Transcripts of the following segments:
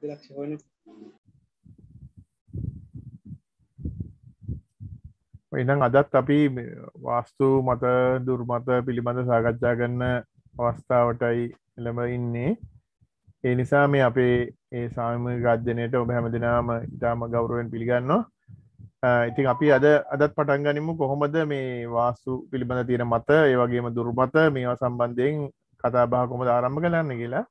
ලක්ෂ හොන එනම් අදත් අපි වාස්තු මත දුර්මත පිළිබඳ සාකච්ඡා කරන්න අවස්ථාවටයි එළඹ ඉන්නේ ඒ නිසා මේ අපේ ඒ සාම ගජ්‍යනයට ඔබ හැම දෙනාම ඉතාම ගෞරුවෙන් පිළිගන්නවා ඉතින් අපි අද අදත් පටන් ගනිමු කොහොමද මේ වාස්තු පිළිබඳ තියෙන මත ඒවගේම දුර්මත මේවා සම්බන්ධයෙන් කතාබා කොමද ආරම්භ කලන්න කියලා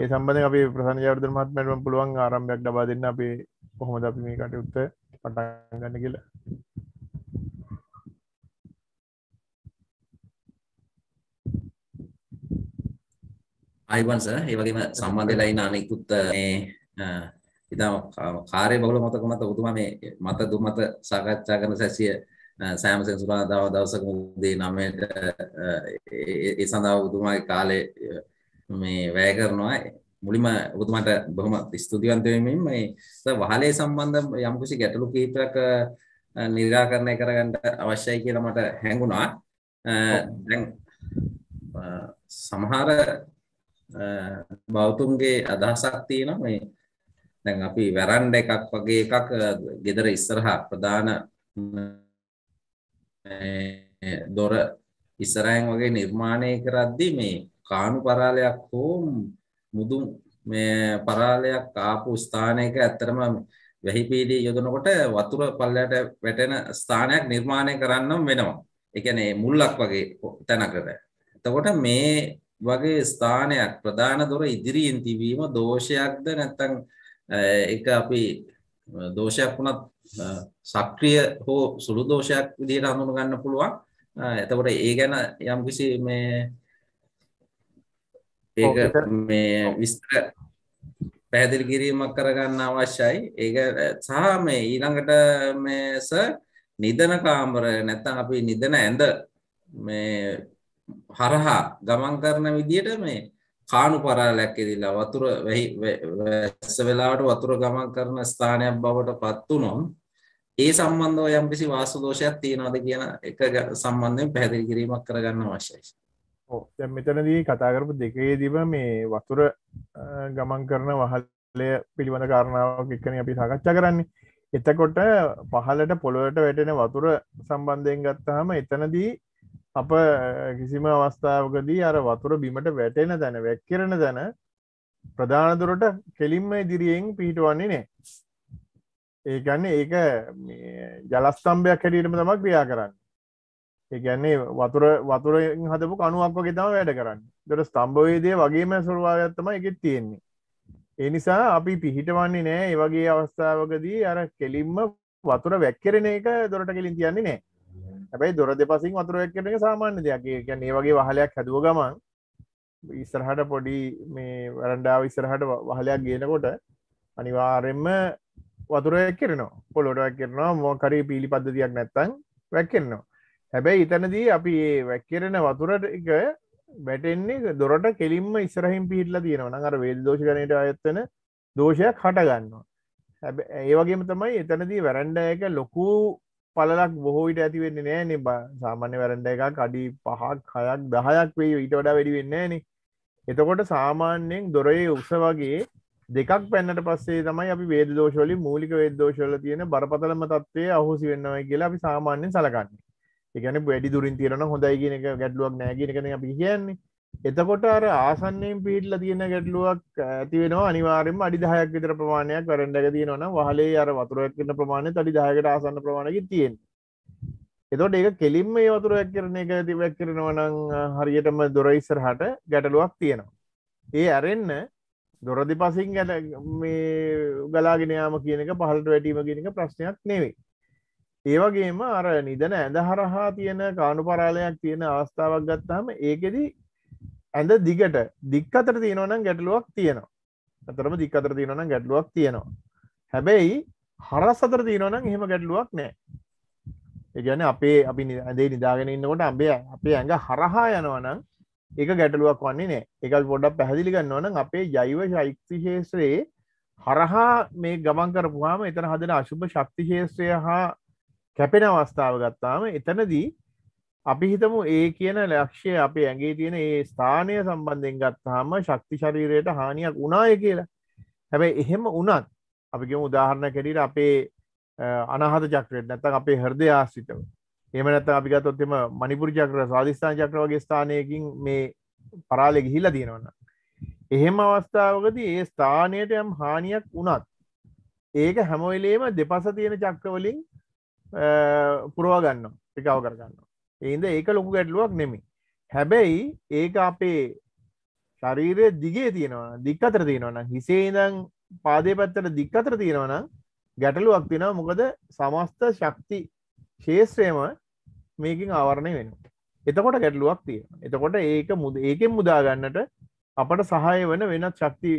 ඒ සම්බඳධ අපේ ප්‍රසන් ජවර්ධන මහත්මැටම පුළුවන් ආරම්භයක් ලබා දෙන්න අපේ කොහොමද අපි මේ කටයුත්ත පටන් ගන්න කියලා අයිබන්ස ඒවගේම සම්බන්ධලයින්න අනෙකුත් ඉතාම කාරය බවල මතක මත උතුම මේ මත දුමත සාකච්ඡා කරන සැසිය සෑම සෙන්සුරාදාව දවසක මුදේ නමයට ඒ සඳහා උතුමයි කාලේ මේ වැය කරනවා මුලින්ම ඔබතුමාට බොහොම ස්තුතිවන්ත වෙමින් මේ වහලේ සම්බන්ධ යම්කිසි ගැටලු කීපයක් निराකරණය කරගන්න අවශ්‍යයි කියලා මට හැඟුණා. දැන් සමහර බෞතුන්ගේ අදහසක් තියෙනවා මේ දැන් අපි වැරන්ඩ එකක් වගේ එකක් ගෙදර ඉස්සරහා ප්‍රධාන දොර ඉස්සරහින් වගේ නිර්මාණය කරද්දී මේ කාණු පරාලයක් හෝ මුදු මේ පරාලයක් ආපු ස්ථානයක ඇත්තටම වැහිපීඩී යොදනකොට වතුර පල්ලයට වැටෙන ස්ථානයක් නිර්මාණය කරන්නම වෙනවා. ඒ කියන්නේ මුල්ලක් වගේ තැනකට. එතකොට මේ වගේ ස්ථානයක් ප්‍රධාන දොර ඉදිරියෙන් තිබීම දෝෂයක්ද නැත්නම් ඒක අපි දෝෂයක් වුණත් සක්‍රිය හෝ සුළු දෝෂයක් විදිහට හඳුන ගන්න පුළුවන්. එතකොට ඒ ගැන යම්කිසි මේ ඒක මේ විස්තර පැහැදිලි කිරීමක් කරගන්න අවශ්‍යයි ඒක සහ මේ ඊළඟට මේස නිදන කාමර නැත්තම් අපි නිදන ඇඳ මේ හරහා ගමන් කරන විදියට මේ කාණු පරාලයක් ඉදිලා වතුර වැස්ස වෙලාවට වතුර ගමන් කරන ස්ථානයක් බවට පත් වුණොත් ඒ සම්බන්ධව යම්කිසි වාස්තු දෝෂයක් තියනවාද කියන එක සම්බන්ධයෙන් පැහැදිලි කිරීමක් කරගන්න අවශ්‍යයි. දැම් මෙතනදී කතා කරපු දෙකේදීම මේ වතුර ගමන් කරන වහලය පිළිබඳ කාරණාවක් එක්කන අපි සාකච්ඡා කරන්නේ එතකොට පහලට පොළොවට වැටෙන වතුර සම්බන්ධයෙන් ගත්තහම එතනදී අප කිසිම අවස්ථාවකදී අර වතුර බිමට වැටෙන දැන වැැක්කරන දැන ප්‍රධානදුරට කෙලින්ම ඉදිරියෙන් පිහිටුවන්නේ නෑ ඒකන්න ඒක ජලස්තම්භයක් හැටියටම තමක් ක්‍රියා කරන්න ඒගැන්නේ වතුර වතුර හදපු කනුවක්ව ගෙතම වැඩ කරන්න දොට ස්තම්භවේදය වගේම සුරවාගත්තම එකෙත් තියෙන්නේ ඒ නිසා අපි පිහිටවන්නේ නෑ ඒ වගේ අවස්ථාවකදී අර කෙලින්ම වතුර වැක්කරෙන එක දොරට කෙලින් තියන්නේ නෑ හැබයි දොර දෙපසින් වතුර වැක්කරන එක සාමාන්‍ය දෙයක් ගැන ඒ වගේ වහලයක් හැදුව ගමන් ඉස්සරහට පොඩි මේ වරන්ඩාව ඉස්සරහට වහලයක් ගේනකොට අනිවාරෙන්ම වතුර වැක්කරනවා පොලොට වැක්කරනවා මෝකරී පිළි පද්ධතියක් නැත්තං වැක්කෙන්නවා හැබැයි ඉතනදී අපි ඒ වැක්කරෙන වතුරට එක වැටෙන්නේ දොරට කෙලින්ම ඉස්රහිම් පිහිටලා තියෙනවන අර වේල් දෝෂිකනයට අයත්තන දෝෂයක් හටගන්නවා හැබ ඒවගේම තමයි එතනදී වැරන්ඩ එක ලොකු පලක් බොහෝයිට ඇතිවෙන්න නෑ නිබ සාමාන්‍ය වැරන්ඩ එකක් අඩි පහක් හයක් දහයක් වේ ඊට වඩා වැඩි වෙන්නේන එතකොට සාමාන්‍යයෙන් දොරේ උස වගේ දෙකක් පැන්නට පස්සේ තමයි අපි වේද දෝෂවලි මූලික වේද දෝෂවල තියෙන බරපතලම තත්වය අහුසි වෙන්නවයි කියලා අපි සාමාන්‍යෙන් සලකන්නේ එකන වැඩි දුරින් තියරන හොඳයි කියන එක ගැටලුවක් නෑගෙනකන අපි කියන්නේ එතකොට අර ආසන්නයෙන් පිහිටල තියෙන ගැටලුවක් ඇතිවෙනවා අනිවාරෙන් අඩි දහයක් විතර ප්‍රමාණයක් කරඩග තියෙනවන වහලේ අර වතුරක්න්න ප්‍රමාණය අඩි දායකට ආසන්න ප්‍රමාණක තියෙන් එතොට ඒක කෙලින්ම මේ වතුරයක් කරන එක තිවැක් කරනවනං හරියටම දොරයිස්සර හට ගැටලුවක් තියෙනවා ඒ ඇරෙන්න දොරදි පසින් ගැන මේ ගලාගෙනයාම කියනක පහල්ට වැටීම කියනක ප්‍රශ්නයක් නෙවෙයි ඒවගේම අර නිදන ඇඳ හරහා තියෙන කාණු පරාලයක් තියෙන අවස්ථාවක් ගත්තාම ඒකෙදී ඇඳ දිගට දික් අතර තියෙනවනම් ගැටලුවක් තියෙනවා අතරම දික් අතර තියෙනවනම් ගැටලුවක් තියෙනවා හැබැයි හරස් අතර තියෙනවනම් එහෙම ගැටලුවක් නෑ ඒගැන අපේ අපි ඇදේ නිදාගෙන ඉන්නකොට අම්බේ අපේ ඇඟ හරහා යනවනම් ඒක ගැටලුවක් වන්නේ නෑ එකල් පොඩක් පැහදිලි ගන්නවනම් අපේ ජෛව ශෛක්ති ශේෂත්‍රයේ හරහා මේ ගමන් කරපුහාම එතන හදන අශුභ ශක්ති ශේෂත්‍රය හා කැපෙන අවස්ථාව ගත්තාම එතනදී අපි හිතමු ඒ කියන ලක්ෂය අපේ ඇගේ තියෙන ඒ ස්ථානය සම්බන්ධයෙන් ගත්තාම ශක්ති ශරීරයට හානියක් උනාය කියලා හැබැයි එහෙම උනත් අපිගම උදාහරණ කෙරීට අපේ අනහත චක්‍රයට නැතන් අපේ හරදය ආසිතව එම නැත අපිගත්තොත්තෙම මනිපුර චක්‍ර සාධස්ථාන චක්‍රවගේ ස්ථානයකින් මේ පරාලෙ ගිහිල්ල තියෙනවන්න. එහෙම අවස්ථාවකද ඒ ස්ථානයට යම් හානියක් වනත් ඒක හැමොයිලේම දෙපස තියෙන චක්‍රවලින් පුරවා ගන්න ටිකාව කරගන්න ඒන්ද ඒක ලොකු ගැටලුවක් නෙමි හැබැයි ඒක අපේ ශරීරය දිගේ තියෙනවා දික් අතර තියෙනවන හිසේදං පාදය පැත්තට දික් අතර තියෙනවනම් ගැටලුවක් තිෙන මොකද සමස්ත ශක්ති ශේෂත්‍රයම මේකින් ආවරණය වෙන එතකොට ගැටලුවක් තිය එතකොට ඒක මුද ඒකෙන් මුදාගන්නට අපට සහය වන වෙනත් ශක්ති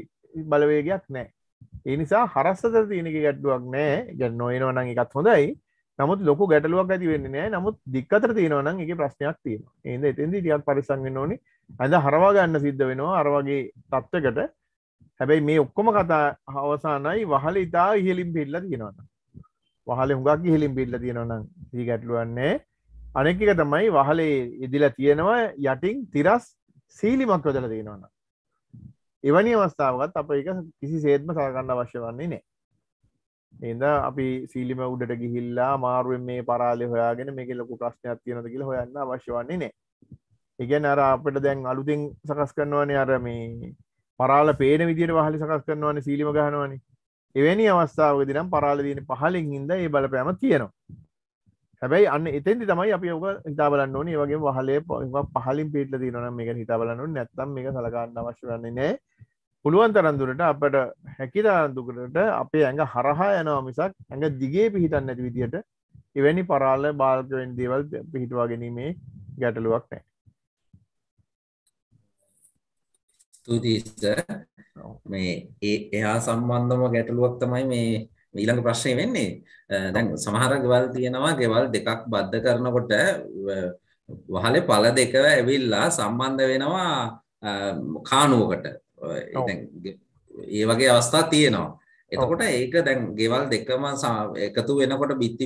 බලවේගයක් නෑ ඒ නිසා හරස්සත තියෙනක ගැටලුවක් නෑ ගැ නොයනවනං එකත් හොඳයි නමුත් ලොක ගැටලුවක් ඇති වෙන්න නෑ නමුත් දික්කතර තියෙනවනම් එක ප්‍රශ්නයක් තියෙන ඒද එතන්දි ටියක් පරිසංගෙන් ඕනි ඇද හරවා ගන්න සිද්ධ වෙනවා අරවාගේ තත්ත්වකට හැබැයි මේ ඔක්කොම කතා අවසානයි වහල ඉතා ඉහලින් පිල්ල තියෙනවන්න වහල හුඟක් ඉහලින් පිල්ල තියෙනවනම් දී ගැටලුවන්නේ අනෙක්ක තමයි වහලේ ඉදිලා තියෙනවා යටින් තිරස් සීලිමක් යොදල තියෙනවන්න එවැනි අවස්ථාවකත් අප එක කිසි සේත්ම සලකන්න අවශ්‍ය වන්නේ නෑ ඒද අපි සීලිම උඩට ගිහිල්ලා මාරුවෙන් මේ පරාලය හොයාගෙන මේක ලොකු ප්‍රශ්නයක් තියෙනද කියලා හොයන්න අවශ්‍ය වන්නේ නෑ. ඒගැන අර අපිට දැන් අලුතින් සකස් කරනවනේ අර මේ පරාල පේන විදියට වහලි සකස් කරනවනේ සීලිම ගහනවනේ. එවැනි අවස්ථාවකදී නම් පරාල දින පහලින් හින්දා ඒ බලපෑම තියෙනවා. හැබැයි අන්න එතෙන්දි තමයි අපි ඔක හිතා බලන්න ඕනේ. ඒ වගේම වහලේ පහලින් පිටලා තියෙනවා නම් මේක හිතා බලන්න ඕනේ. නැත්තම් මේක සලකන්න අවශ්‍ය වෙන්නේ නෑ. පුළුවන් තරන්දුරට අපට හැකි තරන්දුකට අපේ ඇඟ හරහා යනවා මිසක් ඇඟ දිගේ පිහිටන්න නැති විදිහට එවැනි පරාල බාල්කවෙන් දේවල් පිහිටවා ගැනීමේ ගැටලුවක් නෑ ස්තුතියිස්ත මේ ඒ එහා සම්බන්ධම ගැටලුවක් තමයි මේ ඊළඟ ප්‍රශ්නය වෙන්නේ දැන් සමහර ගෙවල් තියෙනවා ගෙවල් දෙකක් බද්ධ කරනකොට වහලේ පල දෙකව ඇවිල්ලා සම්බන්ධ වෙනවා කානුවකට ඒ වගේ අවස්ථා තියෙනවා එතකොට ඒක දැන් ගෙවල් දෙකම එකතු වෙනකොට බිත්ති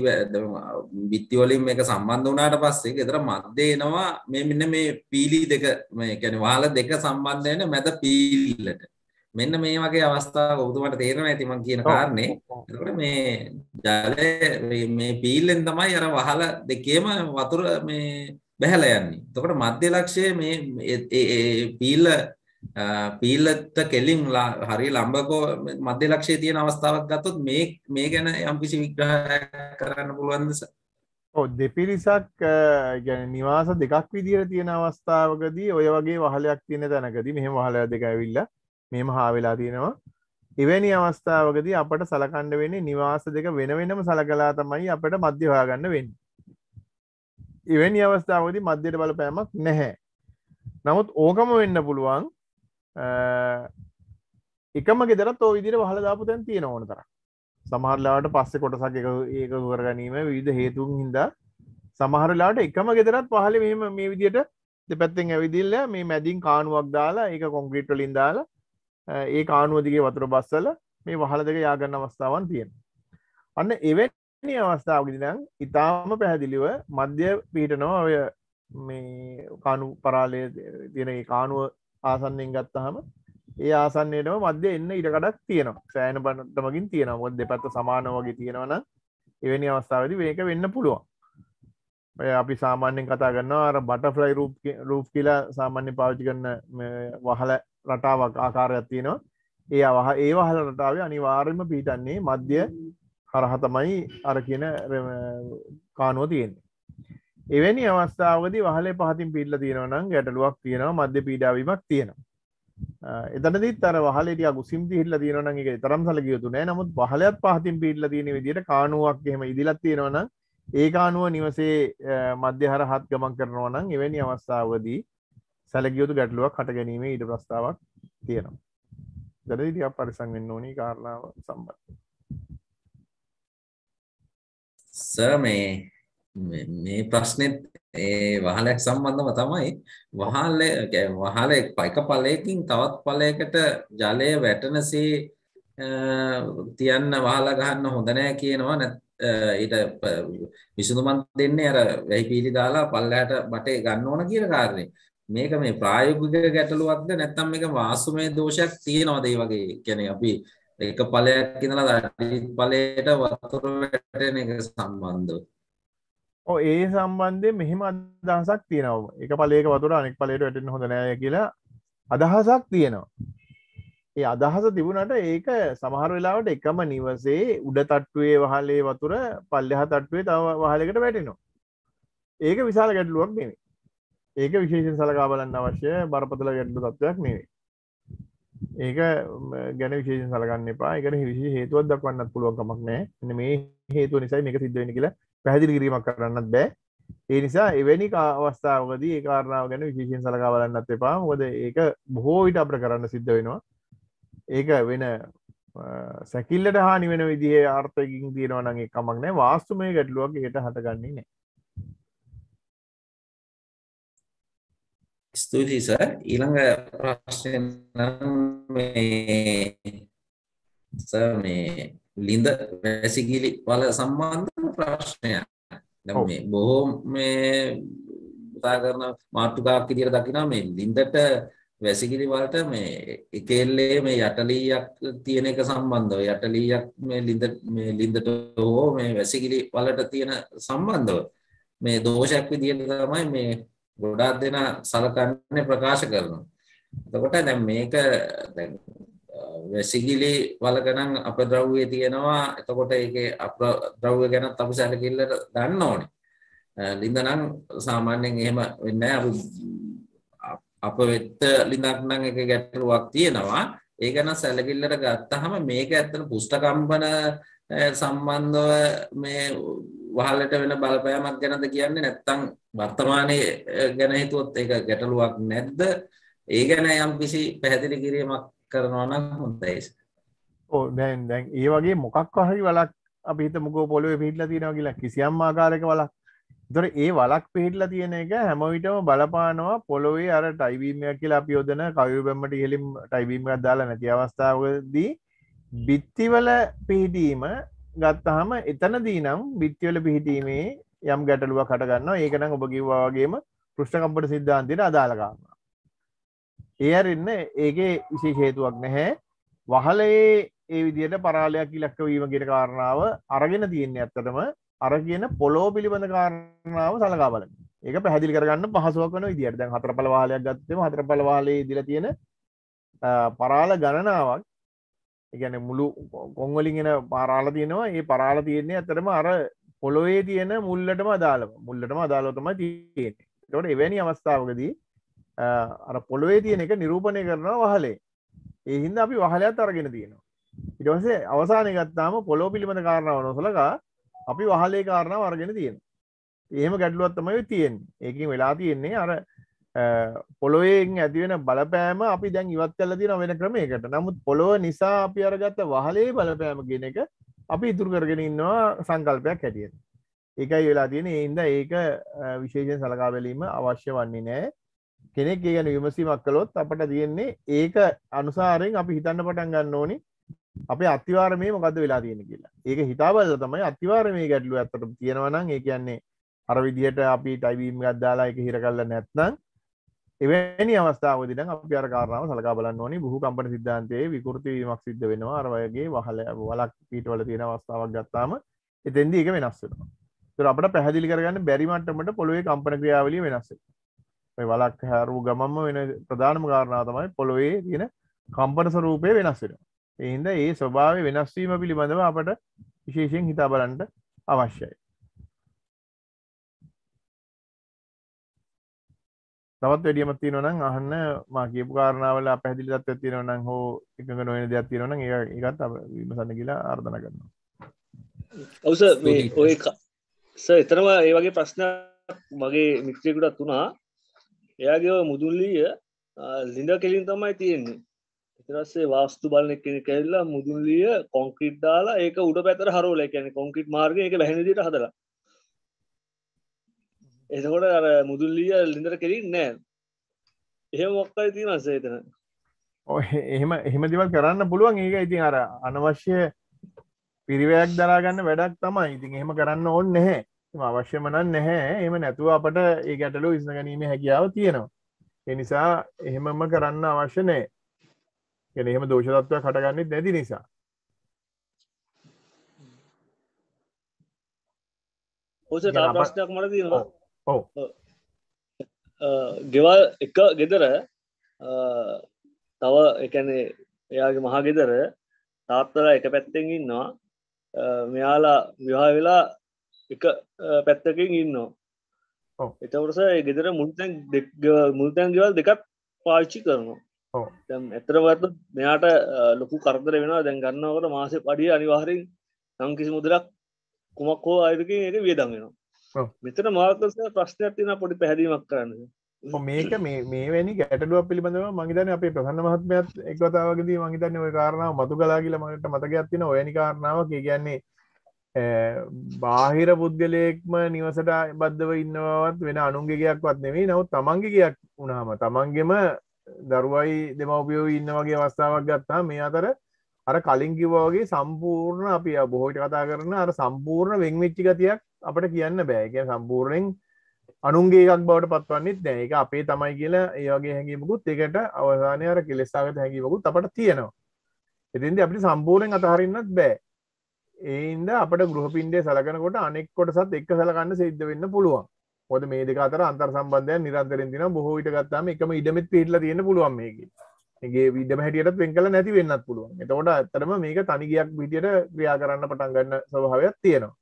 බිත්තිවලින් එක සම්බන්ධ වනාට පස්සේ ගෙතර මධ්‍යයනවා මේ මෙන්න මේ පීලි දෙක මේැන වාල දෙක සම්බන්ධයන මැද පීල්ලට මෙන්න මේ වගේ අවස්ථාව ඔබතුමට තේරෙන ඇතිමන් කියන කාරණේ එතකොට මේ ජලය මේ පීල්ලෙන් තමයි අර වහල දෙකේම වතුර මේ බැහැල යන්නේ තකොට මධ්‍ය ලක්ෂය මේ පීල්ල පීල්ලත්ත කෙලින් හරි ලම්බකෝ මධ්‍ය ලක්ෂේ තියෙන අවස්ථාවක් ගත්තොත් මේ මේ ගැන යම්කිසි විග්‍රහයක් කරන්න පුළුවන්දස දෙපිරිසක් ගැන නිවාස දෙකක් විදිර තියෙන අවස්ථාවකදී ඔය වගේ වහලයක් තියෙන තැනකදී මෙහෙම වහලය දෙකඇවිල්ල මෙම හාවෙලා තියෙනවා එවැනි අවස්ථාවකදී අපට සලකණ්ඩ වෙන්නේ නිවාස දෙක වෙන වෙනම සලකලා තමයි අපට මධ්‍යවාගන්න වෙන්න එවැනි අවස්ථාවකදී මධ්‍යයට බලපෑමක් නැහැ නමුත් ඕකම වෙන්න පුළුවන් එකම ගෙදරත් ෝ විදිර පහල දාපු තැන් තියෙන ඕන තර සමහරලාට පස්සෙ කොටසක් එක ඒක කර ගැනීම විධ හේතුන් හින්ද සමහරලාට එකම ගෙදරත් පහල මෙම මේ විදියට දෙපැත්තෙන් ඇවිදිල්ල මේ මැදින් කානුවක් දාලා ඒක කොංග්‍රීට්වලින් දාලා ඒ කානුවදිගේ වතුර බස්සල මේ වහල දෙක යාගන්න අවස්ථාවන් තියෙන අන්න එවැනි අවස්ථාවගිදිනම් ඉතාම පැහැදිලිව මධ්‍ය පීටනවා ඔය මේ කානු පරාලය තියෙන කානුව ආසන්නෙන් ගත්තහම ඒ ආසන්නයටම මධ්‍ය එන්න ඉඩකඩක් තියෙනවා සෑන පනටමකින් තියෙනවා ොත් දෙපැත්ත සමාන වගේ තියෙනවන එවැනි අවස්ථාවද මේක වෙන්න පුළුවන් අපි සාමාන්‍යෙන් කතා ගන්නවා අර බටෆලයි රූප් රූප් කියලා සාමාන්‍ය පාවිචි කරන්න වහල රටාවක් ආකාරයක් තියෙනවා ඒ අවහ ඒ වහල රටාව අනිවාර්යම පිහිටන්නේ මධ්‍ය හරහතමයි අර කියන කානුව තියෙන්නේ එවැනි අවස්ථාවද වහලේ පහතින් පිල්ල තියෙනවනම් ගැටලුවක් තියෙනවා මධ්‍ය පීඩාවීමක් තියෙනවා එතනදිත් අර වහලට ගුසිම්ති හිල්ල තියෙනන එක තරම් සල යුතු නෑ නමුත් වහලයක් පහතින් පිල්ල තියෙන විදිට කානුවක් එහෙම ඉදිලත් තියෙනවන ඒ කානුව නිවසේ මධ්‍යහර හත් ගමන් කරනවා නම් එවැනි අවස්ථාවදී සැලගියුතු ගැටලුවක් කට ගැනීම ඉඩ ප්‍රස්ථාවක් තියෙනවා දරදිටිය පරිසං වෙන්න ඕනි කාරණාව සම්බත් සර් මේ මේ ප්‍රශ්නෙත් ඒ වහලයක් සම්බන්ධව තමයි වහල වහල එක ඵලයකින් තවත් ඵලයකට ජලය වැටෙනසේ තියන්න වහලා ගහන්න හොඳ නෑ කියනවා ඊට විසඳුමක් දෙන්නේ අර වැහි පීලි දාලා පල්ලයට බටේ ගන්න ඕන කියන කාරණේ. මේක මේ ප්‍රායෝගික ගැටලුවක්ද නැත්නම් මේක වාසුමය දෝෂයක් තියනවාද ඒ වගේ කියන්නේ අපි එක ඵලයක් ඉඳලා අනිත් ඵලයට වතුර වැටෙන එක සම්බන්ධව ඒ සම්බන්ධය මෙහෙම අදහසක් තියෙනව එක පලේක වතුර අනෙක් පලේට වැටෙන් හොඳනය කියලා අදහසක් තියෙනවා ඒ අදහස තිබුණට ඒක සමහර වෙලාවට එකම නිවසේ උඩ තට්ටුවේ වහලේ වතුර පල්ලෙහ තට්ටුවේ තව වහලකට වැටෙනවා ඒක විශාල ගැටලුවක් නෙවේ ඒක විශේෂෙන් සලකා බලන්න අවශ්‍ය බරපතල ගැටලු තත්වයක් නෙවේ ඒක ගැන විශේෂ සලගන්න එපා එකන විශෂ හේතුවත් දක්වන්නත් පුළුවන්කමක් නෑ මේ හේතුව නිසා මේක සිද්ධවෙන කියලා පැහැදිලි කිරීමක් කරන්නත් බෑ ඒ නිසා එවැනි අවස්ථාවකදී ඒ කාරණාව ගැන විශේෂයෙන් සලකා බලන්නත් එපා මොකද ඒක බොහෝ විට අපට කරන්න සිද්ධ වෙනවා ඒක වෙන සැකිල්ලට හානි වෙන විදිහ ආර්ථයකින් තියෙනවා නම් එකක් කමක් නෑ වාස්තුමය ගැටලුවක් ඒකට හටගන්නේ නෑ ස්තුතියි සර් ඊළඟ ප්‍රශ්නය මේ සර් මේ ලිඳ වැසිකිලි වල සම්බන්ධ ප්‍රශ්නයක් දැන් මේ බොහෝ මේ කතා කරන මාතෘකාවක් විදියට දකිනවා මේ දින්දට වැසිකිලි වලට මේ එකෙල්ලේ මේ යටලීයක් තියෙන එක සම්බන්ධව යටලීයක් මේ ලිඳ මේ ලිඳට හෝ මේ වැසිකිලි වලට තියෙන සම්බන්ධව මේ දෝෂයක් විදියට තමයි මේ ගොඩාක් දෙනා සලකන්නේ ප්‍රකාශ කරනවා. එතකොට දැන් මේක දැන් සිගිලි වලකනම් අප ද්‍රව්වේ තියෙනවා එතකොට ඒක අප ද්‍රව්ව ගැනත් අපි සැලකිල්ලට දන්න ඕනේ. ලිඳනම් සාමාන්‍යයෙන් එහෙම වෙන්නේ අපි අප වෙත්ත ලිඳක් නම් එක ගැටලුවක් තියෙනවා. ඒ ගැන සැලකිල්ලට ගත්තාම මේක ඇත්තට පුෂ්ඨ කම්පන සම්බන්ධව මේ වහලට වෙන බලපෑමක් ගැනද කියන්නේ නැත්නම් වර්තමානයේ ගැන හිතුවොත් ඒක ගැටලුවක් නැද්ද? ඒ ගැන යම් කිසි පැහැදිලි කිරීමක් කරනවා නම් හොඳයි ඕ දැන් දැන් ඒ වගේ මොකක් හරි වලක් අපිත මුකෝ පොලුවේ පිහිටලා තියෙනවා කියලා කිසියම් ආකාරයක වලක් දොර ඒ වලක් පිහිටලා තියෙන එක හැමවිටම බලපානවා පොළොවේ අර ටයිවීමයක් කියලා අපි යොදන කවු බැම්මට ඉහෙලිම් ටයිවීමක් දාලා නැති අවස්ථාවකදී බිත්තිවල පිහිටීම ගත්තහම එතනදී නම් බිත්තිවල පිහිටීමේ යම් ගැටලුවක් හටගන්නවා ඒකනම් ඔබ කිව්වා වගේම පෘෂ්ඨකම්පට සිද්ධාන්තයට අදාළකාම එයරන්න ඒගේ විශේ හේතුවක් නැහැ වහලයේ ඒ විදියට පරාලයක් ඉලක්කවීමගෙන කාරණාව අරගෙන තියෙන්නේ ඇත්තටම අර කියන පොලෝ පිළිබඳ කාරණාව සලකා බලන ඒක පැහදිි කරගන්න පහසුවක් වන විදියට දැන් හතර පලවාලයක් ගත්තම හතර පලවාලයේ දිල තියෙන පරාල ගණනාවක් එකන මුළු කොංවලින්ගෙන පරාල තියෙනවා ඒ පරාල තියෙන්නේ ඇතරම අර පොළොවේ තියෙන මුල්ලටම අදාළම මුල්ලටම අදාලොතම තියෙන්නේ තොට එවැනි අවස්ථාවකදී අර පොළොවේ තියෙන එක නිරූපණය කරනවා වහලේ ඒ හින්ද අපි වහලයක් අරගෙන තියෙනවා ඉටවසේ අවසානය ගත්තාම පොලෝ පිළිබඳ කාරණාව නොසලකා අපි වහලේ කාරණාව අරගෙන තියෙන එහෙම ගැඩලුවත්තමයි තියෙන් ඒකින් වෙලා තියෙන්නේ අර පොළොයෙන් ඇතිවෙන බලපෑම අපි දැන් ඉවත් කල තින වෙන ක්‍රමයකට නමුත් පොළොව නිසා අපි අරගත්ත වහලේ බලපෑම ගෙන එක අපි ඉතුරු කරගෙන ඉන්නවා සංකල්පයක් හැටියට ඒකයි වෙලා තියෙන ඒන්ද ඒක විශේෂෙන් සලකාවැලීම අවශ්‍ය වන්නේ නෑ කෙනෙක් ගැන විමසීමක් කළොත් අපට තියෙන්නේ ඒක අනුසාරයෙන් අපි හිතන්න පටන් ගන්න ඕනි අපේ අතිවාර මේ මොකද වෙලා තියෙන කියලා ඒක හිතාබල්ල තමයි අතිවාර මේ ගැටලු ඇතට තියෙනවනම් ඒ කියන්නේ අර විදිහට අපි ටයිවීම් ගත්දාලා එක හිර කල්ල නැත්නම් එවැනි අවස්ථාවදින අපි අරකාරාව සලකා බලන්න ඕනි බොහෝ කම්පන සිද්ධාන්තයේ විකෘති වීමක් සිද්ධ වෙනවා අරවයගේ වහල වලක් පීටවල තියෙන අවස්ථාවක් ගත්තාම එතෙන්දී එක වෙනස් වෙනවා. ඒතර අපිට පැහැදිලි කරගන්න බැරි මට්ටමට පොළොවේ කම්පන ක්‍රියාවලිය වෙනස් වෙනවා. මේ වලක් හැරූ ගමම වෙන ප්‍රධානම කාරණා තමයි පොළොවේ තියෙන කම්පන ස්වරූපය වෙනස් වෙනවා එහින්ද ඒ ස්වභාවය වෙනස්වීම පිළිබඳව අපට විශේෂයෙන් හිතා බලන්ට අවශ්‍යයි තවත් වැඩියම තියෙනවනම් අහන්න මා කියපු කාරණාවල පැහැදිලි තත්ත්වයක් තියෙනවනම් හෝ එකඟ නොවන දෙයක් තියෙනවනම් ඒක ඒකත් විමසන්න කියලා ආර්දනා කරනවා ඔව් සර් මේ ඔය සර් එතනම ඒ වගේ ප්‍රශ්න මගේ මිත්‍රයෙකුටත් වුණා එයාගේ මුදුල්ලිය ලිඳ කෙලින් තමයි තියෙන්නේ ඉතරස්සේ වාස්තු බලන කෙන කැල්ලා මුදුන්ලිය කොන්ක්‍රීට් දාලා ඒක උඩ පැතර හරෝල ැන කොන්ක්‍රීට් මාර්ග එක බැහැදිට හදර එතකොට අර මුදුල්ලිය ලිඳර කෙලින් නෑ එහෙම මොක්කයි තිනස්සේ එතන එහෙම එහෙම දෙවල් කරන්න පුළුවන් ඒක ඉතින් අර අනවශ්‍ය පිරිවයක් දරාගන්න වැඩක් තමයි ඉතින් එහෙම කරන්න ඕන්න නැහැ අවශ්‍යමනන් නැහැ එම නැතුව අපට ඒ ගැටලු ඉස්න ගැනීම හැකියාව තියෙනවා. එනිසා එහෙමම කරන්න අවශ්‍ය නෑ ගැන එහෙම දෝෂතත්ව කටගන්නෙත් නැති නිසා. ප්‍රශ්නයක් මට තියෙනවා ඔව ගෙවල් එක ගෙදර තව එකනේ එයාගේ මහා ගෙදර තාත්තලා එක පැත්තෙන් ඉන්නවා මෙයාලා විවාහ වෙලා එක පැත්තකින් ඉන්නවා එතවරස ගෙදර මුල්තැන් මුල්තැන් ගෙවල් දෙකත් පාච්චි කරනවා තැම් එතරවත් මෙයාට ලොකු කරදර වෙන දැන් ගන්නවට මාසේ පඩිය අනිවාහරෙන් නංකිසි මුදරක් කුමක් හෝ අයරකින් එක වියදම් වෙනවා මෙතන මාර්තස ප්‍රශ්නයක් තින පොඩි පැහැදීමක් කරන්න මේක මේ මේ වැනි ගැටලුව පිළිබඳව මගේතන අපේ ප්‍රහන්න මහත්මයත් එක්වතාවගේදී මගේතන්න ඔය කාරණාව මතු කලා කියලා මට මතකයක්ත්තින ඔයනි කාරණාව කිය කියන්නේ බාහිර පුද්ගලයෙක්ම නිවසට බද්ධව ඉන්නවත් වෙන අනුන්ගේගයක්වත් නෙවෙයි නව තමන්ගේගයක් වුණාම තමන්ගෙම දරුවයි දෙමවපියෝ ඉන්න වගේ අවස්ථාවක් ගත්තා මේ අතර අර කලින් කිවවාගේ සම්පූර්ණ අපි බොහෝට කතා කරන අර සම්පූර්ණ වෙංවෙච්චි ගතියක් අපට කියන්න බෑක සම්පූර්ණයෙන් අනුන්ගේ එකක් බවට පත්වන්නෙත් දැ එක අපේ තමයි කියලා ඒගේ හැඟීමකුත් එකට අවධානය අර කෙලෙස්සාගත හැකිවකුත් අපට තියෙනවා එතින්ද අපි සම්පූර්ණයෙන් අතහරන්නත් බෑ ඒන්ද අපට ගෘහපින්ඩය සලකනකොට අනෙක් කොටසත් එක් සලකන්න සිද්ධ වෙන්න පුළුවන් හොද මේ දෙක අතර අන්තර් සම්බන්ධය නිරන්තරෙන් තින බොහෝවිට ගත්තාම එකම ඉඩමත් පිහිටල තියෙන පුළුවන් මේකගේ විඩම හැටියට පෙන් කල නැති වෙන්නත් පුළුවන් එතකොට ඇත්තරම මේක තනිගයක් විටියට ක්‍රියා කරන්න පටන් ගන්න ස්වභාවයක් තියෙනවා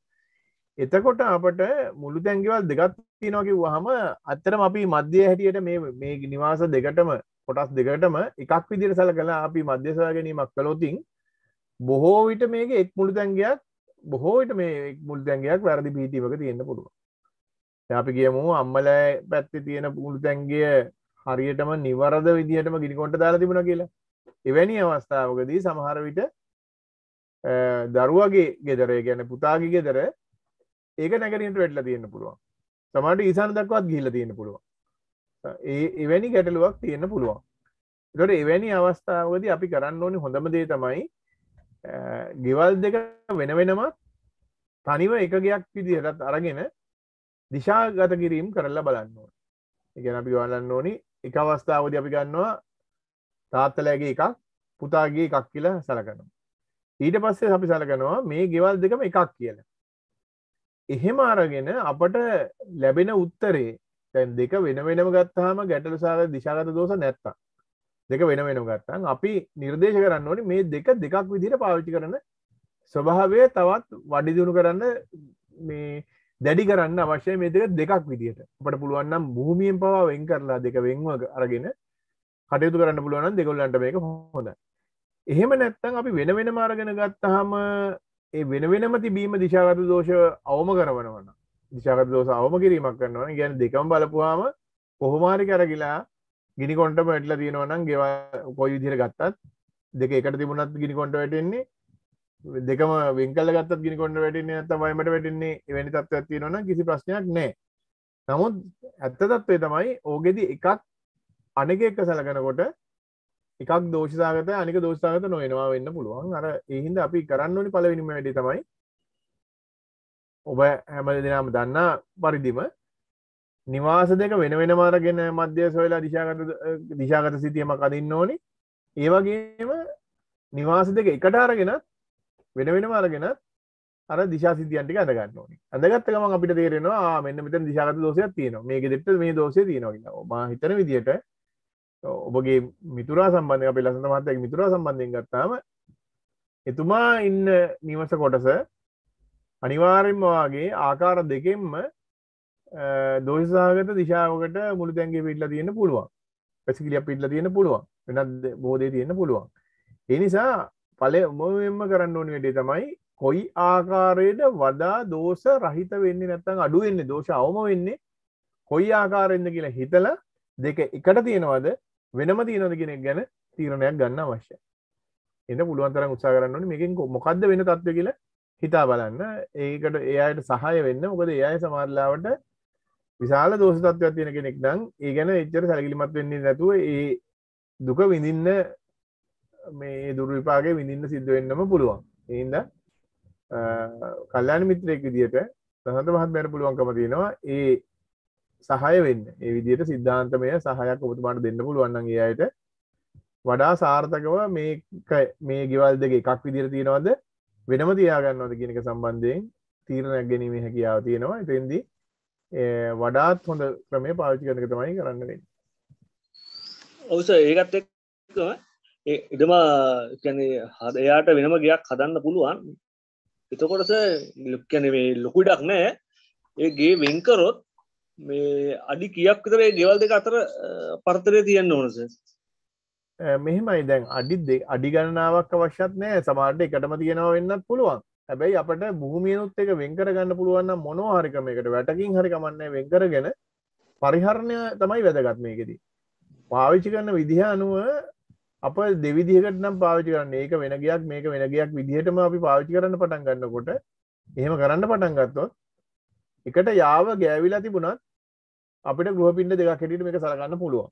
එතකොට අපට මුළු තැන්ගවල් දෙගත් තියෙනකි වහම අත්තරම අපි මධ්‍ය හැටියට මේ මේ නිවාස දෙකටම කොටස් දෙකටම එකක් විදිර සල කලා අපි මධ්‍යසය ගැනීමක් කලෝතින් බොහෝ විට මේක එක් මුළු තැන්ගයක් බොහෝට මේ මුල් තැන්ගයක් වැරදි පිටීමක තියෙන්න්න පුළුව අපි කියමු අම්මල පැත්ති තියෙන මුළු තැන්ගේ හරියටම නිවරද විදිහටම ගිනිකොට දාලා තිබුණ කියලා එවැනි අවස්ථාවකදී සමහර විට දරුවගේ ගෙදරේ ගැන පුතාගේ ගෙදර ඒක නැගරින්ට වෙටලා තියෙන පුළුවන් සමට ඊසාන දක්වත් ගිහිල තියෙන පුළුවන් ඒ එවැනි ගැටලුවක් තියෙන්න පුළුවන් ට එවැනි අවස්ථාවද අපි කරන්න ඕනි හොඳම දේ තමයි ගෙවල් දෙක වෙන වෙනම තනිව එක ගයක් විදිහටත් අරගෙන දිශාගත කිරීම් කරලා බලන්නවා එකන අපි වලන්න ඕනි එක අවස්ථාවද අපි ගන්නවා තාත්තලෑගේ එකක් පුතාගේ එකක් කියලා සලකනවා ඊට පස්සේ අපි සලකනවා මේ ගෙවල් දෙකම එකක් කියලා එහෙම අරගෙන අපට ලැබෙන උත්තරේ තැන් දෙක වෙන වෙනම ගත්තාම ගැටලු සාග දිශාගත දෝස නැත්තා දෙක වෙන වෙන ගත්තන් අපි නිර්දේශ කරන්න ඕනි මේ දෙක දෙකක් විදිට පාවිච්චි කරන ස්වභාවය තවත් වඩිදිුණු කරන්න මේ දැඩි කරන්න අවශ්‍ය මේ දෙක දෙකක් විදිට අපට පුළුවන්නම් භූමියෙන් පවා වෙන් කරලා දෙක වෙන්ව අරගෙන කටයුතු කරන්න පුළුවන් දෙකොල්ලන්ට මේක හොඳ එහෙම නැත්තං අපි වෙන වෙන මාරගෙන ගත්තහම ඒ වෙන වෙනම තිබීම දිශාගත දෝෂ අවම කරවනවන්න දිශාගත දෝස අවම කිරීමක් කරනවා ගැන දෙකම් බලපුවාම කොහොමාරි කරගිලා ගිනි කොන්ටම ඇටලා තියෙනවනම් ගෙව කොයි විදිර ගත්තත් දෙක එකට තිබුණත් ගිනි කොට වැටෙන්නේ දෙකම වෙංකල ගත් ගිනි කොට වැටන්නේ තමයිමට වැටන්නේ වැනි තත්ව තියෙනවන කිසි ප්‍රශ්නයක් නෑ නමුත් ඇත්ත තත්වේ තමයි ඕගෙදි එකක් අනෙක එක්ක සැලකනකොට එකක් දෝෂසාගත අනික දෝෂාගත නොයෙනවා වෙන්න පුළුවන් අර එහින්ද අපි කරන්න ඕනි පලවිනිම වැඩි තමයි ඔබ හැමල දෙනාම දන්නා පරිදිම නිවාස දෙක වෙන වෙන මාරගෙන මධ්‍ය සොයලා දිශාගත දිශාගත සිතියමක් අදින්න ඕනි ඒවගේම නිවාස දෙක එකට අරගෙනත් වෙන වෙන මාරගෙනත් අර දිශා සිතියන්ටි අදගන්න ඕනි අදගත්තකම අපිට තේරෙනවා මෙන්න මෙත දිශාගත දෝසයක් තියෙන මේක දෙට මේ දෝසය තියෙනවා බා හිතන විදියට ඔබගේ මිතුරා සම්බන්ධය අප ලසඳ මත්තක මිතුරා සම්බන්ධයෙන් ගත්තාම එතුමා ඉන්න නිවස කොටස අනිවාරෙන්ම වගේ ආකාර දෙකෙන්ම දෝසාගත දිශාවකට මුළු තැන්ගේ පිටලා තියෙන පුළුවන් පැසිකිලිය පිටලා තියෙන පුළුවන් වෙනත් බෝධය තියෙන පුළුවන් එනිසා පල මොම කරන්න ඕනි වැඩේ තමයි කොයි ආකාරයට වඩා දෝෂ රහිත වෙන්නේ නැත්තං අඩු වෙන්නේ දෝෂ අවම වෙන්නේ කොයි ආකාරෙන්ද කියලා හිතල දෙක එකට තියෙනවද වෙනම තියෙනද කෙනෙක් ගැන තීරණයක් ගන්න අවශ්‍ය එන්න පුළුවන්තර උත්සා කරන්නන මේකින් මොකක්ද වෙන තත්ව කියලා හිතා බලන්න ඒකට එයායට සහය වෙන්න මොකද එයයි සමාරලාවට විශාල දෝෂ තත්ත්වයක් තියෙන කෙනෙක් නම් ඒ ගැන එච්චර සැලකිලිමත් වෙන්නේ නැතුව ඒ දුක විඳින්න මේ දුර්විපාගේ විඳින්න සිද්ධ වෙන්නම පුළුවන්. ඒ හින්දා කල්යාණ මිත්‍රයෙක් විදියට රහත මහත්මයාට පුළුවන්කම තියෙනවා ඒ සහය වෙන්න. ඒ විදියට සිද්ධාන්තමය සහයක් ඔබතුමාට දෙන්න පුළුවන් නම් ඒ අයට වඩා සාර්ථකව මේක මේ ගෙවල් දෙක එකක් විදියට තියෙනවද වෙනම තියාගන්නවද කියන එක සම්බන්ධයෙන් තීරණයක් ගැනීමේ හැකියාව තියෙනවා. එතෙන්දී වඩාත් හොඳ ක්‍රමය පාවිච්චි කරනක තමයි කරන්න වෙන්න ඔවුස ඒකත් එක්ක ඉඩම කැනෙ හද එයාට වෙනම ගයක් හදන්න පුළුවන් එතකොටස ලොක්කැනේ ලොකුඩක් නෑ ඒගේ වෙන්කරොත් මේ අඩි කියක් විතරේ ගෙවල් දෙක අතර පර්තරය තියන්න ඕනස මෙහෙමයි දැන් අඩි අඩි ගණනාවක් අවශ්‍යත් නෑ සමාට එකටම තියෙනවා වෙන්නත් පුළුවන් හැබැයි අපට භූමියනුත් එක වෙන්කර ගන්න පුළුවන්න මොනෝ හරිකමයකට වැටකින් හරිකමන්න වෙන්කර ගැෙන පරිහරණය තමයි වැදගත්මයකෙදී පාවිච්චි කරන්න විදිහ අනුව අප දෙවිදිහකට නම් පාවිචි කරන්න ඒක වෙනගයක් මේක වෙනගයක් විදිහටම අපි පාවිචි කරන්න පටන් ගන්නකොට එහෙම කරන්න පටන් ගත්තොත් එකට යාව ගෑවිලා තිබුණත් අපිට ගෘහ පින්ඩ දෙකක් හෙටිට මේක සලගන්න පුළුවන්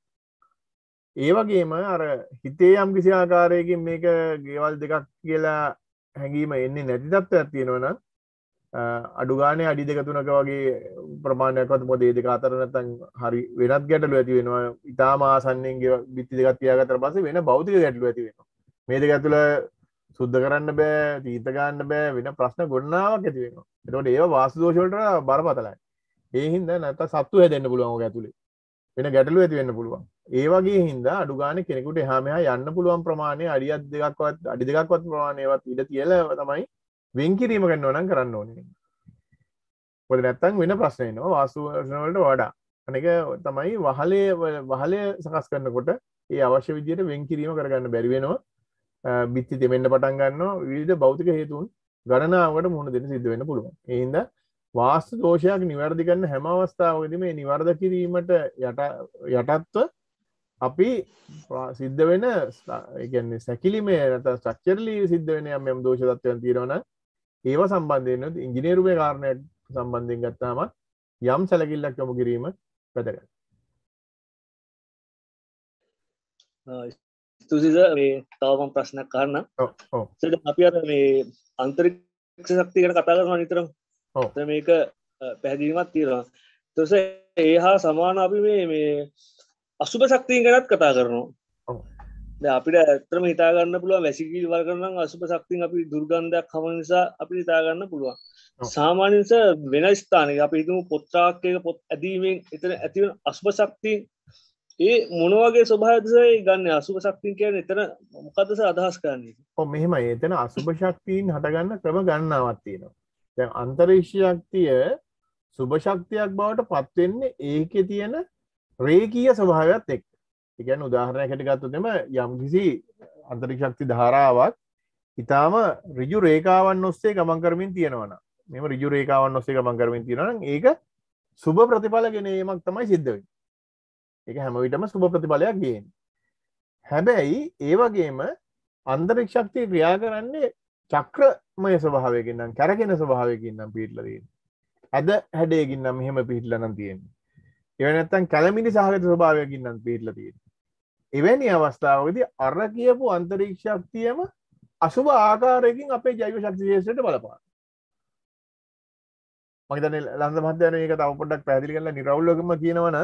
ඒවගේම අර හිතේ යම් කිසි ආකාරයකින් මේක ගෙවල් දෙකක් කියලා හැඟීම එන්නේ නැති තත්ත්වයක් තියෙනවන අඩුගානය අඩි දෙකතුනක වගේ ප්‍රමාණයක්වත් මොද ඒ දෙක අතරනතන් හරි වෙනත් ගැටලු ඇති වෙනවා ඉතා මාසන්නේගේ බිත්ති දෙකත්තියාගතර පස වෙන බෞතික ගැටලු ඇති වෙන මේද ගැතුළ සුද්ධ කරන්න බෑ තීතගන්න බෑ වෙන ප්‍රශ්න ගොන්නාවක් ඇති වෙන එතට ඒ වාසදෝෂලට බර පතලයි ඒහින්ද නැත සත්තු හැදන්න පුළුවන් ගැතුළේ වෙන ගැටලු ඇති වෙන්න පුළුවන් ඒ වගේ හින්දා අඩු ගාන කෙනෙකුට එහා මෙහා යන්න පුළුවන් ප්‍රමාණය අඩියත් දෙකක්වත් අඩි දෙකක්වත් ප්‍රමාණයවත් ඉඩ තියලා තමයි වෙන් කිරීම ගන්න නම් කරන්න ඕනේ. මොකද නැත්තම් වෙන ප්‍රශ්න එනවා වාස්තු වලට වඩා. අනික තමයි වහලේ වහලය සකස් කරනකොට ඒ අවශ්‍ය විදියට වෙන් කිරීම කරගන්න බැරි වෙනවා. බිත්ති දෙමෙන්න පටන් ගන්නවා විවිධ භෞතික හේතුන් ගණනාවට මුහුණ දෙන්න සිද්ධ වෙන්න පුළුවන්. ඒ හින්දා වාස්තු දෝෂයක් නිවැරදි කරන හැම අවස්ථාවකදී මේ නිවර්ද කිරීමට යට යටත්ව අපි සිද්ධ වෙන ගන්නේ සැකිලිමේ නත ස්ට්‍රක්චර්ලි සිද්ධ වෙන යම් දෝෂතත්වයන් තියෙනවන ඒවා සම්බන්ධයන ඉංජිනේරුමේ කාරණය සම්බන්ධයෙන් ගත්තාම යම් සැලකිල්ලක් යොමු කිරීම වැදග ස්තුසිද මේ තවම ප්‍රශ්නක් කරන්න අපි අර මේ අන්තරික්ෂ ශක්තිකට කතා කරන නිතරම් මේක පැහැදිලිමත් තියෙනවා තොස ඒ හා සමාන අපි මේ මේ අසුභ ශක්තියෙන් ගැනත් කතා කරනවා අපිට ඇත්‍රම හිතාගන්න පුළුව වැසිකිල් වල් කරන අසුප ශක්තින් අපි දුර්ගන්ධයක් හම නිසා අපි හිතාගන්න පුළුවන් සාමානින්ස වෙන ස්ථානක අප හිතුම පොත්්‍රාක්කයක පොත් ඇදීමෙන් එතන ඇතිවන අස්ප ශක්තින් ඒ මොනවගේ ස්වභාදසයි ගන්න අසුප ශක්තින් කියන එතන මොකදස අදහස් කරන්නේ ඔ මෙහෙම එතන අසුභ ශක්තිීන් හටගන්න ක්‍රම ගන්නවත්තියෙනවා දැ අන්තර්ේෂයක්තිය සුභශක්තියක් බවට පත්වෙන්නේ ඒකෙ තියෙන රේකීය ස්වභාවයක් එක් එකන් උදාහරණයකට ගත්තතම යම් කිසි අන්තරික්ෂක්ති ධාරාවක් ඉතාම රිජු රේකාවන් ඔස්සේ ගමන් කරමින් තියෙනවන මෙම රිජු රේකාවන් ඔස්සේ ගමන් කරමින් තියෙනන ඒක සුබ ප්‍රතිඵල ගෙනීමක් තමයි සිද්ධවෙන් එක හැමවිටම සුබ ප්‍රතිඵලයක් ගෙන් හැබැයි ඒවගේම අන්තරික්ෂක්තිය ක්‍රියා කරන්නේ චක්‍රමය ස්වභාවයකින්නම් කැරගෙන ස්වභාවයකින්නම් පිටලදී ඇද හැඩේගින්නම් මෙහෙම පිහිටලනම් තියෙන්නේ එවනැත්තන් කැලමිනි සහගත ස්වභාවයකින්නම් පිටලතිී. එවැනි අවස්ථාවකද අර කියපු අන්තරීක්ෂක්තියම අසුභ ආකාරයකින් අපේ ජෛව ශක්තිදේශයට බලපා මගතන ලන්ද මධ්‍යන ඒක තවපොඩක් පැදිි කරලා නිරවුල්ලකම කියනවන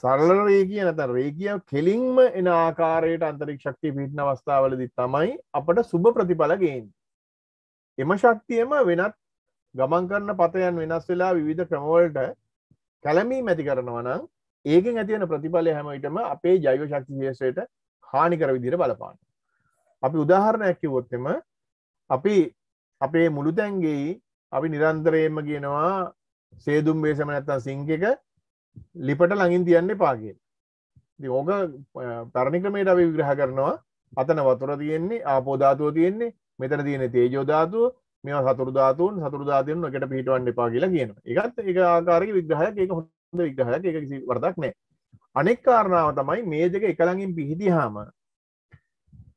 සරල රේකිය නත රේකිය කෙලින්ම එන ආකාරයට අන්තරීක්ෂක්ති පිටන අවස්ථාවලදි තමයි අපට සුභ ප්‍රතිඵලගෙන් එම ශක්තියම වෙනත් ගමන් කරන්න පතයන් වෙනස් වෙලා විධ ක්‍රමවලට කැලමී මැති කරනවනම් ඒකෙන් ඇතිවන ප්‍රතිඵලය හැමවිටම අපේ ජයව ශක්ති දේශයට හානිකර විදිර බලපාන. අපි උදාහරණ ඇකිවොත්තම අපි අපේ මුළු තැන්ගේ අපි නිරන්තරයම කියනවා සේදුම් බේසම නැත්තන් සිංක එක ලිපට ළඟින් තියන්න පාගේ. ඕක පැරණික්‍රමයට අපි විග්‍රහ කරනවා අතන වතුර තියෙන්නේ ආපෝධාතුව තියෙන්නේ මෙතන තියෙන තේජෝධාතුව මේ සතුරු ධාතුන් සතුරු ධාතුන් එකට පිහිටවන්න එපා කියලා කියනවා. ඒකත් ඒක ආකාරයේ විග්‍රහයක් ඒක හොඳ විග්‍රහයක් ඒක කිසි වරදක් නැහැ. අනෙක් කාරණාව තමයි මේ දෙක එක ළඟින් පිහිටියාම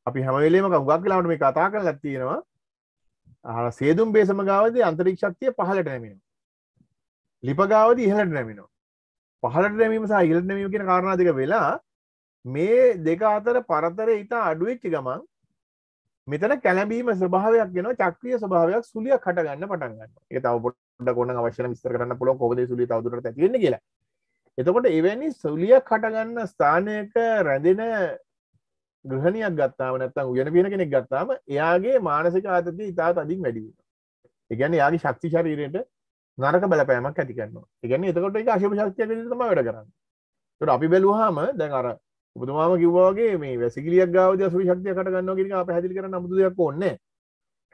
අපි හැම වෙලේම හුඟක් වෙලාවට මේ කතා කරලා තියෙනවා අර සේදුම් බේසම ගාවදී අන්තරික්ෂ ශක්තිය පහළට නැමිනවා. ලිප ගාවදී ඉහළට නැමිනවා. පහළට නැමීම සහ ඉහළට නැමීම කියන කාරණා දෙක වෙලා මේ දෙක අතර පරතරය ඉතා අඩු වෙච්ච ගමන් මෙතන කැලැබීම ස්භාවයක් ගෙන චක්‍රිය ස්භාවයක් සුලිය කට ගන්න පටන්ගන්න තව පොට ගොන අවශ්‍ය විස්තර කරන්න පුළො කොද සුලි තවදුරට තියෙන කියලා එතකොට එවැනි සුලිය කටගන්න ස්ථානයට රැඳෙන ග්‍රහණයක් ගත්තාම නැත්තම් උයන පියෙන කෙනෙක් ගත්තාම එයාගේ මානසික ආතතිය ඉතාත් අදින් වැඩිවෙන එකගැන යාගේ ශක්ති ශරීරයට නරක බලපෑමක් ඇතිකන්නවා එකගැන එතකොට එක අශභ ශක්තිය තම වැඩ කරන්න අපි බැලුවහම දැන් අර උපතුමාම කිව්වාගේ මේ වැසිකිලියක් ගාවද සුවි ශක්තිය කට ගන්නවා කිරික අප හැදිලි කරන අමුතු දෙයක් ඕන්න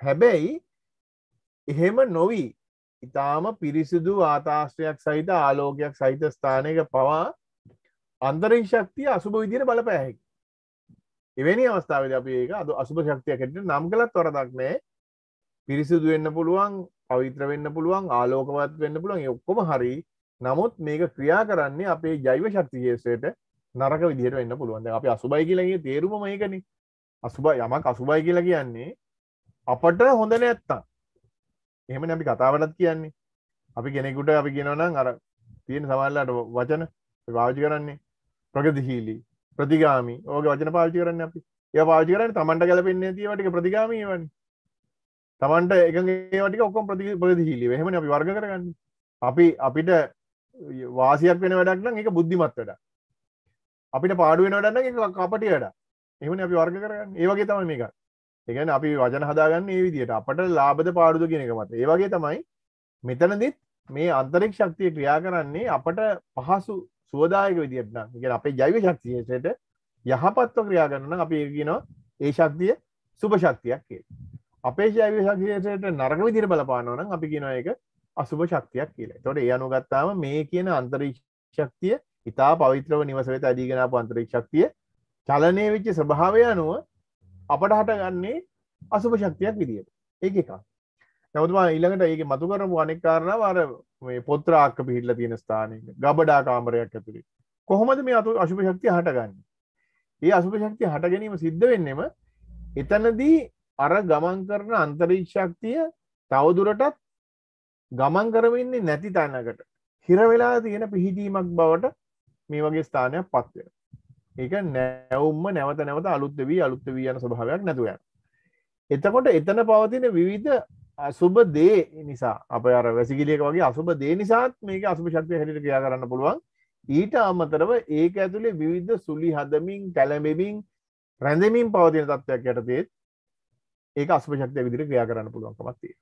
හැබැයි එහෙම නොවී ඉතාම පිරිසිදු ආතාශ්‍රයක් සහිත ආලෝකයක් සහිත ස්ථානයක පවා අන්දරින් ශක්තිය අසුභ විදිර බලපෑහැකි එවැනි අවස්ථාවද අප ඒක අද අසුභ ශක්තිය කෙට නම් කලත් තොරදක් නෑ පිරිසිදු වෙන්න පුළුවන් පවිත්‍ර වෙන්න පුළුවන් ආලෝකවත් වෙන්න පුළුවන් ඔක්කොම හරි නමුත් මේක ක්‍රියා කරන්නේ අපේ ජෛව ශක්ති ජේසයට නරක විදිහට වෙන්න පුළුවන්ද අප අසුබයි කියලගේ තේරුම මේකන අසුබ යමක් අසුබයි කියලා කියන්නේ අපට හොඳ නැත්තම් එහෙම නැි කතාවටත් කියන්නේ අපි කෙනෙකුට අපි කියනවනම් අර තියෙන සමල්ලට වචන පාවිචි කරන්නේ ප්‍රගතිහිලි ප්‍රතිගාමි ඕක වචන පාවිචි කරන්න අපි ය පාචි කරන්න තමන්ට ගැලපෙන්නේ තිවටක ප්‍රතිගාමී වනි තමන්ට එකගේට ඔක්කොම් ප්‍රති ප්‍රතිහිලි එහෙම අපි වර්ග කරගන්න අපි අපිට වාසියක් වෙන වැඩක්න එක බුද්ධිමත් වැඩක් අපිට පාඩුවෙනවටන්න කපටි වැඩ එහම අපි වර්ග කරන්න ඒවගේ තමයි මේක එකන අපි වජන හදාගන්න ඒ විදියට අපට ලාබද පාඩුද කියෙනක මත ඒවගේ තමයි මෙතනදිත් මේ අන්තරික් ශක්තිය ක්‍රියා කරන්නේ අපට පහසු සුවදායක විදිටන එක අපේ ජෛව ශක්තියට යහපත්ව ක්‍රියා කරන්න අපි ගෙන ඒ ශක්තිය සුප ශක්තියක් කිය අපේ ජෛව ශක්තියට නරග විදිර බලපානවන අපි ගෙන එක අසුභ ශක්තියක් කියලා තොට ඒ අනුගත්තාව මේ කියන අන්තරීක්ෂ ශක්තිය ඉතා පවිත්‍රව නිවස වෙත අඩීගෙන පන්තරීක් ශක්තිය චලනය වෙච්ච ස්භාවය අනුව අපට හටගන්නේ අසුප ශක්තියක් විදියට ඒ එක නැවතුමා ඊළඟට ඒක මතු කරපු අනෙක් කාරණාව අර මේ පොත්‍රාක්ක පිහිල්ල තියෙන ස්ථානයක ගබඩා කාමරයක් ඇතුළේ කොහොමද මේ අතු අශුප ශක්තිය හටගන්න ඒ අසුප ශක්තිය හට ගැනීම සිද්ධ වෙන්නෙම එතනදී අර ගමන් කරන අන්තරීක්ෂක්තිය තවදුරටත් ගමන් කරවෙන්නේ නැති තැනකට හිරවෙලා තියෙන පිහිටීමක් බවට මේ වගේ ස්ථානයක් පත්වය ඒක නැවුම්ම නැවත නැවත අලුත්ත වී අලුත්ත වී යන ස්වභාවයක් නැතුව එතකොට එතන පවතින විවිධ අසුබ දේ නිසා අප අර වැසිගිලියක වගේ අසුබ දේ නිසාත් මේක අසුභ ශක්තිය හැටිට ක්‍රියා කරන්න පුළුවන් ඊට අමතරව ඒක ඇතුළේ විවිධ සුලි හදමින් කැලඹෙමින් රැඳමින් පවතින තත්ත්වයක් යටතේත් ඒක අස්පශක්තිය විදිර ක්‍රියා කරන්න පුළුවන්කමක් තිය.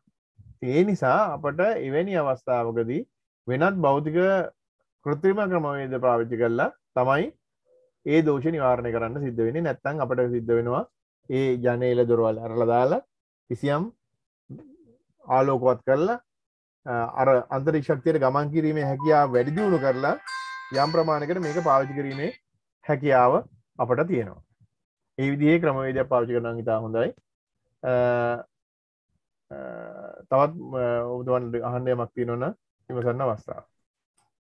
ඒ නිසා අපට එවැනි අවස්ථාවකදී වෙනත් භෞතික කෘත්‍රිම ක්‍රමවේද පාවිච්චි කරලා තමයි ඒ දෝෂ නිවාරණය කරන්න සිද්ධ වෙන නැත්තන් අපට සිද්ධ වෙනවා ඒ ජන එල දොරවල් අරලදාලා කිසියම් ආලෝකුවත් කරලා අර අන්තරීක්ෂක්තියට ගමන් කිරීමේ හැකියා වැඩිදියුණු කරලා යම් ප්‍රමාණකට මේක පාවිච්චි කිරීමේ හැකියාව අපට තියෙනවා ඒ විදිහේ ක්‍රමවේදයක් පාවිච්චි කරන ඉතා හොඳයි තවත් ඔබතුවන් අහන්ඩයමක් තියෙනවන විමසන්න අවස්ථාව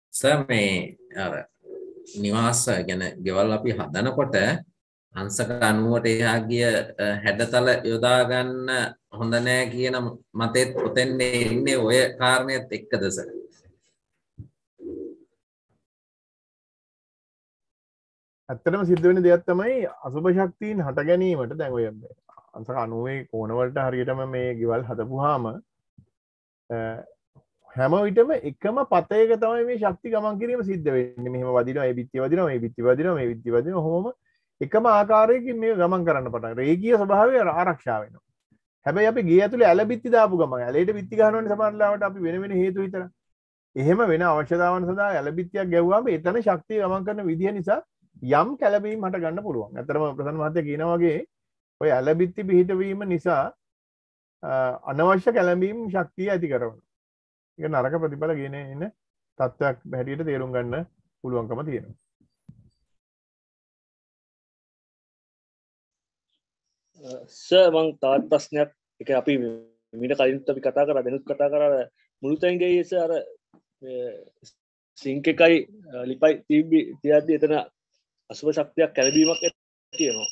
සර් මේ අර නිවාස ගැන ගෙවල් අපි හදනකොට අංශක 90ට එහා ගිය හැඩතල යොදා ගන්න හොඳ නෑ කියන මතෙත් ඔතෙන්නේ ඉන්නේ ඔය කාරණේත් එක්කද සර්? ඇත්තටම සිද්ධ වෙන දෙයක් තමයි අසුභ ශක්තියින් හට ගැනීමට දැන් ඔය අංශක 90 කෝණවලට හරියටම මේ ගෙවල් හදපුවාම හැම විටම එකම පතයක තමයි මේ ශක්ති ගමන් කිරීම සිද්ධ වෙන්න මෙහම වදින පිත්ති වදින මේ පිත්ති වදින මේ පිත්ති වදින හොම එකම ආකාරයකින් මේ ගමන් කරන්න පටන් රේගිය ස්භාවය ආරක්ෂා වෙනවා හැබැ අප ගේ තුළ ඇල බිත්ති දාපු ගම ඇලට පිත්ති ගහනට සමරලාවට අපි වෙනෙන හේතු විතර එහෙම වෙන අවශ්‍යතාවන් සඳහා ඇලබිත්තියක් ගැව්වාම එතන ශක්තිය ගමන් කරන විදිහ නිසා යම් කැලබීම හට ගන්න පුළුවන් ඇතරම ප්‍රසන් මහතය කියනවගේ ඔය ඇලබිත්ති පිහිටවීම නිසා අනවශ්‍ය කැලඹීම් ශක්තිය ඇති කරවන එක නරක ප්‍රතිඵල ගෙන එන්න තත්ත්වයක් හැටියට තේරුම් ගන්න පුළුවන්කම තියෙනවා සමං තාත් ප්‍රශ්නයක් එක අපි මිට කලින්ට අපි කතා කර දෙනුත් කතා කර මුළුතැන්ගේ ඒස අර සිංක එකයි ලිපයි තිබි තියද්දි එතන අසුව ශක්තියක් කැලබීමක් තියෙනවා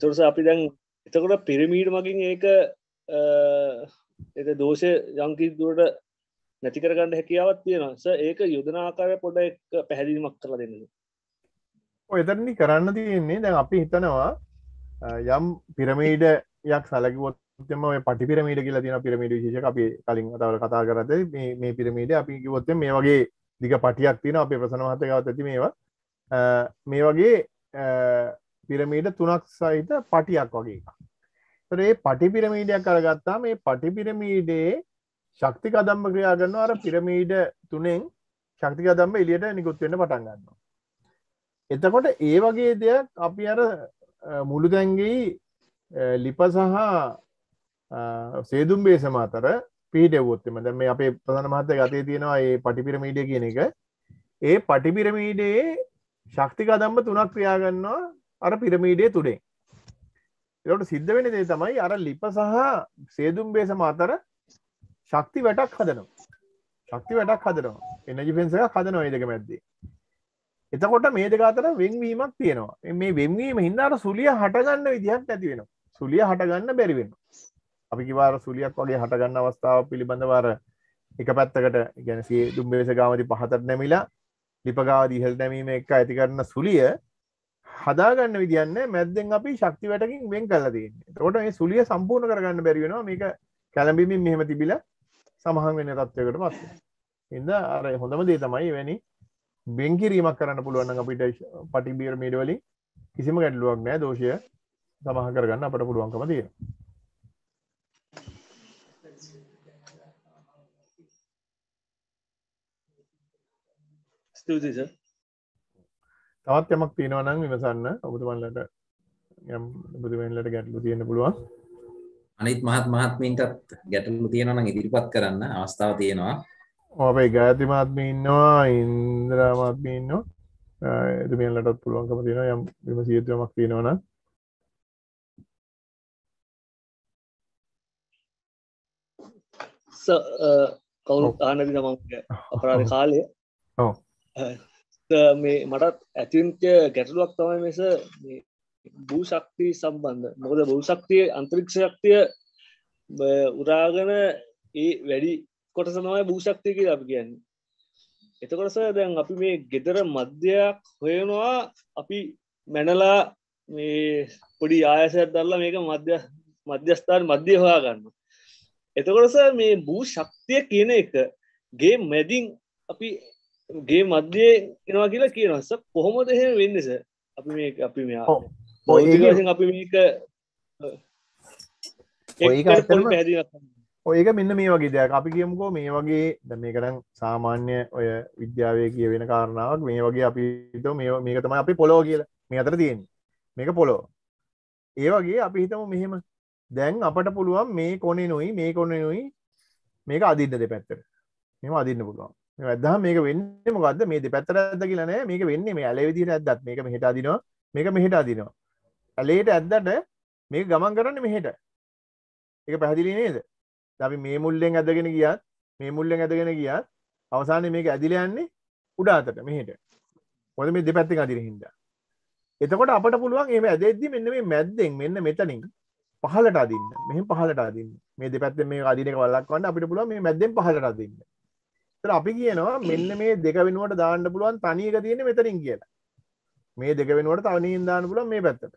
තුරස අපි දැන් එතකොට පිරිමීඩ මගින් ඒක එත දෝෂය යංකි දුවට නැති කරගන්න හැකියාවත් තියෙනස ඒක යුදනාකාරය පොඩ පැහැදිලිමක් කරලා දෙන්න එතරනි කරන්න තියෙන්නේ දැන් අපි හිතනවා යම් පිරමීඩ යක් සැලකිවොත්තම පටි පිරමීඩ කියලා තින පිරමීඩ විශේෂ අපි කලින් තවර කතා කරද මේ පිරමීඩ අපි කිවොත්ත මේ වගේ දිග පටියක් තියෙන අපේ ප්‍රසනහතකවත් ඇති මේවා මේ වගේ පිරමීඩ තුනක් සහිත පටියක් වගේ ඒ පටි පිරමීඩයක් කරගත්තා මේ පටි පිරමීඩේ ශක්ති කදම්ම ක්‍රියා කරනවා අර පිරමීඩ තුනෙන් ශක්ති කදම්ම එලියට නිකුත් වෙන්න පටන් ගන්නවා. එතකොට ඒ වගේ දෙයක් අපි අර මුළු දැන්ගෙයි ලිප සහ සේදුම් බේසම අතර පිහිටවොත්තම දැම මේ අපේ ප්‍රධන මහත ගතය තියෙනවා ඒ පටිපිරමීඩ කියන එක ඒ පටිපිරමීඩයේ ශක්ති කදම්ම තුනක් ක්‍රියාගන්නවා අර පිරමීඩේ තුඩේ එට සිද්ධ වෙන දේ තමයි අර ලිප සහ සේදුම් බේසම අතර ශක්ති වැටක් හදනවා ශක්ති වැටක් හදනවා එනජි පෙන්සක හදනවා ඒදක මැද්දී එතකොට මේ දෙක අතර වෙන්වීමක් තියෙනවා මේ වෙන්වීම හින්දාට සුලිය හටගන්න විදිහක් නැති වෙන සුලිය හටගන්න බැරිවෙන අපි කිවාර සුලියක් වගේ හටගන්න අවස්ථාව පිළිබඳවර එක පැත්තකට ගැනසේ දුම්බේස ගාමති පහතර නැමිලා ලිපගාව දිහල් නැමීම එක ඇති කරන සුලිය හදාගන්න විදින්න මැද්දෙන් අපි ශක්ති වැටකින් වෙන් කලතින්න තොට මේ සුලිය සම්පූර්ණ කරගන්න බැරිවෙනවා මේක කැලඹිමින් මෙහෙම තිබිලා සමහන් වෙන තත්වයකට පත් ඉද අර හොඳම දේ තමයි වැනි බෙන්කිරීමක් කරන්න පුළුවන් අපිට පටිබියර් මීඩවලින් කිසිම ගැටලුවක් නෑ දෝෂය සමහ කරගන්න අපට පුළුවන්කම තිය ස්තුතිස තවත් යමක් තියෙනවනම් විමසන්න ඔබතුමන්ලට යම් බුදුවෙන්ලට ගැටලු තියෙන පුළුවන් අනිත් මහත් මහත්මීන්ටත් ගැටලු තියෙනවා නම් ඉදිරිපත් කරන්න අවස්ථාව තියෙනවා. අපේ ගාති මහත්මී ඉන්නවා ඉන්ද්‍ර මහත්මී ඉන්නවා. එතුමියන්ලටත් පුළුවන්කම තියෙනවා යම් විමසියතුමක් තියෙනවා නම්. Uh, කවුරුත් ආනදි තමන්ගේ අපරාධ කාලය ඔව් uh, මේ මටත් ඇතිවිච්ච ගැටලුවක් තමයි මෙස භූ ශක්තිය සම්බන්ධ මොකද බහු ශක්තිය අන්තරික්ෂයක්තිය උරාගන ඒ වැඩි කොට සමයි භූ ශක්තිය කියලා අපි කියන්නේ එතකොටස දැන් අපි මේ ගෙදර මධ්‍යයක් හොයනවා අපි මැනලා මේ පොඩි ආයසයක් දල්ලා මේක මධ්‍ය මධ්‍යස්ථාන මධ්‍ය හොයා ගන්න එතකොටස මේ භූ ශක්තිය කියන එක ගේ මැදින් අපි ගේ මධ්‍යයේ එනවා කියලා කියනස කොහොමද එහෙම වෙන්නස අපි මේ අපි මේ බෞතිකසින් අපි මේක ඒක මෙන්න මේ වගේ දෙයක් අපි කියමුකෝ මේ වගේ ද මේකටන් සාමාන්‍ය ඔය විද්‍යාවේ කිය වෙන කාරණාවක් මේ වගේ අපිට මේ මේක තමයි අපි පොලෝ කියල මේ අතර තියෙන මේක පොලෝ ඒ වගේ අපි හිතම මෙහෙම දැන් අපට පුළුවන් මේ කොනෙ නොයි මේ කොන්න නොයි මේක අදින්න දෙපැත්තර මෙම අදින්න පුළුවන් වැදහ මේක වෙන්න මොකක්ද මේ දෙපැත්තර ඇද කියලනෑ මේක වෙන්නේ මේ ඇලවිදිර ඇදත් මේක මෙහිට අදිනවා මේක මෙහිට අදිනවා ඇලේට ඇද්දට මේ ගමන් කරන්න මෙහෙට එක පැහදිලි නේද අපි මේ මුල්ලෙන් ඇදගෙන ගියත් මේ මුල්ලෙන් ඇදගෙන ගියත් අවසානය මේක ඇදිලයන්නේ උඩාතට මෙහෙට හොද මේ දෙපැත්ති අදිරහින්ද එතකොට අපට පුළුවන් එම ඇදෙද්දි මෙන්න මේ මැද්දෙන් මෙන්න මෙතනින් පහලට අදින්න මෙහි පහලට අදින්න මේ දෙපැත්ත මේ අදිනක වල්ලක් වන්න අපිට පුළුව මේ මැද්දෙන් පහලට අදින්න තර අපි කියනවා මෙන්න මේ දෙක වෙනුවට දාන්න පුළුවන් තනියක තියෙන මෙතරින් කියලා මේ දෙක වෙනුවට තවනින් දාන්න පුළුවන් මේ පැත්තට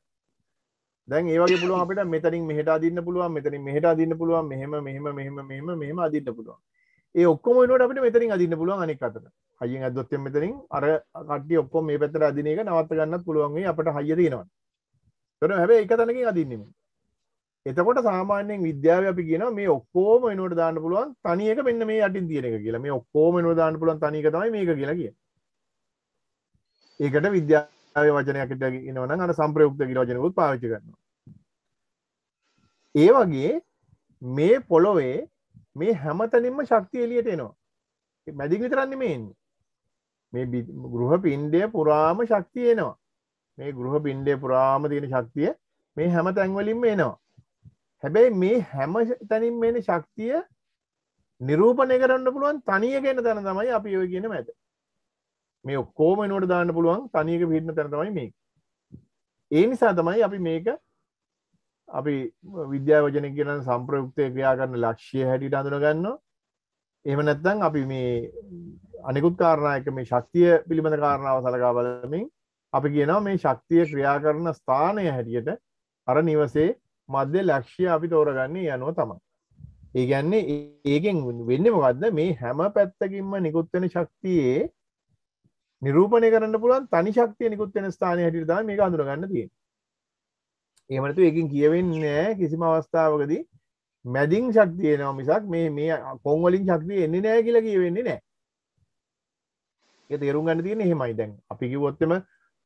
දැන් ඒවගේ පුළුව අපට මෙතරින් මෙහට අදින්න පුළුවන් මෙතරින් මෙහට අදින්න පුළුවන් මෙහම මෙහම මෙහම මෙහම මෙහම අදින්න පුළුවන් ඒ ඔක්කොම නුවට අපට මෙතරින් අදින්න පුළුවන් අනෙක් අතට හයිෙන් ඇදොත්ත මෙතරින් අර කටි ඔක්කොම මේ පැතර අදින එක නවත්ත ගන්න පුළුවන්ගේ අපට හයිදෙනවා තොර හැබ එක තනකින් අදින්නෙම එතකොට සාමාන්‍යයෙන් විද්‍යාව අපි කියන මේ ඔක්කෝම එනුවට දාන්න පුළුවන් තනියක මෙන්න මේ අටින් තියෙන එක කියලා මේ ඔක්කෝම එනුව දාන්න පුළුවන් තනික තමයි මේක කියලා කිය ඒකට විද්‍යාව වචනයකට නවන අට සම්ප්‍රයුක්ත රෝජනකුත් පාච කරනවා ඒ වගේ මේ පොලොවේ මේ හැමතනින්ම ශක්තිය එලියට එනවා මැදික් විතරන්නේ මේ මේ ගෘහ පින්ඩය පුරාම ශක්තියනවා මේ ගෘහ පින්ඩය පුරාම තියෙන ශක්තිය මේ හැම තැන්වලින්ම එනවා හැබැයි මේ හැම තැනින් මෙන ශක්තිය නිරූපණය කරන්න පුළුවන් තනිය ගෙන තැන තමයි අපි ඔය කියන මැත මේ ඔක්කෝම එනුවට දාන්න පුළුවන් තනියක පිහිටන තැනතමයි මේ ඒ නිසා තමයි අපි මේක අපි විද්‍යාවජන කියෙන සම්ප්‍රයුක්තය ක්‍රියා කරන්න ලක්ෂය හැටිට අඳන ගන්න එහම නැත්තං අපි මේ අනෙකුත් කාරණයක මේ ශක්තිය පිළිබඳ කාරණාව සලකා බලමින් අපි කියනවා මේ ශක්තිය ක්‍රියා කරන ස්ථානය හැටියට අර නිවසේ මධ්‍ය ලක්ෂය අපි තෝරගන්නේ යනුව තමයි ඒගැන්නේ ඒකෙන් වෙන්න මොකක්ද මේ හැම පැත්තකින්ම නිකුත්වෙන ශක්තියේ නිරූපණය කරන්න පුළුවන් තනි ශක්තිය නිකුත් වෙන ස්ථානය හැටියට තමයි මේක අඳුරගන්න තියෙන්නේ. එහෙම නැතු ඒකින් කියවෙන්නේ නැහැ කිසිම අවස්ථාවකදී මැදින් ශක්තිය එනවා මිසක් මේ මේ කොන් වලින් ශක්තිය එන්නේ නැහැ කියලා කියවෙන්නේ නැහැ. ඒක තේරුම් ගන්න තියෙන්නේ එහෙමයි දැන්. අපි කිව්වොත් එම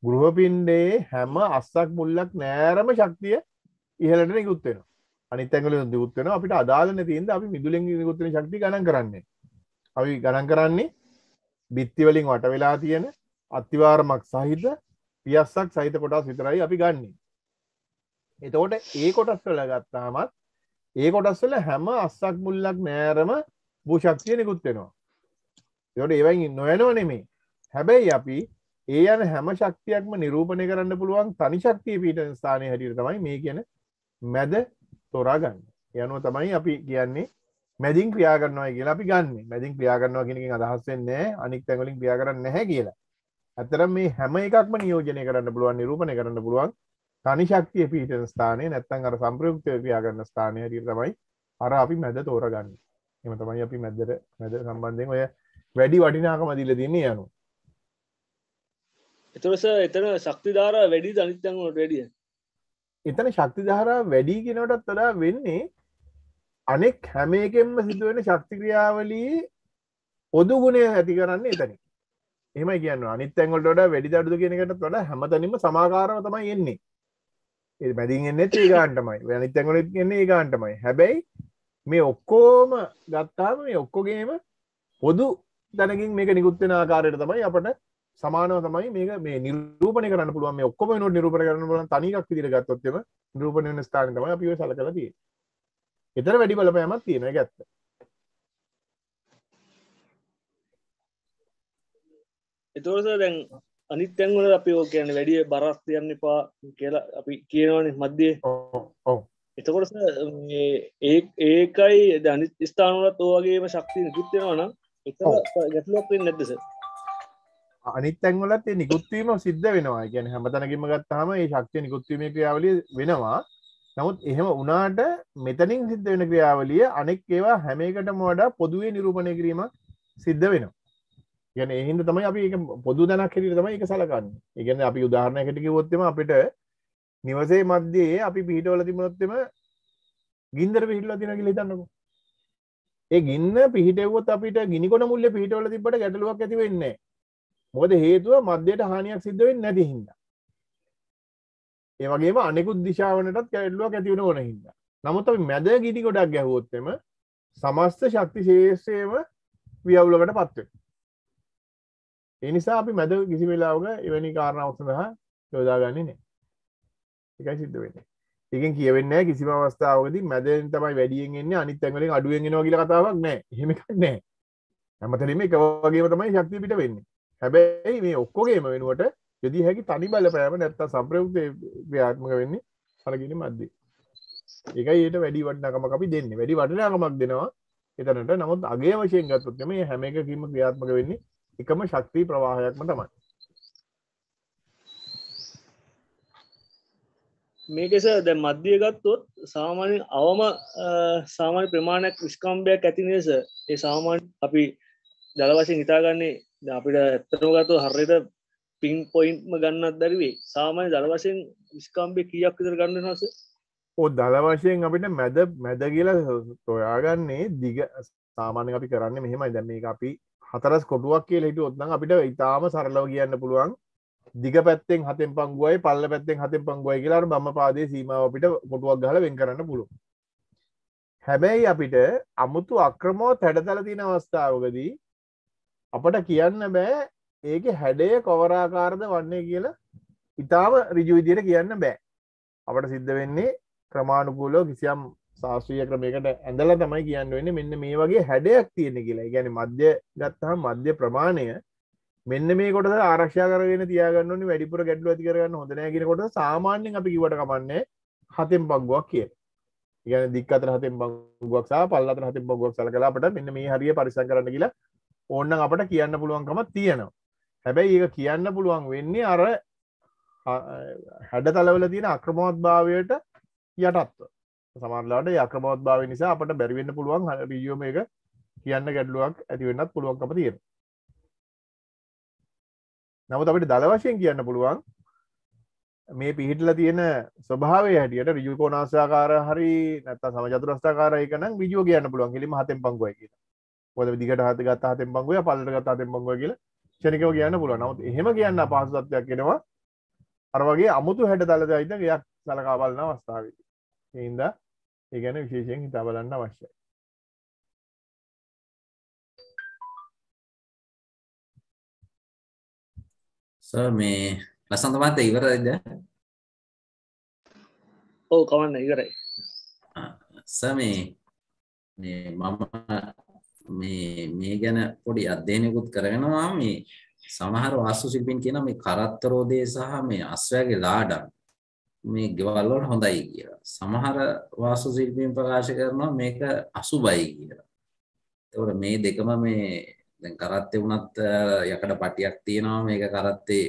ගෘහපින්ඩේ හැම අස්සක් මුල්ලක් නෑරම ශක්තිය ඉහලට නිකුත් වෙනවා. අනිත් ඇඟවල නිකුත් වෙනවා. අපිට අදාළ නැති ඉඳ අපි මිදුලෙන් නිකුත් වෙන ශක්තිය ගණන් කරන්නේ. අපි ගණන් කරන්නේ බිත්තිවලින් වට වෙලා තියෙන අත්තිවාරමක් සහිත පියස්සක් සහිත කොටස් විතරයි අපි ගන්නේ එතකොට ඒ කොටස් වල ගත්තාමත් ඒ කොටස් වල හැම අස්සක් මුල්ලක් නෑරම භූෂක්තිය නිකුත් වෙනවා යොට ඒවයි නොයනව නෙමේ හැබැයි අපි ඒ යන හැම ශක්තියක්ම නිරූපණය කරන්න පුළුවන් තනි ශක්තිය පීට ස්ථානය හැටියට තමයි මේ කියන මැද තොරා ගන්න යනුව තමයි අපි කියන්නේ මැදින් ක්‍රියා කරනවා කියලා අපි ගන්න මැදින් ක්‍රියා කරනවා කෙනකින් අදහස්සෙන්නේ අනික් තැඟලින් ක්‍රියා කරන්න නැහැ කියලා ඇතරම් මේ හැම එකක්ම නියෝජනය කරන්න පුළුවන් නිරූපණය කරන්න පුළුවන් තනි ශක්තිය පිහිටන ස්ථානය නැත්තන් අර සම්ප්‍රයුක්තය ක්‍රියා කරන්න ස්ථානය හරියට තමයි අර අපි මැද තෝරගන්න එම තමයි අපි මැද්දට මැද සම්බන්ධයෙන් ඔය වැඩි වටිනාකම දීලා තින්නේ යනු එතරස එතන ශක්තිධාර වැඩි අනිත් තැන්වලට වැඩිය එතන ශක්තිධාරා වැඩි කෙනටත් තඩා වෙන්නේ අනෙක් හැමේකෙන්ම සිදුවෙන ශක්තික්‍රියාවලී පොදු ගුණය ඇති කරන්නේ එතනි එම කියන්න අනිත්තැන්ගොල්ට වැඩි දඩු කියෙනකට තොට හැමතනිම සමාකාරව තමයි එන්නේ ඒ බැදින් එන්න ඒගාන්ටමයි වැනිත්තැගොල එන්නේ ඒගාන්ටමයි හැබැයි මේ ඔක්කෝම ගත්තාම මේ ඔක්කොගේම පොදු දැනකින් මේක නිකුත්වෙන ආකාරයට තමයි අපට සමානව තමයි මේක මේ නිරූපණය කරන්න පුළුවන් මේ ඔක්කොම නොට නිරූපණ කරන්න පුළුවන් තනිකක් විදිහට ගත්තොත් එම නිරූපණ වෙන ස්ථාන තමයි අපි ඔය සලකලා තියෙන්නේ එතර වැඩි බලපෑමක් තියෙන ගැත්ත එතෝරස දැන් අනිත්තැන්වල අපි ඕ කියන්න වැඩිය බරස් තියන්න එපා කියලා අපි කියනවන මධ්‍යය එතකොටස ඒ ඒකයි අනි ස්ථානුලත් ඕවගේම ශක්තිය නිකුත්තිෙනවන එක ගැතුලක්ෙන් නැදස අනිත්තැන්වලත් නිකුත්වීම සිද්ධ වෙනවා ගැන හැමතනකිම ගත්තාම ඒ ශක්තිය නිකුත්වීම ක්‍රියාවලි වෙනවා නමුත් එහෙම වනාට මෙතනින් සිද්ධ වෙන ක්‍රියාවලිය අනෙක් ඒවා හැමකට මොඩා පොදුවේ නිරූපණය කිරීම සිද්ධ වෙනවා ගැන එහින්ද තමයි අපි පොදු දැනක් හෙට තමයි එක සලකන්න ඉගැන අපි උදාහරණ හැටකි ොත්තම අපිට නිවසේ මධ්‍යයේ අපි පිහිටවල තිබනොත්තම ගින්දර පිහිටල තින කිල තන්නක ඒ ගින්න පිහිටවත් අපිට ගිනිකොන මුල්ල පිහිටවල තිබට ගැටලුවක් ඇති වෙන්නේ මොද හේතුව මධ්‍යයට හානියක් සිද්ධ වෙන්න නැතිහින්දා ඒවගේම අනෙකුත් දිශාවනටත් කැල්ලුවක් ඇතිවන ඕන හිද නමුත් අපි මැද ගිටි ගොඩක් ගැහෝත්තම සමස්ත ශක්ති ශේෂයම වියවුලකට පත්ව එනිසා අපි මැද කිසි වෙලාවක එවැනි කාරණාව සඳහා යොදාගන්නේ නෑ එකයි සිද්ධ වෙන එකෙන් කියවෙන්න කිසිම අවස්ථාවද මැදෙන් තමයි වැඩියෙන් එන්න අනිත් ඇගලින් අඩුවෙන්ගෙනවා කියල කතාවක් නෑ හෙමිකක් නෑ ඇමතරීම එක වගේම තමයි ශක්ති පිට වෙන්න හැබැයි මේ ඔක්කොගේම වෙනුවට යොදී හැකි තනි බලපෑම නැත්ත සම්ප්‍රයුක්ත ව්‍යාත්මක වෙන්නේ අරගෙන මද්දී එකයි ඒයට වැඩි වටනකම අපි දෙන්න වැඩි වටනාකමක් දෙනවා එතනට නමුත් අගේ වශයෙන් ගත්තොත් මේ හැම එකකිම ක්‍රියාත්මක වෙන්නේ එකම ශක්ති ප්‍රවාහයක්ම තමයි මේකෙස දැ මධ්‍යිය ගත්තොත් සාමාන්‍යෙන් අවම සාමාන්‍ය ප්‍රමාණයක් විස්කම්භයක් ඇති නිස ඒ සාමාන්‍ය අපි දළවසින් ඉතාගන්නේ අපිට ඇත්තනෝ ගත්තු හරියට පින් පොයින්ම ගන්නත් දරුවේ සාමාන්‍ය දළවශයෙන් විස්කාම්පය කියක් විතර ගන්න හස ඕ දළවශයෙන් අපිට මැද මැද කියලා තොයාගන්නේ දිග සාමාන්‍ය අපි කරන්න මෙහෙමයි දැම මේ අපි හතරස් කොටුවක් කිය ලෙට ඔත්නම් අපිට ඉතාම සරලව කියන්න පුළුවන් දිග පැත්තෙන් හතෙන් පංගුවයි පල්ල පැත්තෙන් හතෙන් පංගුවයි කියලා බම පාදේ සීමාව අපිට කොටුවක් ගහල වෙන් කරන්න පුළුවන් හැබැයි අපිට අමුතු අක්‍රමෝ හැඩතල තියෙන අවස්ථාවකදී අපට කියන්න බෑ ඒක හැඩය කොවරාකාරද වන්නේ කියලා ඉතාම රිජුවිදියට කියන්න බෑ අපට සිද්ධ වෙන්නේ ක්‍රමාණුකූලෝ කිසියම් ශාස්ත්‍රීය ක්‍රමයකට ඇඳලා තමයි කියන්න වෙන්න මෙන්න මේ වගේ හැඩයක් තියෙන කියලා ගැන මධ්‍ය ගත්තහම් මධ්‍ය ප්‍රමාණය මෙන්න මේ කොට ආරක්ෂා කරගෙන තියගන්න වැඩිපුර ගැඩ්ලු ඇති කරගන්න හොඳනෑගෙනකොට සාමාන්‍යෙන් අපි කිවට කමන්නේ හතෙන් පංගුවක් කිය ඉගන දික් අතර හතෙන් බංගුවක් සහ පල්ලත හතෙන් බංගුවක් සල කලාපට මෙන්න මේ හරිය පරිසන් කරන්න කියලා ඕන්න අපට කියන්න පුළුවන්කම තියෙනවා හැබැයි ඒක කියන්න පුළුවන් වෙන්නේ අර හැඩ තලවල තියෙන අක්‍රමෝත් භාවයට යටත්ව සමරලාට යක්‍රමෝත් භාව නිසා අපට බැරිවෙන්න පුළුවන් හ රිියෝම එක කියන්න ගැඩලුවක් ඇතිවෙන්නත් පුළුවන්කම තියෙන නමුත් අපට දළ වශයෙන් කියන්න පුළුවන් මේ පිහිටල තියෙන ස්වභාවය හැටියට රිජු කෝනාසාකාර හරි නැත සමජතුරස්ථාකාරයකන විජෝ කියන්න පුළුවන් හෙලිම හතෙන් පංගුව කිය ොද දිගට හත ගත්තා හතෙන් පංගුව පල්ලට ගත්තා තෙන් පංගුව කියලා ෂණකව කියන්න පුළුව නවත් එහෙම කියන්න පහසුත්වයක් කෙනවා අරවගේ අමුතු හැට තලදයිත ගයක් සලකාබලන අවස්ථාවක එයින්ද ඒගැන විශේෂයෙන් හිතාබලන්න අවශ්‍යයි ස මේ ලසඳමත ඉවරද ඕ කවන්න ඉවරයි සමේ මම මේ මේ ගැන පොඩි අධ්‍යයනයකුත් කරගෙනවා මේ සමහර වාස්තු ශිල්පීන් කියන මේ කරත්තරෝදේ සහ මේ අස්වැගේ ලාඩම් මේ ගෙවල් වල හොඳයි කියලා. සමහර වාස්තු ශිල්පීන් ප්‍රකාශ කරනවා මේක අසුබයි කියලා. ඒතකොට මේ දෙකම මේ දැන් කරත්තේ වුණත් යකඩ පටියක් තියෙනවා මේක කරත්තේ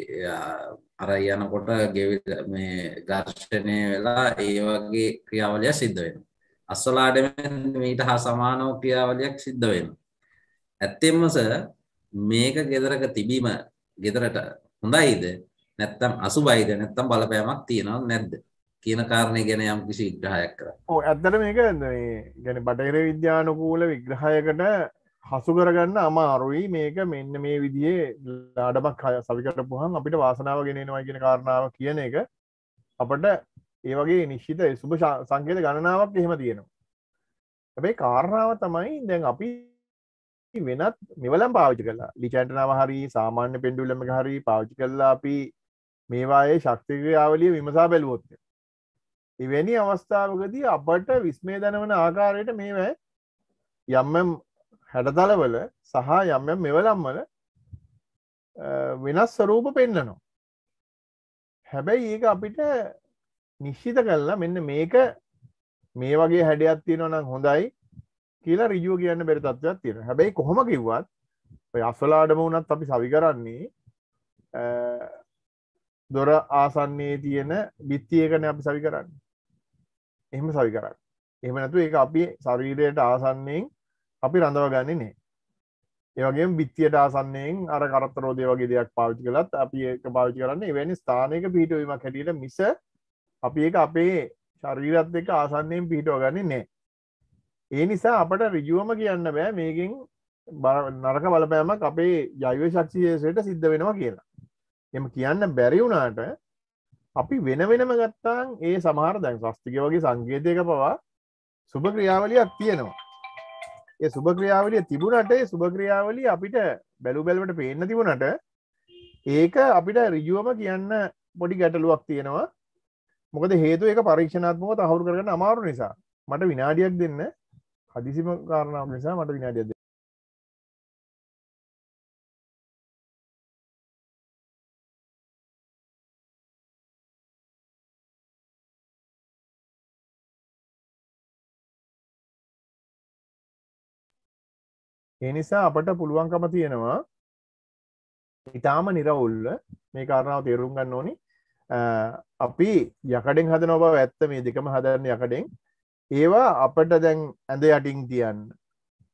අර යනකොට ගෙවිල මේ ඝර්ෂණය වෙලා ඒ වගේ ක්‍රියාවලිය සිද්ධ වෙනවා. අස්වලාඩමෙන් මීට හා සමානෝ ක්‍රියාවලියක් සිද්ධ වෙනවා. ඇත්තෙන්ම සර් මේක ගෙදරක තිබීම ගෙදරට හොඳයිද නැත්තම් අසුබයිද නැත්තම් බලපෑමක් තියෙනවා නැද්ද කියන කාරණය ගැන යම් කිසි විග්‍රහයක් කර ඕ ඇත්තට මේක ගැන බටහිර විද්‍යානුකූල විග්‍රහයකට හසු කරගන්න අමාරුයි මේක මෙන්න මේ විදිේ ලාඩමක් අය සවිකට පුහන් අපිට වාසනාව ගෙනෙනවා කියන කාරණාව කියන එක අපට ඒ වගේ නිශ්ිත සුභ සංකේත ගණනාවක් එහෙම තියෙනවා හැබැයි කාරණාව තමයි දැන් අපි වෙනත් මෙවලම් පාවිචි කලා ලිචන්ටනාව හරි සාමාන්‍ය පෙන්ඩුල්ලම හරි පාවිචි කල්ලා අපි මේවායේ ශක්තික්‍රියාවලිය විමසා බැලුවොත්ය එවැනි අවස්ථාවකදී අපට විස්මේ දැනවන ආකාරයට මේවැ යම්ම හැඩතලවල සහ යම්ම මෙවලම්වල වෙනස් ස්වරූප පෙන්න්නනවා හැබැයි ඒක අපිට නිශ්චිත කල්ලා මෙන්න මේක මේ වගේ හැඩයක් තියෙනවා නම් හොඳයි කියලා රිජුව කියන්න බැරි තත්ත්වයක් තියෙන හැබැයි කොහොම කිව්වත් ඔය අස්සලාඩම වුණත් අපි සවි කරන්නේ දොර ආසන්නේ තියෙන බිත්තියකන අපි සවි කරන්න එහෙම සවි කරන්න එහම නැතු ඒ අපි ශරීරයට ආසන්නයෙන් අපි රඳව ගන්නේ නෑ ඒවගේ බිත්තියට ආසන්නයෙන් අර කරතරෝදය වගේ දෙයක් පාවිචි කලත් අපි ඒක පාවිචි කරන්න එවැනි ස්ථානයක පිටවීමක් හැටියට මිස අපි එක අපේ ශරීරත් එක ආසන්නයෙන් පිහිටෝ ගන්න නෑ ඒ නිසා අපට රිජුවම කියන්න බෑ මේකින් නරක බලපෑමක් අපේ ජයව ශක්ෂයසයට සිද්ධ වෙනවා කියලා එම කියන්න බැරි වුණාට අපි වෙන වෙනම ගත්තාන් ඒ සමහර දැන් ස්වස්තික වගේ සංකේතයක පවා සුභ ක්‍රියාවලියක් තියෙනවා ඒ සුභ ක්‍රියාවලිය තිබුණට ඒ සුභ ක්‍රියාවලිය අපිට බැලු බැලවට පේන්න තිබුණට ඒක අපිට රිජුවම කියන්න පොඩි ගැටලුවක් තියෙනවා මොකද හේතු එක පරීක්ෂණත්මක තහවුරු කරගන්න අමාරු නිසා මට විනාඩියක් දෙන්න හදිසිම කාරණාව නිසා මට විනාඩියක් එනිසා අපට පුළුවන්කම තියෙනවා ඉතාම නිරවුල්ල මේ කාරණාව තේරුම් ගන්න ඕනි අපි යකඩෙන් හදන ඔබ ඇත්ත මේ දෙකම හදරන යකඩෙන් ඒවා අපට දැන් ඇඳ යටින් තියන්න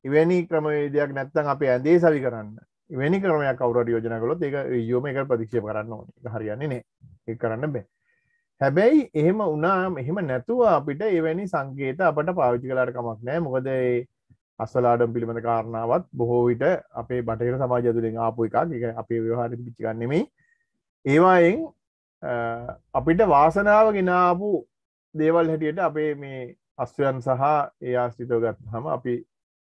එවැනි ක්‍රමවේදයක් නැත්තන් අප ඇඳේ සවි කරන්න වැනි ක්‍රමය කවර යෝජනකලොත් ඒක යෝම එක ප්‍රතික්ෂය කරන්න ඕන හරියන්නේ නෑ ඒ කරන්න බෑ හැබැයි එහෙම උනාම් එහෙම නැතුව අපිට එවැනි සංකේත අපට පාවිච්චි කලාට කමක් නෑ මොකද අස්සලාඩම් පිළිබඳ කාරණාවත් බොහෝ විට අපේ බටහිර සමාජතුලින් ආපු එකක් එක අපේ ව්‍යවහාර පිච්චිගන්නෙමේ ඒවායෙන් අපිට වාසනාව ගෙනාපු දේවල් හැටියට අපේ මේ අස්වයන් සහ ඒ ආශ්‍රිතව ගත් හම අපි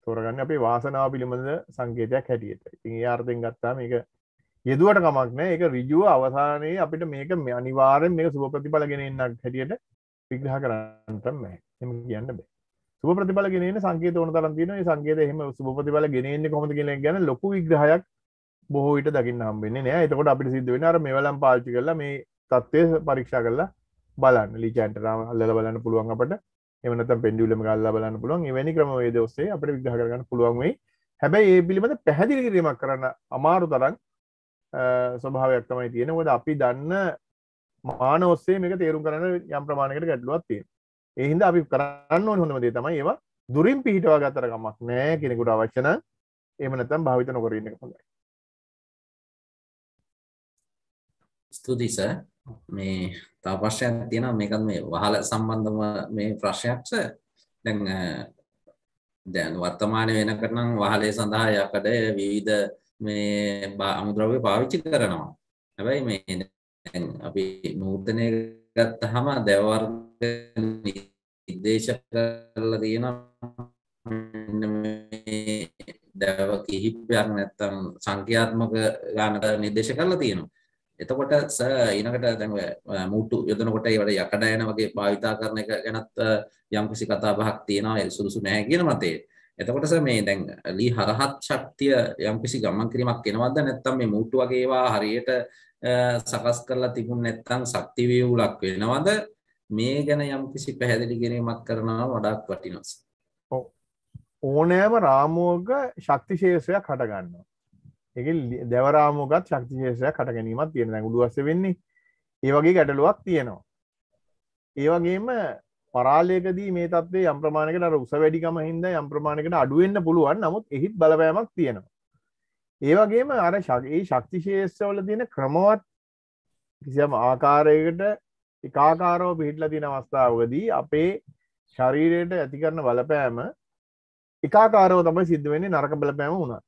තෝරගන්න අපේ වාසනාව පිළිබඳ සංකේතයක් හැටියට ඉතින් ආර්ථෙන් ගත්තා මේක යෙදුවට කමක් නෑ එක රිජුව අවසානයේ අපිට මේක මේ අනිවාරෙන් මේක සුව ප්‍රතිඵල ගෙනෙන්න්නක් හැටියට විග්‍රහ කරන්නටම එම කියන්න බෑ සුව ප්‍රතිඵල ගෙන සංකේත වන තරන් තින සංකේත එහම සුප ප්‍රතිඵල ගෙනෙන්නේ කොමද කියෙන ගැන ලොකු විග්‍රහයක් බොහෝට දකින්න හම්බෙන්නේ නෑ එතකොට අපි සිද්ධ වෙන අර මෙවලම් පාච්චි කරලා මේ තත්වය පරීක්ෂා කරලා බලන්න ලිකෑන්ටරම අල්ල බලන්න පුළුවන් අපට එමනත පෙන්ඩියුලම ගල්ලා බලන්න පුළුවන් එවැනි ක්‍රමවේද ඔස්සේ අපට විග්‍රහ කරගන්න පුළුවන් වෙයි හැබැයි ඒ පිළිබඳ පැහැදිලි කිරීමක් කරන්න අමාරු තරම් ස්වභාවයක් තමයි තියෙන ොද අපි දන්න මාන ඔස්සේ මේක තේරුම් කරන්න යම් ප්‍රමාණකට ගැටලුවත් තියෙන එහින්ද අපි කරන්න ඕන හොඳමදේ තමයි ඒවා දුරින් පිහිටවා ගතරකමක් නෑ කෙනෙකුට අවශ්‍යන එමනතම් භාවිත නොකරන්න හොඳයි ස්තුතියි සර් මේ තව ප්‍රශ්නයක් තියෙනවා මේකත් මේ වහල සම්බන්ධව මේ ප්‍රශ්නයක්ද දැන් දැන් වර්තමාන වෙනකට නම් වහලේ සඳහා යකඩ විවිධ මේ අමුද්‍රව්‍ය පාවිච්චි කරනවා හැබැයි මේ දැන් අපි නූතනය ගත්තහම දැව වර්ග නිර්දේශ කරලා තියෙනවා දැව කිහිපයක් නැත්තම් සංඛ්‍යාත්මක ගානක නිර්දේශ කරලා තියෙනවා එතකොට සර් ඊනකට දැන් ඔය මූට්ටු යොදනකොට ඒ වගේ යකඩ යන වගේ භාවිතා කරන එක ගැනත් යම්කිසි කතා බහක් තියෙනවා ඒ සුදුසු නැහැ කියන මතේ. එතකොට සර් මේ දැන් ලී හරහත් ශක්තිය යම්කිසි ගමන් කිරීමක් එනවද නැත්නම් මේ මූට්ටු වගේ ඒවා හරියට සකස් කරලා තිබුණ නැත්නම් ශක්ති වේවුලක් වෙනවද මේ ගැන යම්කිසි පැහැදිලි කිරීමක් කරනවා වඩාත් වටිනවා. ඔව්. ඕනෑම රාමුවක ශක්තිශේෂයක් හටගන්නවා. එක දැවරාමෝකත් ශක්තිශේෂය කට ගැනීමත් තියෙන ගුඩුවස වෙන්නේ ඒවගේ ගැටලුවක් තියෙනවා ඒවගේම පරාලයකදී මේ තත්වේ යම්ප්‍රමාණකට රුස වැඩිකම හින්ද යම්ප්‍රමාණකට අඩුවෙන්න්න පුළුවන් නමුත් එහිත් බලපෑමක් තියෙනවා ඒවගේම අර ශගේ ශක්තිශේෂවල තියෙන ක්‍රමවත් කිසියම් ආකාරයකට එකාකාරෝ පිහිටල තින අවස්ථාවකදී අපේ ශරීරයට ඇති කරන බලපෑම එකාකාරෝ තමයි සිද්ධ වෙන්නේ නරක බලපෑම වුණා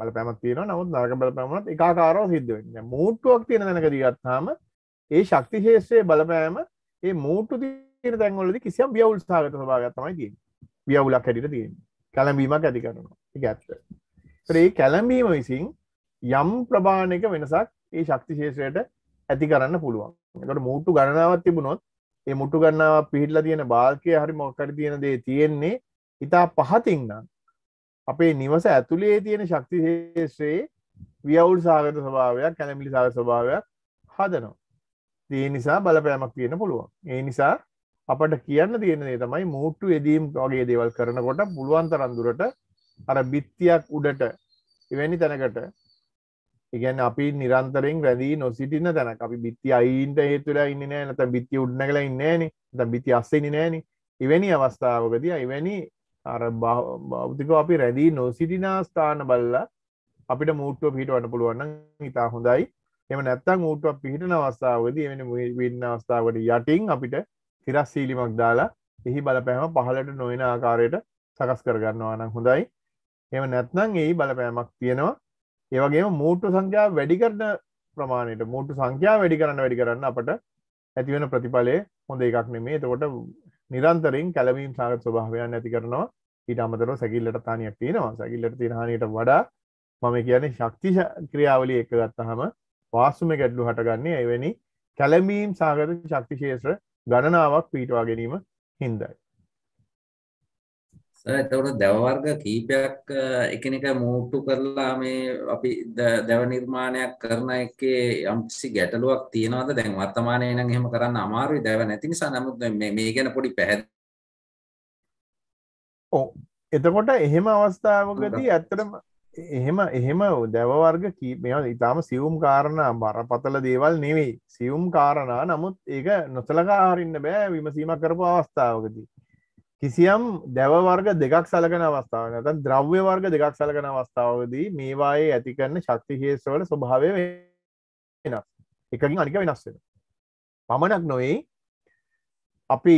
බලපෑමක් තියෙන නමුත් නරක බලපෑමත් එකකාරෝ සිද්ධවෙන්න මූට්ටුවක් තියෙන දැනක දිගත්හම ඒ ශක්ති ශේෂයේ බලපෑම ඒ මූට්ටු තියෙන තැන්වලද කිසියම් බියවුල් සාගත සභාගත්තමයි තියෙන බියවුලක් හැටිට තියෙන කැලඹීමක් ඇති කරනවා එක ඇත්ත ඒ කැලඹීම විසින් යම් ප්‍රමාණක වෙනසක් ඒ ශක්ති ශේෂයට ඇති කරන්න පුළුවන් එකට මූට්ටු ගණනාවත් තිබුණොත් ඒ මුට්ටු ගන්නාව පිහිටලා තියෙන බාල්කය හරි මොක්කර තියෙන දේ තියෙන්නේ ඉතා පහතින්නම් අපේ නිවස ඇතුළේ තියෙන ශක්ති ශේෂයේ වියවුල් සාගත ස්භාවයක් කැනමිලි සාග ස්භාවයක් හදනවා දේ නිසා බලපෑමක් තියෙන පුළුවන් ඒ නිසා අපට කියන්න තියෙන දේ තමයි මූට්ටු එදීම් වගේ දේවල් කරනකොට පුළුවන් තරන්දුරට අර බිත්තියක් උඩට එවැනි තැනකට ඉගැන් අපි නිරන්තරෙන් වැදී නොසිටින තැන අපි බිත්ති අයින්ට හේතුලා ඉන්න නෑ නත බිත්ති උඩ්න කළ ඉන්නෑන ත බිති අස්සෙනි නෑන එවැනි අවස්ථාවකදී එවැනි අර බෞතික අපි රැදී නොසිටිනා ස්ථාන බල්ලා අපිට මූට්ටුව පිහිටවන්න පුළුවන්න ඉතා හොඳයි එම නැත්තං ූටුවක් පිහිටන අවස්ථාවද එවැනි වින්න අවස්ථාවට යටින් අපිට තිරස් සීලිමක් දාලා එහි බලපෑම පහලට නොයෙන ආකාරයට සකස් කරගන්නවා නම් හොඳයි එම නැත්නම් ඒ බලපෑමක් තියෙනවා ඒවගේ මූට්ටු සංඛ්‍යා වැඩි කරන ප්‍රමාණයට මූට්ටු සංඛ්‍යා වැඩි කරන්න වැඩි කරන්න අපට ඇතිවෙන ප්‍රතිඵලය හොඳ එකක් නෙමේ එතකොට නිරන්තරින් කැලවීම් සාගත ස්වභාවයන් ඇති කරනවා ඊට අමතරව සැකිල්ලට තානයක් තියෙනවා සැකිල්ලට තිරහණයට වඩා මම කියන්නේ ශක්තිෂ ක්‍රියාවලි එක ගත්තහම වාසුම ගැඩ්ලු හටගන්නේ එවැනි කැලඹීම් සාගත ශක්තිශේෂ්‍ර ගණනාවක් පීටවා ගැනීම හින්දයි. එතකොට දැව වර්ග කීපයක් එකිනෙක මූට්ටු කරලා මේ අපි දැව නිර්මාණයක් කරන එකේ යම්කිසි ගැටලුවක් තියෙනවද දැන් වර්තමානයේ නම් එහෙම කරන්න අමාරුයි දැව නැති නිසා නමුත් මේ මේ ගැන පොඩි පැහැදිලි ඔව් එතකොට එහෙම අවස්ථාවකදී ඇත්තටම එහෙම එහෙම දැව වර්ග කීප මේවා ඊටාම සියුම් කාරණා බරපතල දේවල් නෙවෙයි සියුම් කාරණා නමුත් ඒක නොසලකා හරින්න බෑ විමසීමක් කරපු අවස්ථාවකදී කිසියම් දැව වර්ග දෙකක් සලකන අවස්ථාව නැතන් ද්‍රව්‍ය වර්ග දෙකක් සලකන අවස්ථාවදී මේවායේ ඇති කරන ශක්ති හේස්වල ස්වභාවය වෙනස් එකකින් අනික වෙනස් වෙන පමණක් නොවේ අපි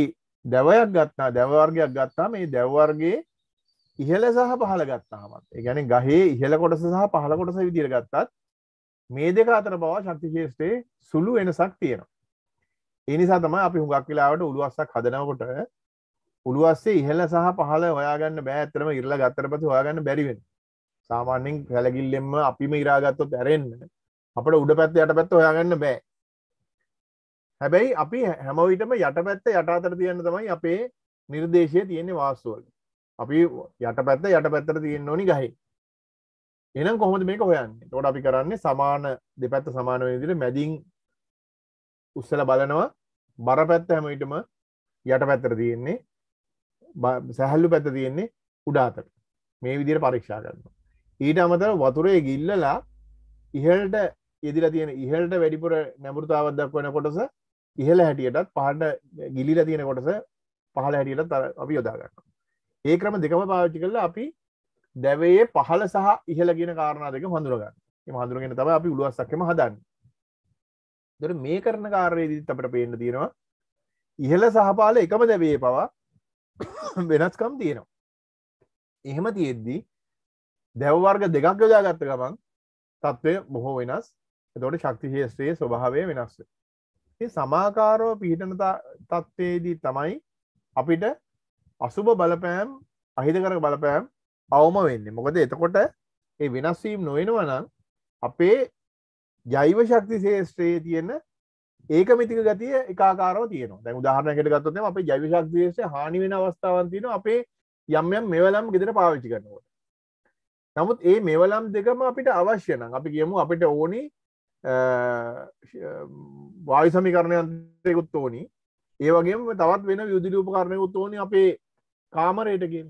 දැවයක් ගත්තා දැවවර්ගයක් ගත්තා මේ දැවවර්ගේ ඉහළ සහ පහළ ගත්තාමත් එකගැන ගහේ ඉහළ කොටස සහ පහළ කොටස විදිර ගත්තත් මේ දෙක අතර බව ශක්ති ශේෂ්ටේ සුළු වෙනසක් තියෙනවා එනිසා තමයි අපි හුඟක් වෙලාවට උළුවස්සක් හදනකොට උළුවස්සේ ඉහල සහ පහල ඔයාගන්න බෑතරම ඉරලා ගත්තරපති හොයාගන්න බැරිවෙන් සාමාන්‍යෙන් පැලගිල්ලෙම අපිම ඉරාගත්තොත් ඇරෙන්න්න අපට උඩ පැත්ත යට පැත්ත හොයාගන්න බෑ හැබැයි අපි හැමවිටම යට පැත්ත යට අතර තියන්න තමයි අපේ නිර්දේශය තියෙන්නේ වාස්සුවල අපි යට පැත්ත යට පැත්තර තියෙන්න්න ඕනි ගහි එනම් කොහොද මේක හොයන්න තොට අපි කරන්නේ සමාන දෙපැත්ත සමාන විදිර මැදිින් උස්සල බලනවා බර පැත්ත හැමවිටම යට පැත්තර තියෙන්නේ සැහැල්ලු පැත තියෙන්නේ උඩාතට මේ විදිර පරීක්ෂා කරන්න ඊට අමතර වතුරේ ගිල්ලලා ඉහල්ට ඉදිල තියෙන ඉහල්ට වැඩිපුර නැමුරතාවත් දක්වන කොටස ඉහල හැටියටත් පහට ගිලිල තියෙන කොටස පහල හැටියට තර අපි යොදාගන්න ඒ ක්‍රම දෙකම පාවිච්චි කරල අපි දැවයේ පහල සහ ඉහල ගෙන කාරණා දෙක හඳුරගන්න හඳුරගෙන තම අපි උළුවස්සක්කම හදන්න දර මේ කරන කාරයේදීත් අපට පේන්න තියෙනවා ඉහල සහපාල එකම දැවේ පවා වෙනස්කම් තියෙනවා එහෙම තියෙද්දී දැව්වර්ග දෙකක් යොදාගත්ත ගමන් තත්ත්වය බොහෝ වෙනස් එතොට ශක්තිශේෂත්‍රයේ ස්වභාවය වෙනස්ස සමාකාරව පිහිටන තත්ත්වේදී තමයි අපිට අසුභ බලපෑම් අහිතකර බලපෑම් අවම වෙන්න මොකද එතකොට ඒ වෙනස්වීම් නොවෙනවනම් අපේ ජෛව ශක්ති ශේෂත්‍රයේ තියෙන ඒක මිතික ගතිය එකකාරව තියන දැ උදාහරනකට ගත්තන අප ජවිශක්දේශ හානි වෙන අවස්ථාවන්තින අපේ යම්යම් මෙවලම් ගෙදර පාවිච්චි කරනවට නමුත් ඒ මෙවලම් දෙකම අපිට අවශ්‍යන අපි කියමු අපිට ඕනි වායු සමිකරණයන්තයකුත් ඕනි ඒවගේම තවත් වෙන යුදිරූපකරණයකුත් ඕනි අපේ කාමරයටකින්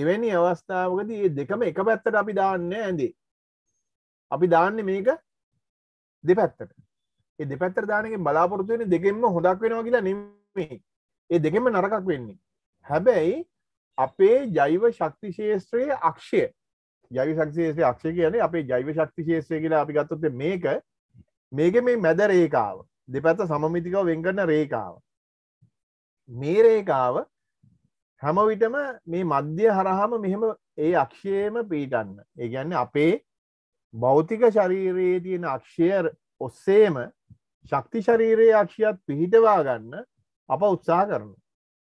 එවැනි අවස්ථාවකද ඒ දෙකම එක පැත්තට අපි දාන්න ඇදේ අපි දාන්න මේක දෙපැත්තට ඒ දෙපැත්තර දානක බලාපොරතුවෙන දෙකෙන්ම හොදක් වෙනවා කියලා නෙමේ ඒ දෙකෙම නරකක් වෙන්නේ හැබැයි අපේ ජෛව ශක්ති ශේෂත්‍රයේ අක්ෂය ජෛව ශක්තිේෂය අක්ෂය කියන අපේ ජෛව ශක්ති ශේෂය කියලා අපි ගත්තොත් මේක මේක මේ මැද රේකාව දෙපැත්ත සමමිතිකව වෙන්කරන රේකාව මේ රේකාව හැමවිටම මේ මධ්‍ය හරහාම මෙහෙම ඒ අක්ෂයම පීටන්න ඒගැන්න අපේ භෞතික ශරීරයේ තියෙන අක්ෂය ඔස්සේම ශක්ති ශරීරයේ අක්ෂියත් පිහිටවා ගන්න අප උත්සා කරන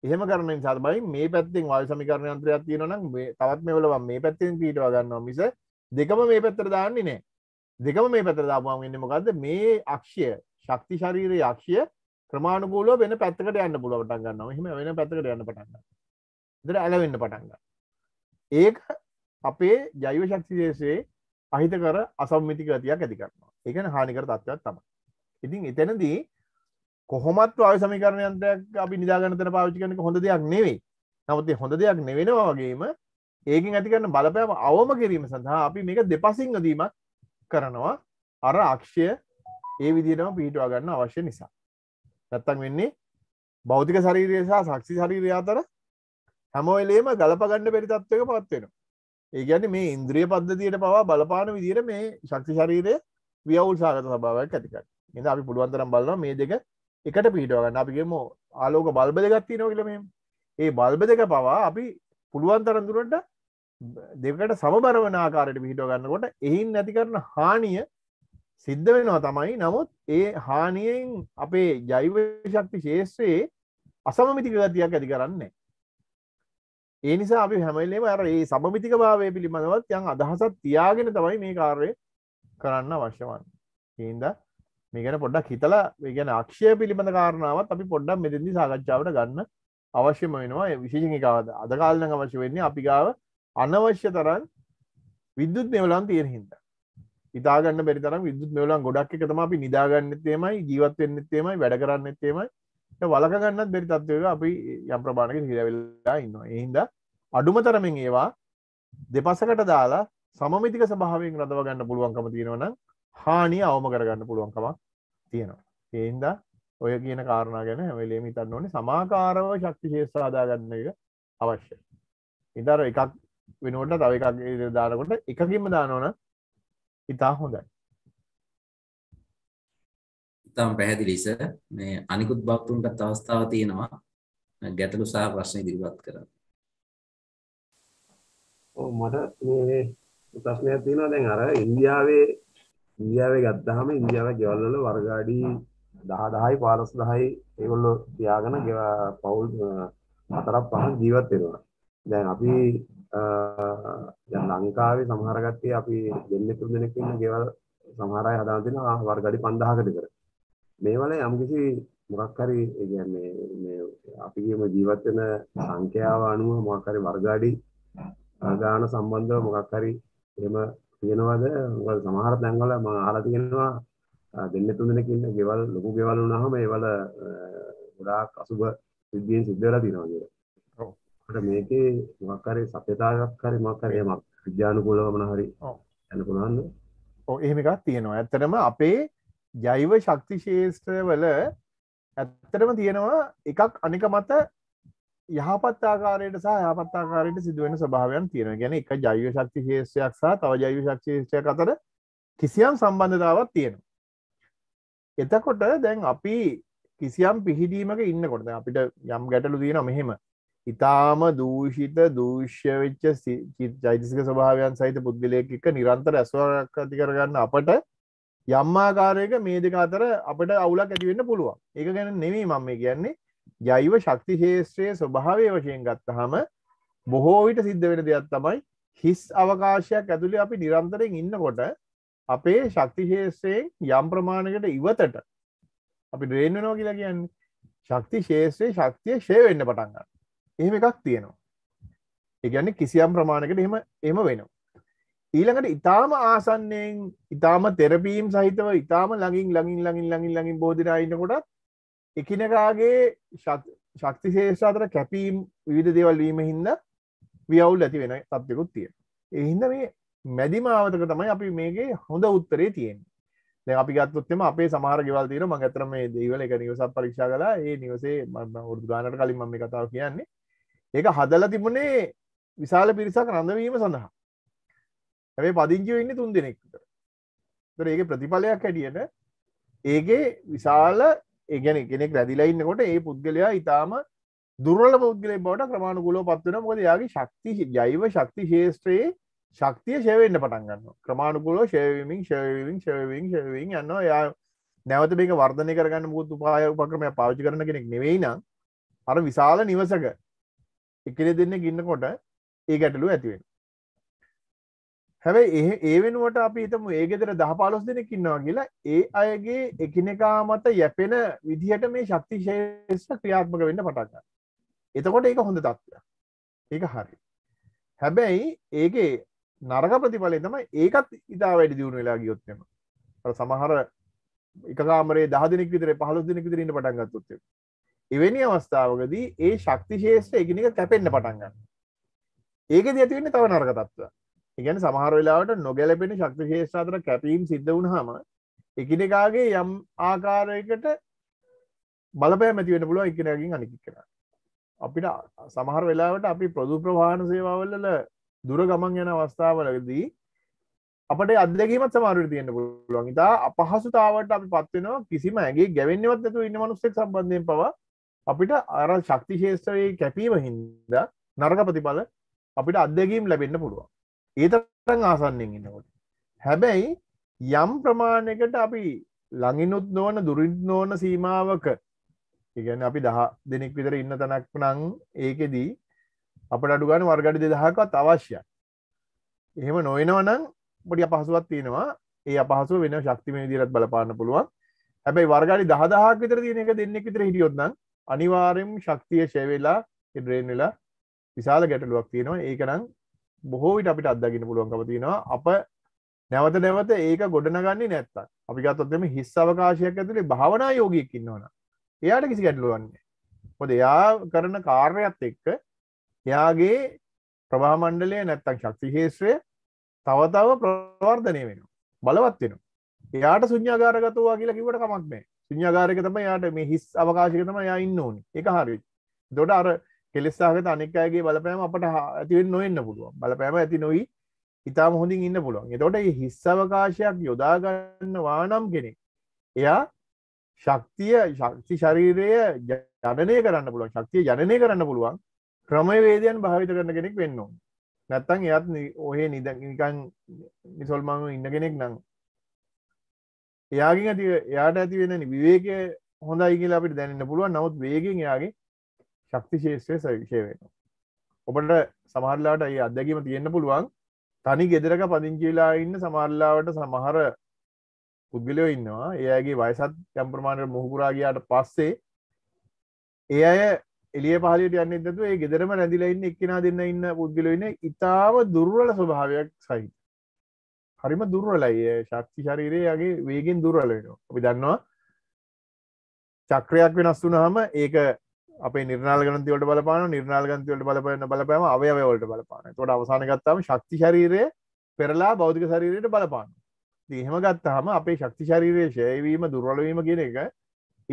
එහෙම කරන නිසාත් බයි මේ පැත්තිෙන් වල් සමිකරණ යන්ත්‍රයක් තියෙනනම් තවත් මේ වලව මේ පැත්තිෙන් පිටවා ගන්නවා මිස දෙකම මේ පැත්තර දාන්නේ නෑ දෙකම මේ පැතර දාපුවාම ඉන්න මොකක්ද මේ අක්ෂය ශක්ති ශරීරයේ අක්ෂය ක්‍රමාණුකූලව වෙන පැත්තකට යන්න පුළුවටන් ගන්නවා එහෙම වෙන පැත්තකට යන්න පටන්න දර ඇලවෙන්න පටන්ග ඒක අපේ ජෛව ශක්ති දේශයේ අහිතකර අසම්මිති ගතියක් ඇති කරනවා එකන හානිකර තත්ත්වත් තමයි ඉතින් එතැනදී කොහොමත් ආය සමිකරණයන්ට අපි නිදාගනතර පාවිච්චිකනක හොඳ දෙයක් නෙවෙයි නමුත් හොඳ දෙයක් නෙවෙනවා වගේම ඒකින් ඇතිකරන්න බලපෑම අවම කිරීම සඳහා අපි මේක දෙපසිංහ දීමක් කරනවා අර අක්ෂය ඒ විදිනම පිහිටවා ගන්න අවශ්‍ය නිසා නැත්තන් වෙන්නේ බෞතික ශරීරයසා සක්ෂි ශරීරය අතර හැමෝලේම ගලපගන්න පෙරිතත්වක පත්වෙනවා ඒගැන මේ ඉන්ද්‍රිය පද්ධතියට පවා බලපාන විදිර මේ ශක්ති ශරීරය වියවුල් සාගත සභාවක් ඇතිකට එද අපි පුළුවන්තරම් බලන්න මේ දෙක එකට පිහිටවගන්න අපිගේම ආලෝක බල්බ දෙගත්ති නොකිල මෙම ඒ බල්බ දෙක පවා අපි පුළුවන්තරඳුරට දෙකට සමබරවන ආකාරයට පිහිටවගන්නකොට එහින් නැති කරන හානිය සිද්ධ වෙනවා තමයි නමුත් ඒ හානියෙන් අපේ ජෛව ශක්ති ශේෂත්‍රයේ අසමමිතික ගතියක් ඇති කරන්නේ ඒ නිසා අපි හැමල්ලේම අර ඒ සමමිතික භාවය පිළිබඳවත් යන් අදහසත් තියාගෙන තමයි මේ කාර්ය කරන්න අවශ්‍යවන් ඒන්දා මේකන පොඩ්ඩක් හිතලා ගැන අක්ෂය පිළිබඳ කාරණාවත් අපි පොඩ්ඩක් මෙතිදි සාකච්ඡාවට ගන්න අවශ්‍යම වෙනවා විශේෂ එකවද අදකාලන අවශ්‍ය වෙන්නේ අපිකාව අනවශ්‍ය තරන් විද්‍යුත් මෙවලන් තියෙන හින්ද ඉතාගන්න බැරි තරම් විද්‍යුත් මෙවලන් ගොඩක් එක තම අපි නිදාගන්න තේමයි ජීවත් වෙන්න තේමයි වැඩ කරන්න තේමයි වලකගන්නත් බැරි තත්වක අපි යම් ප්‍රමාණක හිරවෙල්ලා ඉන්නවා එහින්ද අඩුම තරමින් ඒවා දෙපසකට දාලා සමමිතික සභාවෙන් රදව ගන්න පුළුවන්කම තියෙනවනම් හානිය අවම කරගන්න පුළුවන්කමක් තියෙනවා ඒන්දා ඔය කියන කාරණ ගැන හැමලේ මිතන්න ඕනේ සමාකාරව ශක්ති ශේෂ සාදාගන්න එක අවශ්‍ය ඉතර එකක් වෙනුවට තව එකක් දානකොට එකකින්ම දානවන ඉතා හොඳයි ඉතාම පැහැදිලිස මේ අනිකුත් භක්තුන්ටත් අවස්ථාව තියෙනවා ගැටලු සහ ප්‍රශ්න ඉදිරිපත් කරන්න ඔව් මට මේ ප්‍රශ්නයක් තියෙනවා දැන් අර ඉන්දියාවේ ඉන්දියාවේ ගත්තාම ඉන්දියාවේ ගෙවල් වල වර්ගාඩි 10 10යි 15 10යි ඒගොල්ලෝ තියාගෙන පවුල් හතරක් පහක් ජීවත් වෙනවා. දැන් අපි දැන් ලංකාවේ සමහර ගත්තේ අපි දෙන්නේ තුන් දෙනෙක් ඉන්න ගෙවල් සමහර අය හදාගෙන තියෙනවා වර්ගාඩි 5000කට විතර. මේවල යම්කිසි මොකක් හරි ඒ කියන්නේ මේ අපි කියමු ජීවත් වෙන සංඛ්‍යාව අනුව මොකක් හරි වර්ගාඩි ගාන සම්බන්ධව මොකක් හරි එහෙම තියෙනවද? මොකද සමහර තැන්වල මම අහලා තියෙනවා දෙන්න තුන්දෙනකින් ගෙවල් ලොකු ගෙවල් වුණාම ඒවල ගොඩාක් අසුබ සිද්ධියෙන් සිද්ධ වෙලා තියෙනවා කියලා. ඔව්. මේකේ මොකක් හරි සත්‍යතාවක් හරි මොකක් හරි යමක් විද්‍යානුකූලව මොන හරි යන්න පුළුවන්ද? ඔව් එහෙම එකක් තියෙනවා. ඇත්තටම අපේ ජෛව ශක්ති ශේෂත්‍රවල ඇත්තටම තියෙනවා එකක් අනික මත යහපත් ආකාරයට සහ යහපත් ආකාරයට සිදුවෙන ස්වභාවයන් තියෙනවා. කියන්නේ එක ජෛව ශක්ති ශේෂ්ත්‍රයක් සහ තව ජෛව ශක්ති ශේෂ්ත්‍රයක් අතර කිසියම් සම්බන්ධතාවක් තියෙනවා. එතකොට දැන් අපි කිසියම් පිහිදීමක ඉන්නකොට දැන් අපිට යම් ගැටලු තියෙනවා මෙහෙම. ඊටාම දූෂිත දූෂ්‍ය වෙච්ච චෛතසික ස්වභාවයන් සහිත පුද්ගලයෙක් එක්ක නිරන්තර ඇසුරක් ඇති කරගන්න අපට යම් ආකාරයක මේ දෙක අතර අපිට අවුලක් ඇති වෙන්න පුළුවන්. ඒක ගැන නෙමෙයි මම කියන්නේ. ජෛව ශක්ති ශේත්‍රයේ ස්වභාවය වශයෙන් ගත්තහම බොහෝ විට සිද්ධ වෙන දෙයක් තමයි හිස් අවකාශයක් ඇතුළි අපි නිරන්තරයෙන් ඉන්නකොට අපේ ශක්ති ශේෂත්‍රයෙන් යම් ප්‍රමාණකට ඉවතට අපි ඩ්‍රේන් වෙනවා කියලා කියන්න ශක්ති ශේෂත්‍රයේ ශක්තිය ශය වෙන්න පටන්ගන්න එහෙම එකක් තියෙනවා ඒගැන්න කිසියම් ප්‍රමාණකට එහෙම එම වෙනවා ඊළඟට ඉතාම ආසන්නයෙන් ඉතාම තෙරපීම් සහිතව ඉතාම ළඟින් ළඟින් ළඟින් ළඟින් ළඟින් බෝධනා ඉන්නකොටත් එකනකාගේ ශක්ති ශේෂ අතර කැපීම් විවිධ දේවල් වීම හින්ද වියවුල් ඇති වෙන තත්යකුත් තිය එහින්ද මේ මැදිමාවතක තමයි අපි මේගේ හොඳ උත්තරේ තියෙන් අපි ගත්තොත්තම අපේ සමහර ගෙවල් තීර මගතර මේ දේවල එක නිවසක් පරික්ෂා කලා ඒ නිවසේ උරුදු ගානට කලින් මම කතාව කියන්නේ ඒක හදල තිබුණේ විශාල පිරිසක් රඳවීම සඳහා ඇැබේ පදිංචිව ඉන්න තුන් දෙනෙක්ට ඒක ප්‍රතිඵලයක් හැටියට ඒගේ විශාල ඒගැන කෙනෙක් රැදිලයින්නකොට ඒ පුද්ගලයා ඉතාම දුරල පුද්ගල බවට ක්‍රමාණුගුලෝ පත්වන මොද යාගේ ශක්ති ජෛව ශක්ති ශේෂත්‍රයේ ශක්තිය ශයවෙන්න පටන්ගන්න ක්‍රමාණුගුලෝ ශයවිමින් ශයවිමින් ශයවින් ශයවින් යන්න යා නැවත මේක වර්ධනය කරගන්න මුත් උපාය උපක්‍රමය පාචි කරන කෙනෙක් නෙවෙයි නම් අර විශාල නිවසක එකන දෙන්න ගින්නකොට ඒ ගැටලු ඇතිවෙන හැබැයි ඒ වෙනුවට අපි හිතම ඒ ගෙදර දහ පාලොස් දෙනෙක් ඉන්නවා කියලා ඒ අයගේ එකනෙකා මත යැපෙන විදිහට මේ ශක්තිශේෂ ක්‍රියාත්මක වෙන්න පටක්ග. එතකොට ඒක හොඳ තත්ත්ව. ඒක හරි. හැබැයි ඒකේ නරක ප්‍රතිඵලය තම ඒකත් ඉතා වැඩි දියුණු වෙලා ගියොත්තම සමහර එකකාමරේ දහදනෙක් විතර පහලොස් දෙනෙක් විතරන්න පටන්ගත්තුත්තේ. එවැනි අවස්ථාවකදී ඒ ශක්තිශේෂ්‍ර එකනික කැපෙන්න්න පටන්ගන්න. ඒක ද ඇතිවෙන්න තව නරක තත්ත්ව ඉගැන සමහර වෙලාවට නොගැලපෙන ශක්ති ශේෂ අතර කැපීම් සිද්ධ වුණ හම එකනෙකාගේ යම් ආකාරයකට බලපෑ මැතිවෙන පුළුව එකනකින් අනිකි කර අපිට සමහර වෙලාවට අපි ප්‍රදු ප්‍රවාහන සේවාවල්ලල දුර ගමන් යන අවස්ථාවලදී අපට අදකීමත් සමාරු තියන්න පුළුවන් ඉතා අපහසුතාවට අපි පත්වෙනවා කිසිම ඇගේ ගැවෙන්නවත් ඇතු ඉන්න මනුස්සෙක් සම්බන්ධයෙන් පවා අපිට අර ශක්ති ශේෂත්‍රයේ කැපීම හින්ද නරක ප්‍රතිඵල අපිට අදදකීම් ලැබෙන්න්න පුළුවන් ඒතරන් ආසන්නෙන් ඉන්නකොට හැබැයි යම් ප්‍රමාණයකට අපි ළඟිනුත් නොවන දුරින් නෝන සීමාවක ඉගැන අපි දහ දෙනෙක් විතර ඉන්න තැනක් නං ඒකෙදී අපට අඩුගන වර්ගඩි දෙදහකත් අවශ්‍යයි එහෙම නොයනවනං බඩි අපහසුවත් තියෙනවා ඒ අපහසු වෙන ශක්තිමය දිරත් බලපාන්න පුළුවන් හැබැයි වර්ගඩි දහදාහක් විතර තියෙන එක දෙන්නෙක් විතර හිටියොත්නම් අනිවාරෙන් ශක්තිය ශයවෙලා ඉඩ්‍රේන් වෙලා විශාල ගැටලුවක් තියෙනවා ඒකනම් බොහෝ විට අපිට අත්දකින්න පුළුවන්කම තියෙනවා අප නැවත නැවත ඒක ගොඩනගන්නේ නැත්තක් අපි ගත්තොත්ම හිස් අවකාශයක් ඇතුළේ භාවනා යෝගයක් ඉන්නවන එයාට කිසි ගැටලුවන්නේ හොද එයා කරන කාර්යත් එක්ක එයාගේ ප්‍රභා මණ්ඩලය නැත්තක් ශක්ති හේත්‍රය තවතාව ප්‍රවර්ධනය වෙන බලවත් වෙන එයාට සුඥාගාරගතවා කියලා කිවට කමක් නෑ සුඥාගාරක තම යාට මේ හිස් අවකාශක තම යා ඉන්න ඕනි එක හරි දොඩ අර කෙලෙස්සාගත අනෙක් අයගේ බලපෑම අපට ඇතිවෙන් නොවෙන්න පුළුවන් බලපෑම ඇති නොයි ඉතාම හොඳින් ඉන්න පුළුවන් එතොට හිස්සවකාශයක් යොදාගන්න වානම් කෙනෙක් එයා ශක්තිය ශක්ති ශරීරය ජනය කරන්න පුළුවන් ශක්තිය ජනය කරන්න පුළුවන් ක්‍රමවේදයන් භාවිත කරන කෙනෙක් වෙන්න නැත්තං එයත් ඔහේ නිදකන් නිසොල්මම ඉන්න කෙනෙක් නම් එයාගින් ඇති එයාට ඇති වෙන විවේක හොඳ ඉගල අපිට දැනන්න පුළුවන් නවත් වේගෙන් යාගේ ශක්ති ශේෂය සවිශයවෙන ඔබට සමහරලාට ඒ අදැකීම තියෙන්න්න පුළුවන් තනි ගෙදරක පදිංචිලා ඉන්න සමහරලාවට සමහර පුද්ගලයෝ ඉන්නවා ඒගේ වයසත් කැම්ප්‍රමාණයට මුහකුරාගයාට පස්සේ ඒ අය එලිය පහලට යන්න දතු ඒ ගෙදරම නැදිලඉන්න එක්කෙනා දෙන්න ඉන්න පුද්ගලඉන්න ඉතාව දුර්වල ස්වභාවයක් සහිත හරිම දුර්වලයි ශක්ති ශරීරයගේ වේගෙන් දුර්වලෙන අපි දන්නවා චක්‍රයක් වෙනස් වුනහම ඒක අප නිර්නාගන්තිවට බලපාන නිර්නාගන්තිවට බලපන්න බලපෑම අවයවලට බලපාන තොට අවසාන ගත්තාම ශක්ති ශරීරය පෙරලා බෞද්ධික ශරීරයට බලපාන්න දහෙම ගත්තාහම අපේ ශක්ති ශරීරය ශයවීම දුර්වලවීම කියෙන එක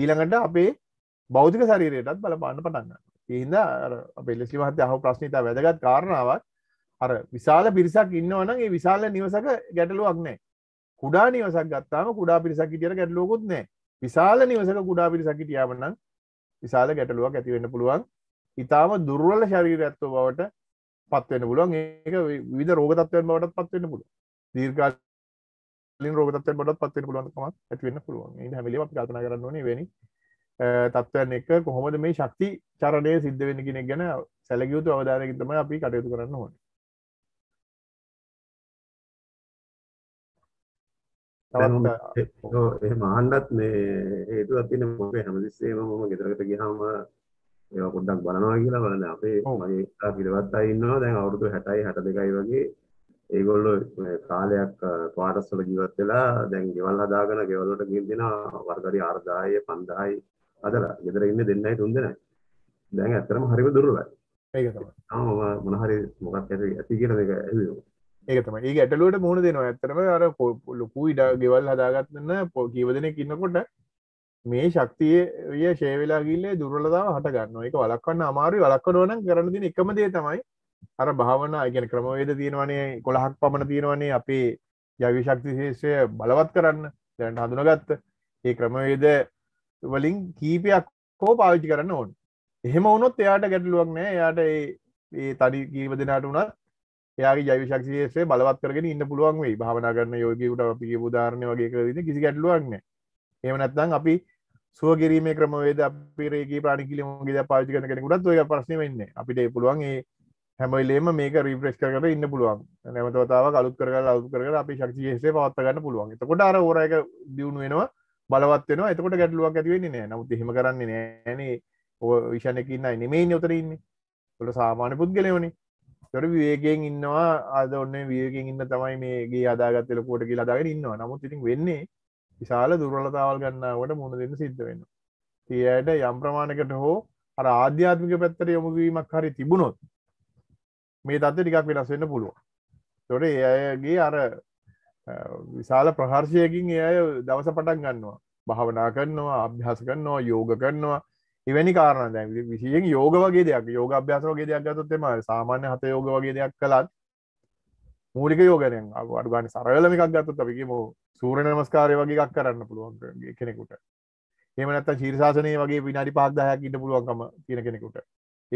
ඊළඟට අපේ බෞද්ධික ශරීරයටත් බලපාන්න පටන්න එහිද පෙල්ලෙසි මහත අහ ප්‍රශ්නිතා වැදගත් කාරණාවත් අර විශාල පිරිසක් ඉන්නවනගේ විශාල නිවසක ගැටලුවක් නෑ කුඩා නිවසක් ගත්තාම කුඩා පිරිසක් ඉටියට ගැටලෝකුත් නෑ විශාල නිවසක කුඩා පිරිසක් ඉටියාවන්නම් විශාල ගැටලුවක් ඇතිවෙන්න පුළුවන් ඉතාම දුර්වල ශරීර ඇත්ව බවට පත්වෙන පුළුවන් ඒක විද රෝගතත්වයෙන් බවට පත්වෙන පුළුව දීර්ගා රෝගතත්වය බොඩත් පත්වෙන පුළුවන්කමක් ඇතිවෙන්න පුළුවන් හැමිලි කල්පන කරන්න වෙනි තත්ත්වයන් එක කොහොමද මේ ශක්ති චරණය සිද්ධ වෙන කෙනෙක් ගැන සැලගියුතු අවධානයකින් තමයි අපි කටයුතු කරන්න ඕනේ තවත් ඔව් එහෙම අහන්නත් මේ හේතුවක් තියෙනවා මොකද හැමතිස්සෙම මම ගෙදරකට ගියාම ඒවා පොඩ්ඩක් බලනවා කියලා බලන්න අපේ මගේ පිටවත් අය ඉන්නවා දැන් අවුරුදු 60යි 62යි වගේ ඒගොල්ලෝ කාලයක් ක්වාටර්ස් වල ජීවත් වෙලා දැන් ගෙවල් හදාගෙන ගෙවල් වලට ගිහින් දෙනවා වර්ගරි 4000යි 5000යි අදලා ගෙදර ඉන්නේ දෙන්නයි තුන් දෙනයි දැන් ඇත්තටම හරිම දුර්වලයි ඒක තමයි මම මොන හරි මොකක් හරි ඇති කියලා මේක ඇහුවේ ඒකතම ඒ ඇටලුවට මුණ දෙනවා ඇතරම අර ලොකු ඉඩ ගෙවල් හදාගත්න්න පො කීවදනෙක් ඉන්නකොට මේ ශක්තිය ශේවෙලාගිල්ලේ දුරලදාව හටගන්න එක වලක්වන්න අමාරු වලක්කනවන කරනදින එකම දේ තමයි අර භාවනා ඉගෙන ක්‍රමවේද තියෙනවනේ කොළහක් පමණ තියෙනවනේ අපේ ජවි ශක්ති ශේෂය බලවත් කරන්න දැනට හඳුනගත්ත ඒ ක්‍රමවේද වලින් කීපයක් හෝ පාවිච්චි කරන්න ඕන් එහෙම වුණොත් එයාට ගැටලුවක් නෑ එයාට ඒ තනි කීව දෙනාට වුණත් යාගේ ජවිශක්ෂයේ බලවත් කරගෙන ඉන්න පුළුවන් වෙයි භාවනා කරන යෝගකුට අපි පුදාරණය වගේ කරන කිසි ගැටලුවක්න එමනත්දං අපි සුවගරීම ක්‍රමවේද අපිරේගේ ප්‍රාණිකිලමගේ පාචි කන කෙනෙකුටත් ඔය ප්‍රශ්න වෙන්න අපිට පුළුවන් ඒ හැමයිලේම මේක රිප්‍රෙස් කර ඉන්න පුළුවන් නැමතවතාව කලුත් කර අලු කර අපි ශක්ෂයේ පවත්තගන්න පුළුවන් එතකොට අර ඕරයක දියුණු වෙනවා බලවත් වෙන එතකොට ගැටලුවක් ඇතිවෙන්නේ නෑ නමුත් එහෙම කරන්නේ නෑනේ ඕ විෂණකින්න නෙමෙයි යොතරඉන්නේ ොට සාමාන්‍ය පුද්ගලයෝනේ තොර විවේකයෙන් ඉන්නවා අද ඔන්න වියකින් ඉන්න තමයි මේගේ අදාගත්තල කෝට කියලා දාගෙන ඉන්නවා නමුත් ඉතින් වෙන්නේ විශාල දුර්වලතාවල් ගන්නාවට මුණ දෙන්න සිද්ධ වෙන්න තියට යම් ප්‍රමාණකට හෝ අර ආධ්‍යාත්මික පැත්තර යොමුවීමක් හරි තිබුණොත් මේ තත්ත ටිකක් වෙනස් වෙන්න පුළුවන් තොට ඒ අයගේ අර විශාල ප්‍රහර්ෂයකින් ඒ අය දවස පටන් ගන්නවා භාවනා කරනවා අභ්‍යාස කරනවා යෝග කරනවා එවැනි කාරණ දැ විසියෙන් යෝග වගේ දෙයක් යෝග අභ්‍යාසෝගේ දෙයක් ගතොත්තෙම සාමාන්‍ය හත යෝග වගේ දෙයක් කළත් මූලික යෝගනයෙන් අඩු ගන්න සරලමිකක් ගත්තොත් අපිකම සූර නමස්කාරය වගේක් කරන්න පුළුවන් කෙනෙකුට ඒමනත්ත ශීර්සාසනය වගේ විනාඩි පාක්දායක් ඉන්න පුළුවන්කම තියෙන කෙනෙකුට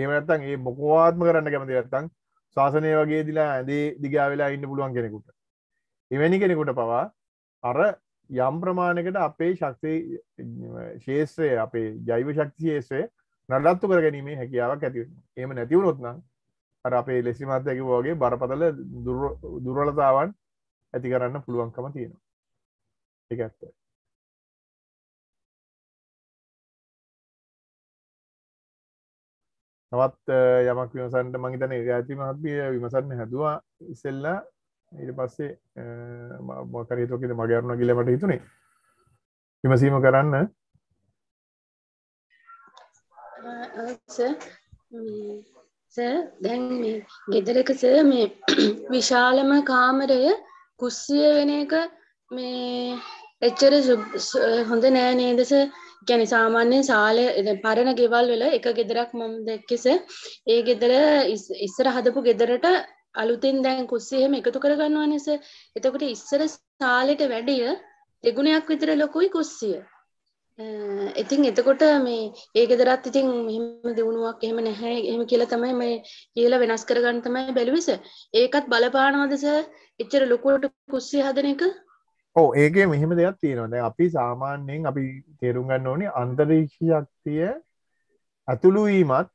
ඒමනත්තන් ඒ මොකවාත්ම කරන්න කැමති ඇත්තං ශාසනය වගේ දිලා ඇදේ දිගා වෙලා ඉන්න පුළුවන් කෙනෙකුට එවැනි කෙනෙකුට පවා අර යම් ප්‍රමාණකට අපේ ශක්ති ශේෂත්‍රය අපේ ජෛව ශක්ති ශේෂත්‍රය නඩත්තු කර ගැනීමේ හැකියාවක් ඇති එම නැතිවුණොත්නම් අර අපේ ලෙසි මත්තයකි වගේ බරපතල දුරලතාවන් ඇති කරන්න පුළුවන්කම තියෙනවා එක ඇත්තයි නවත් යමක් විමසන්ට මහිතන ඇති මහත්මිය විමසන්න හැදවා ඉසෙල්ලා ඊට පස්සේ මකරේතුකද මගේරුණ ගිලමට හිතුනේ විමසීම කරන්න දැන් ගෙදරකස මේ විශාලම කාමරය කුස්සිය වෙන එක මේ එච්චර හොඳ නෑ නේදස ගැන සාමාන්‍යෙන් සාලය පරණ ගෙවල් වෙල එක ගෙදරක් මම දැක්කෙස ඒ ගෙදර ඉස්සර හදපු ගෙදරට අලුතෙන් දැන් කුස්සේහෙම එකතු කරගන්නවා නිස එතකොට ඉස්සර සාලෙට වැඩිය දෙගුණයක් විතර ලොකුයි කුස්සිය. ඉතින් එතකොට මේ ඒ ගෙදරත් ඉතින් මෙහෙම දිනුවක් එහෙම නැහැ එහෙම කියලා තමයි මේ කියලා වෙනස් කරගන්න තමයි බැලුවෙස. ඒකත් බලපානවද සර්? එච්චර ලොකුවට කුස්සිය හදන එක? ඔව් ඒකේ මෙහෙම දෙයක් තියෙනවා. දැන් අපි සාමාන්‍යයෙන් අපි තේරුම් ගන්න ඕනේ අන්තරීක්ෂ ශක්තිය ඇතුළු වීමත්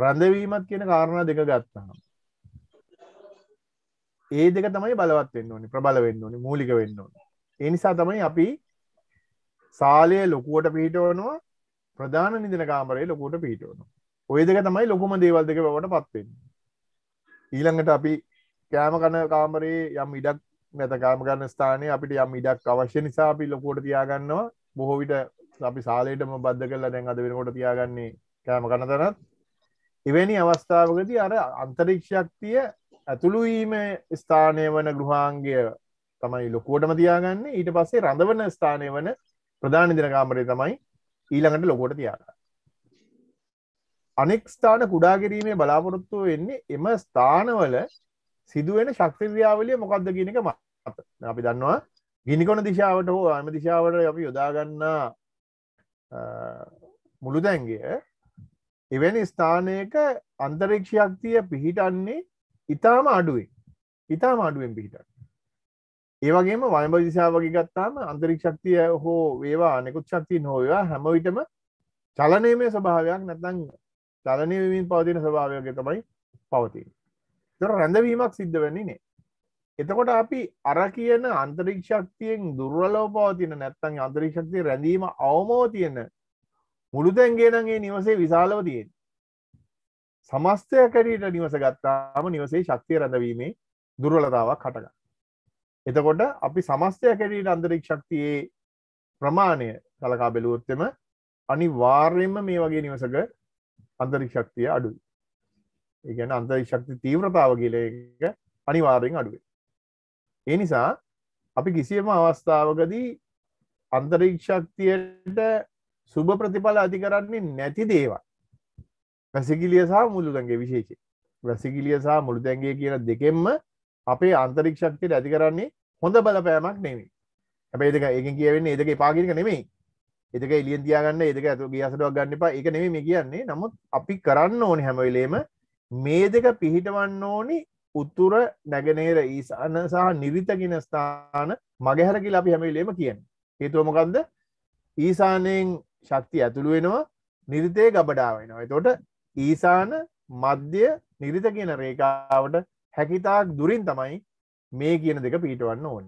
රඳවීමත් කියන කාරණා දෙක ගත්තාම ඒ දෙක තමයි බලවත් වෙන්න ඕනි ප්‍රබල වෙන්න ඕනි මූලික වෙන්න ඕනි ඒ නිසා තමයි අපි සාලය ලොකුවට පිහිටවනවා ප්‍රධාන නිදන කාමරයේ ලොකුවට පිහිටවනවා ඔය දෙක තමයි ලොකුම දේවල් දෙක බවට පත්වෙන්නේ ඊළඟට අපි කෑම කන කාමරයේ යම් ඉඩක් නැත කාම කරන්න ස්ථානය අපිට යම් ඉඩක් අවශ්‍ය නිසා අපි ලොකුවට තියාගන්නවා බොහෝ විට අපි සාලයටම බද්ධ කරලා දැන් අද වෙනකොට තියාගන්නේ කෑම කන තැනත් එවැනි අවස්ථාවකදී අර අන්තරීක්ෂයක් තිය ඇතුළුවීම ස්ථානය වන ගෘහාන්ගය තමයි ලොකෝටම තියාගන්න ඊට පස්සේ රඳවන ස්ථානය වන ප්‍රධාන දිනකාමරය තමයි ඊළඟට ලොකොට තියාගන්න අනෙක් ස්ථාන කුඩාකිරීමේ බලාපොරොත්තුව වෙන්නේ එම ස්ථානවල සිදුවෙන ශක්තික්‍රියාවලිය මොකක්ද කියනක ම අපි දන්නවා ගිනිකොන දිශාවට හෝ අම දිශාවට අපි යොදාගන්නා මුළුදැන්ගේ එවැනි ස්ථානයක අන්තරීක්ෂයක්තිය පිහිටන්නේ ඉතාම අඩුවෙන් ඉතාම අඩුවෙන් පිහිට ඒවගේම වයඹ දිසා වගේ ගත්තාම අන්තරික් ශක්තිය හෝ ඒවා අනෙකුත් ශක්ති නොවවා හැමවිටම චලනයමය ස්වභාවයක් නැතන් චලනයවිමින් පවතින ස්වභාවයක තමයි පවතින් තොර රැඳවීමක් සිද්ධ වෙන්නේ නේ එතකොට අපි අර කියන අන්තරික් ශක්තියෙන් දුර්වලෝ පවතින නැත්තන් අන්තරික් ශක්තිය රැඳීම අවමෝ තියෙන මුළු දැන්ගේ නගේ නිවසේ විශාලව තියෙන් සමස්තයකරට නිවස ගත්තාම නිවසේ ශක්තිය රඳවීමේ දුර්වලතාවක් කටග. එතකොට අපි සමස්තයකරට අන්දරක් ශක්තියේ ප්‍රමාණය සලකා බැලුවොත්තම අනි වාර්යෙන්ම මේ වගේ නිවසක අන්තරික් ශක්තිය අඩුයි. ඒගැන අන්තරික් ශක්ති තීව්‍රතාව කියල එක අනිවාර්යෙන් අඩුවේ. ඒ නිසා අපි කිසියම අවස්ථාවකදී අන්තරීක්ෂක්තියට සුභ ප්‍රතිඵල අධිකරන්නේ නැති දේවල් රැසිකිලිය සහ මුළුතන්ගේ විශේෂය රැසිකිලිය සහ මුළුතැන්ගේ කියන දෙකෙන්ම අපේ අන්තරික්ෂක්තියට ඇති කරන්නේ හොඳ බලපෑමක් නෙමේ හැබයි දෙක එක කියවෙන්නේ එදක පාගික නෙමේ එදක එලියන් තියාගන්න එදක ඇතු ගියසටක් ගන්න එපා එක නෙමේ මේ කියන්නේ නමුත් අපි කරන්න ඕනි හැමවෙලේම මේ දෙක පිහිටවන්න ඕනි උත්තුර නැගනේර ඊසාන සහ නිරිතගෙන ස්ථාන මගහැරකි අපි හැමවිලේම කියන්න හේතුවමකක්ද ඊසානයෙන් ශක්ති ඇතුළුවෙනවා නිරිතය ගබඩාවෙනවා එතොට ඊසාන මධ්‍ය නිරිත කියන රේකාවට හැකිතාක් දුරින් තමයි මේ කියන දෙක පිටවන්න ඕන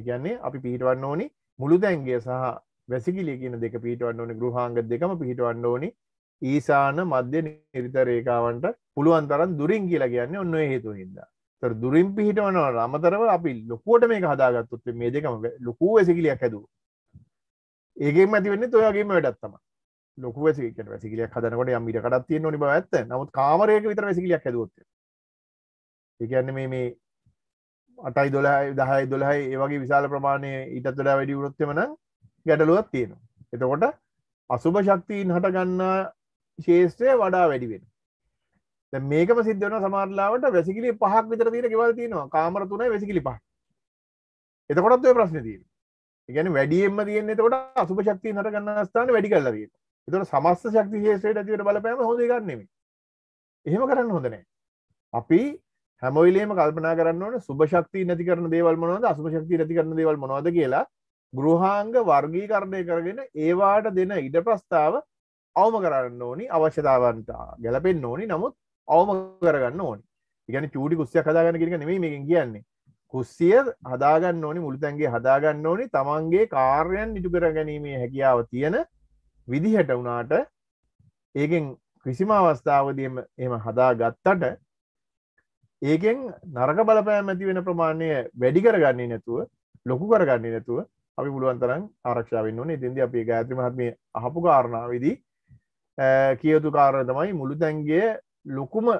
එකන්නේ අපි පිහිටවන්න ඕනි මුළු දැන්ගේ සහ වැසිකිලි කියන දෙක පිටවන්න ඕනි ගෘහාංග දෙකම පිහිටවන්න ඕනි ඊසාන මධ්‍ය නිරිත රේකාවන්ට පුළුවන් තරන් දුරින් කියලා කියන්නේ ඔන්න හේතු හින්දා තර දුරින් පිහිටවන රමතරව අපි ලොකුවට මේක හදාගත්තුත් මේ දෙකම ලොකූ වැසිකිලියක් හැදූ ඒගේ මැතිවෙන්නේ ඔයාගේම වැඩත්තමයි ලොකු වැසිකට වැසිකිලයක් හදනකොට යම් ඉට කටත් තියෙන නිබ ඇත්ත නමුත් කාමරයක විතර වැසිකිලයක් හැදුවොත් එකන්න මේ මේ අටයි දොලහයි දහයි දොලහයි ඒවගේ විශාල ප්‍රමාණය ඊටත් දොලා වැඩි වුණොත්තමන ගැටලුවත් තියෙනවා එතකොට අසුභ ශක්තිීන් හටගන්නා ශේෂත්‍රය වඩා වැඩිවෙන මේකම සිද්ධන සමාරලාවට වැසිකිලි පහක් විතර තියෙන ගෙවල් තියෙනවා කාමර තුනයි වැසිකිලි පහ. එතකොටත් ඔය ප්‍රශ්නේ තියෙනවා. ඒ කියන්නේ වැඩියෙන්ම තියෙන්නේ එතකොට අසුභ ශක්තිය නට ගන්න ස්ථාන වැඩි කරලා තියෙනවා. එතට සමස්ත ශක්ති ශේෂයට ඇතිවට බලපෑම හොඳ ගන්නෙම එහෙම කරන්න හොඳනෑ අපි හැමොයිලේම කල්පනා කරන්න සුභශක්ති නැති කරන දේවල් මොනවද අසුභශක්ති නැති කරන දේවල් මොනවද කියලා ගෘහාංග වර්ගී කරණය කරගෙන ඒවාට දෙන ඉඩ ප්‍රස්ථාව අවම කරන්න ඕනි අවශ්‍යතාවන්තා ගැලපෙන් ඕනි නමුත් අවම කරගන්න ඕනි ඉගැන චූඩි කුස්සිය කදාගන්න කිරික නෙමේ මේකින් කියන්නේ කුස්සිය හදාගන්න ඕනි මුළුතැන්ගේ හදාගන්න ඕනි තමන්ගේ කාර්යන් ඉටු කර ගැනීමේ හැකියාව තියෙන විදිහට වනාට ඒකෙන් කිසිම අවස්ථාවදීම එම හදා ගත්තට ඒකෙන් නරක බලපෑ ඇති වෙන ප්‍රමාණය වැඩි කරගන්නේ නැතුව ලොකු කරගන්නේ නැතුව අපි පුළුවන්තරන් ආරක්ෂාවෙන් වන ඉතින්ද අපි ගාත්‍රම හත්ම අහපු කාරණාවදී කියතු කාරණ තමයි මුළු තැන්ගේ ලොකුම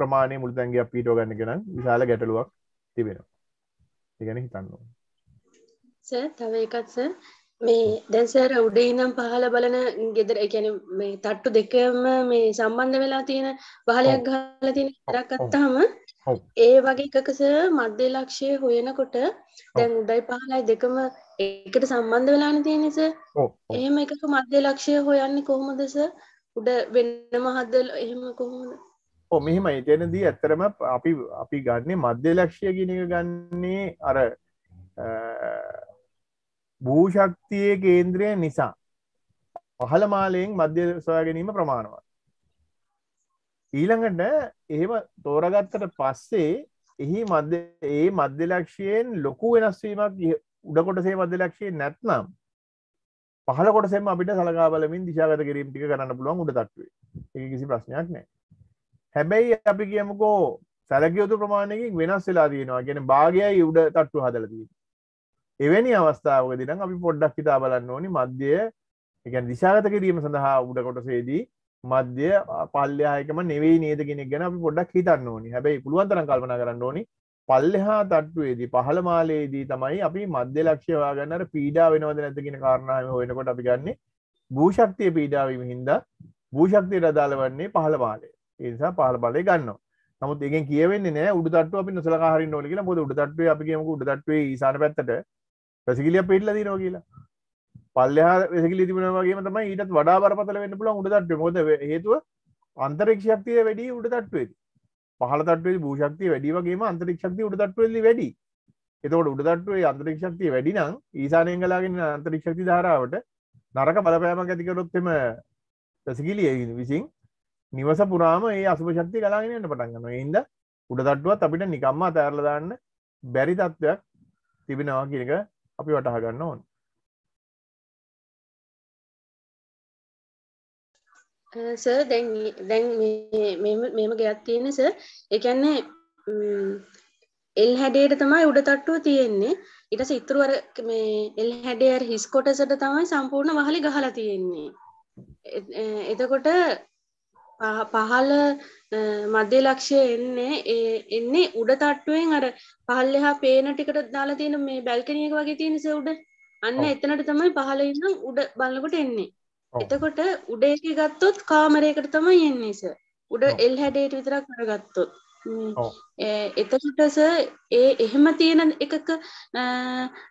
ප්‍රමාණය මුළු තැන්ගේ පිටෝ ගන්න කෙනන් විශාල ගැටලුවක් තිබෙනවා ඒගැන හිතන්නවා තව එකත්ස මේ දැන්සර උඩේ ඉනම් පහල බලන ගෙදර එකැන මේ තට්ටු දෙකම මේ සම්බන්ධ වෙලා තියෙන බහලයක් ගහල තියෙන රකත්තාම ඒ වගේ එකකස මධ්‍ය ලක්ෂය හොයනකොට දැන් උඩයි පහලයි දෙකම එකට සම්බන්ධ වෙලාන තියෙනෙස එහෙම එකක මධ්‍ය ලක්ෂය හොයන්න කොහොමදස උඩ වෙන්න මහදදල එහෙම කොහොමද මෙහෙම එතනදී ඇත්තරම අපි අපි ගන්නේ මධ්‍ය ලක්ෂය ගිනික ගන්නේ අර භූෂක්තියේ කේන්ද්‍රය නිසා පහළ මාලයෙන් මධ්‍ය සොයා ගැනීම ප්‍රමාණවත්. ඊළඟට එහෙම තෝරගත්තට පස්සේ එහි මධ්‍ය ඒ මධ්‍යලක්ෂයෙන් ලොකු වෙනස්වීමක් උඩකොටසේ මධ්‍යලක්ෂයේ නැත්නම් පහල කොටසෙම අපිට සලකා බලමින් දිශාගත කිරීම ටික කරන්න පුළුවන් උඩ තට්ටුවේ ඒ කිසි ප්‍රශ්නයක් නෑ හැබැයි අපි කියමුකෝ සැලකියයුතු ප්‍රමාණයකින් වෙනස් වෙලා තියෙනවා ගැන භාගයයි උඩ තට්ටු හදල තියෙන එවැනි අවස්ථාවකදි නම් අපි පොඩ්ඩක් හිතා බලන්න ඕනි මධ්‍යය එකන් දිශාගත කිරීම සඳහා උඩකොට සේදී මධ්‍ය පල්්‍යයකම නෙවෙයි නේද කෙනෙක් ගැන අපි පොඩ්ඩක් හිතන්න ඕනි හැබැයි පුළුවන්තර කල්පන කරන්න ඕනි පල්ලෙහා තට්ටුවේදී පහළ මාලයේදී තමයි අපි මධ්‍ය ලක්ෂයවා ගන්නර පීඩා වෙනවද නැතිගෙන කාරණාව හොයනකොට අපි ගන්න භූෂක්තිය පීඩාවීම හින්දා භූෂක්තිය රදාල වන්නේ පහළ මාලය ඒනිසා පහළ බලය ගන්නවා නමුත් එකෙන් කියවෙන්නේ නෑ උඩ තට්ටුව අපි නොසලකාහරි නොලගෙන බොද උඩ තට්ටුව අපිගේම උඩ තට්ටුවේ සාන පැත්තට පැසිකිලිය පිටල දිනවා කියලා පල්ලයා වෙසිකිලි තිබුණවාගේ තම ඊටත් වඩා බරපතල වෙන්න පුළ උඩටට මොද හේතුව අන්තරික්ෂක්තිය වැඩි උඩටත්වේ පහල තටේ භූෂක්තිය වැඩිවගේම අන්තරික්ෂක්ති උඩටත්වෙල්ලි වැඩි එතකොට උඩටේ අන්තරික්ෂක්තිය වැඩි නම් ඊසානයෙන් කලාගෙන අන්තරික්ෂක්ති ධාරාවට නරක බලපෑම ඇතිකරොත්තෙම පැසිකිලිය විසින් නිවස පුරාම ඒ අසුභශක්ති කලාගෙනන්න පටන්ගන්න එන්ද උඩටටුවත් අපිට නිකම්ම අතෑරලදාන්න බැරි තත්ත්වයක් තිබෙනවා කියක අපි වටහ ගන්න ඕන ස දැන් දැන් මෙම ගයක් තියෙන ස එකන්නේ එල් හැඩයට තමයි උඩ තට්ටුව තියෙන්නේ ඉටස ඉතුරුවර මේ එල් හැඩයර් හිස් කොටසට තමයි සම්පූර්ණ වහලි ගහලා තියෙන්නේ එතකොට පහළ මධ්‍ය ලක්ෂය එන්නේ ඒ එන්නේ උඩ තට්ටුවෙන් අර පහළ එහා පේන ටිකට දාලා තියෙන මේ බැල්කනි එක වගේ තියෙන උඩ අන්න එතනට තමයි පහළ ඉඳන් උඩ බලනකොට එන්නේ. එතකොට උඩ එක ගත්තොත් කාමරයකට තමයි එන්නේ සර්. උඩ එල් හැඩයට විතරක් කරගත්තොත්. එතකොට සර් ඒ එහෙම තියෙන එකක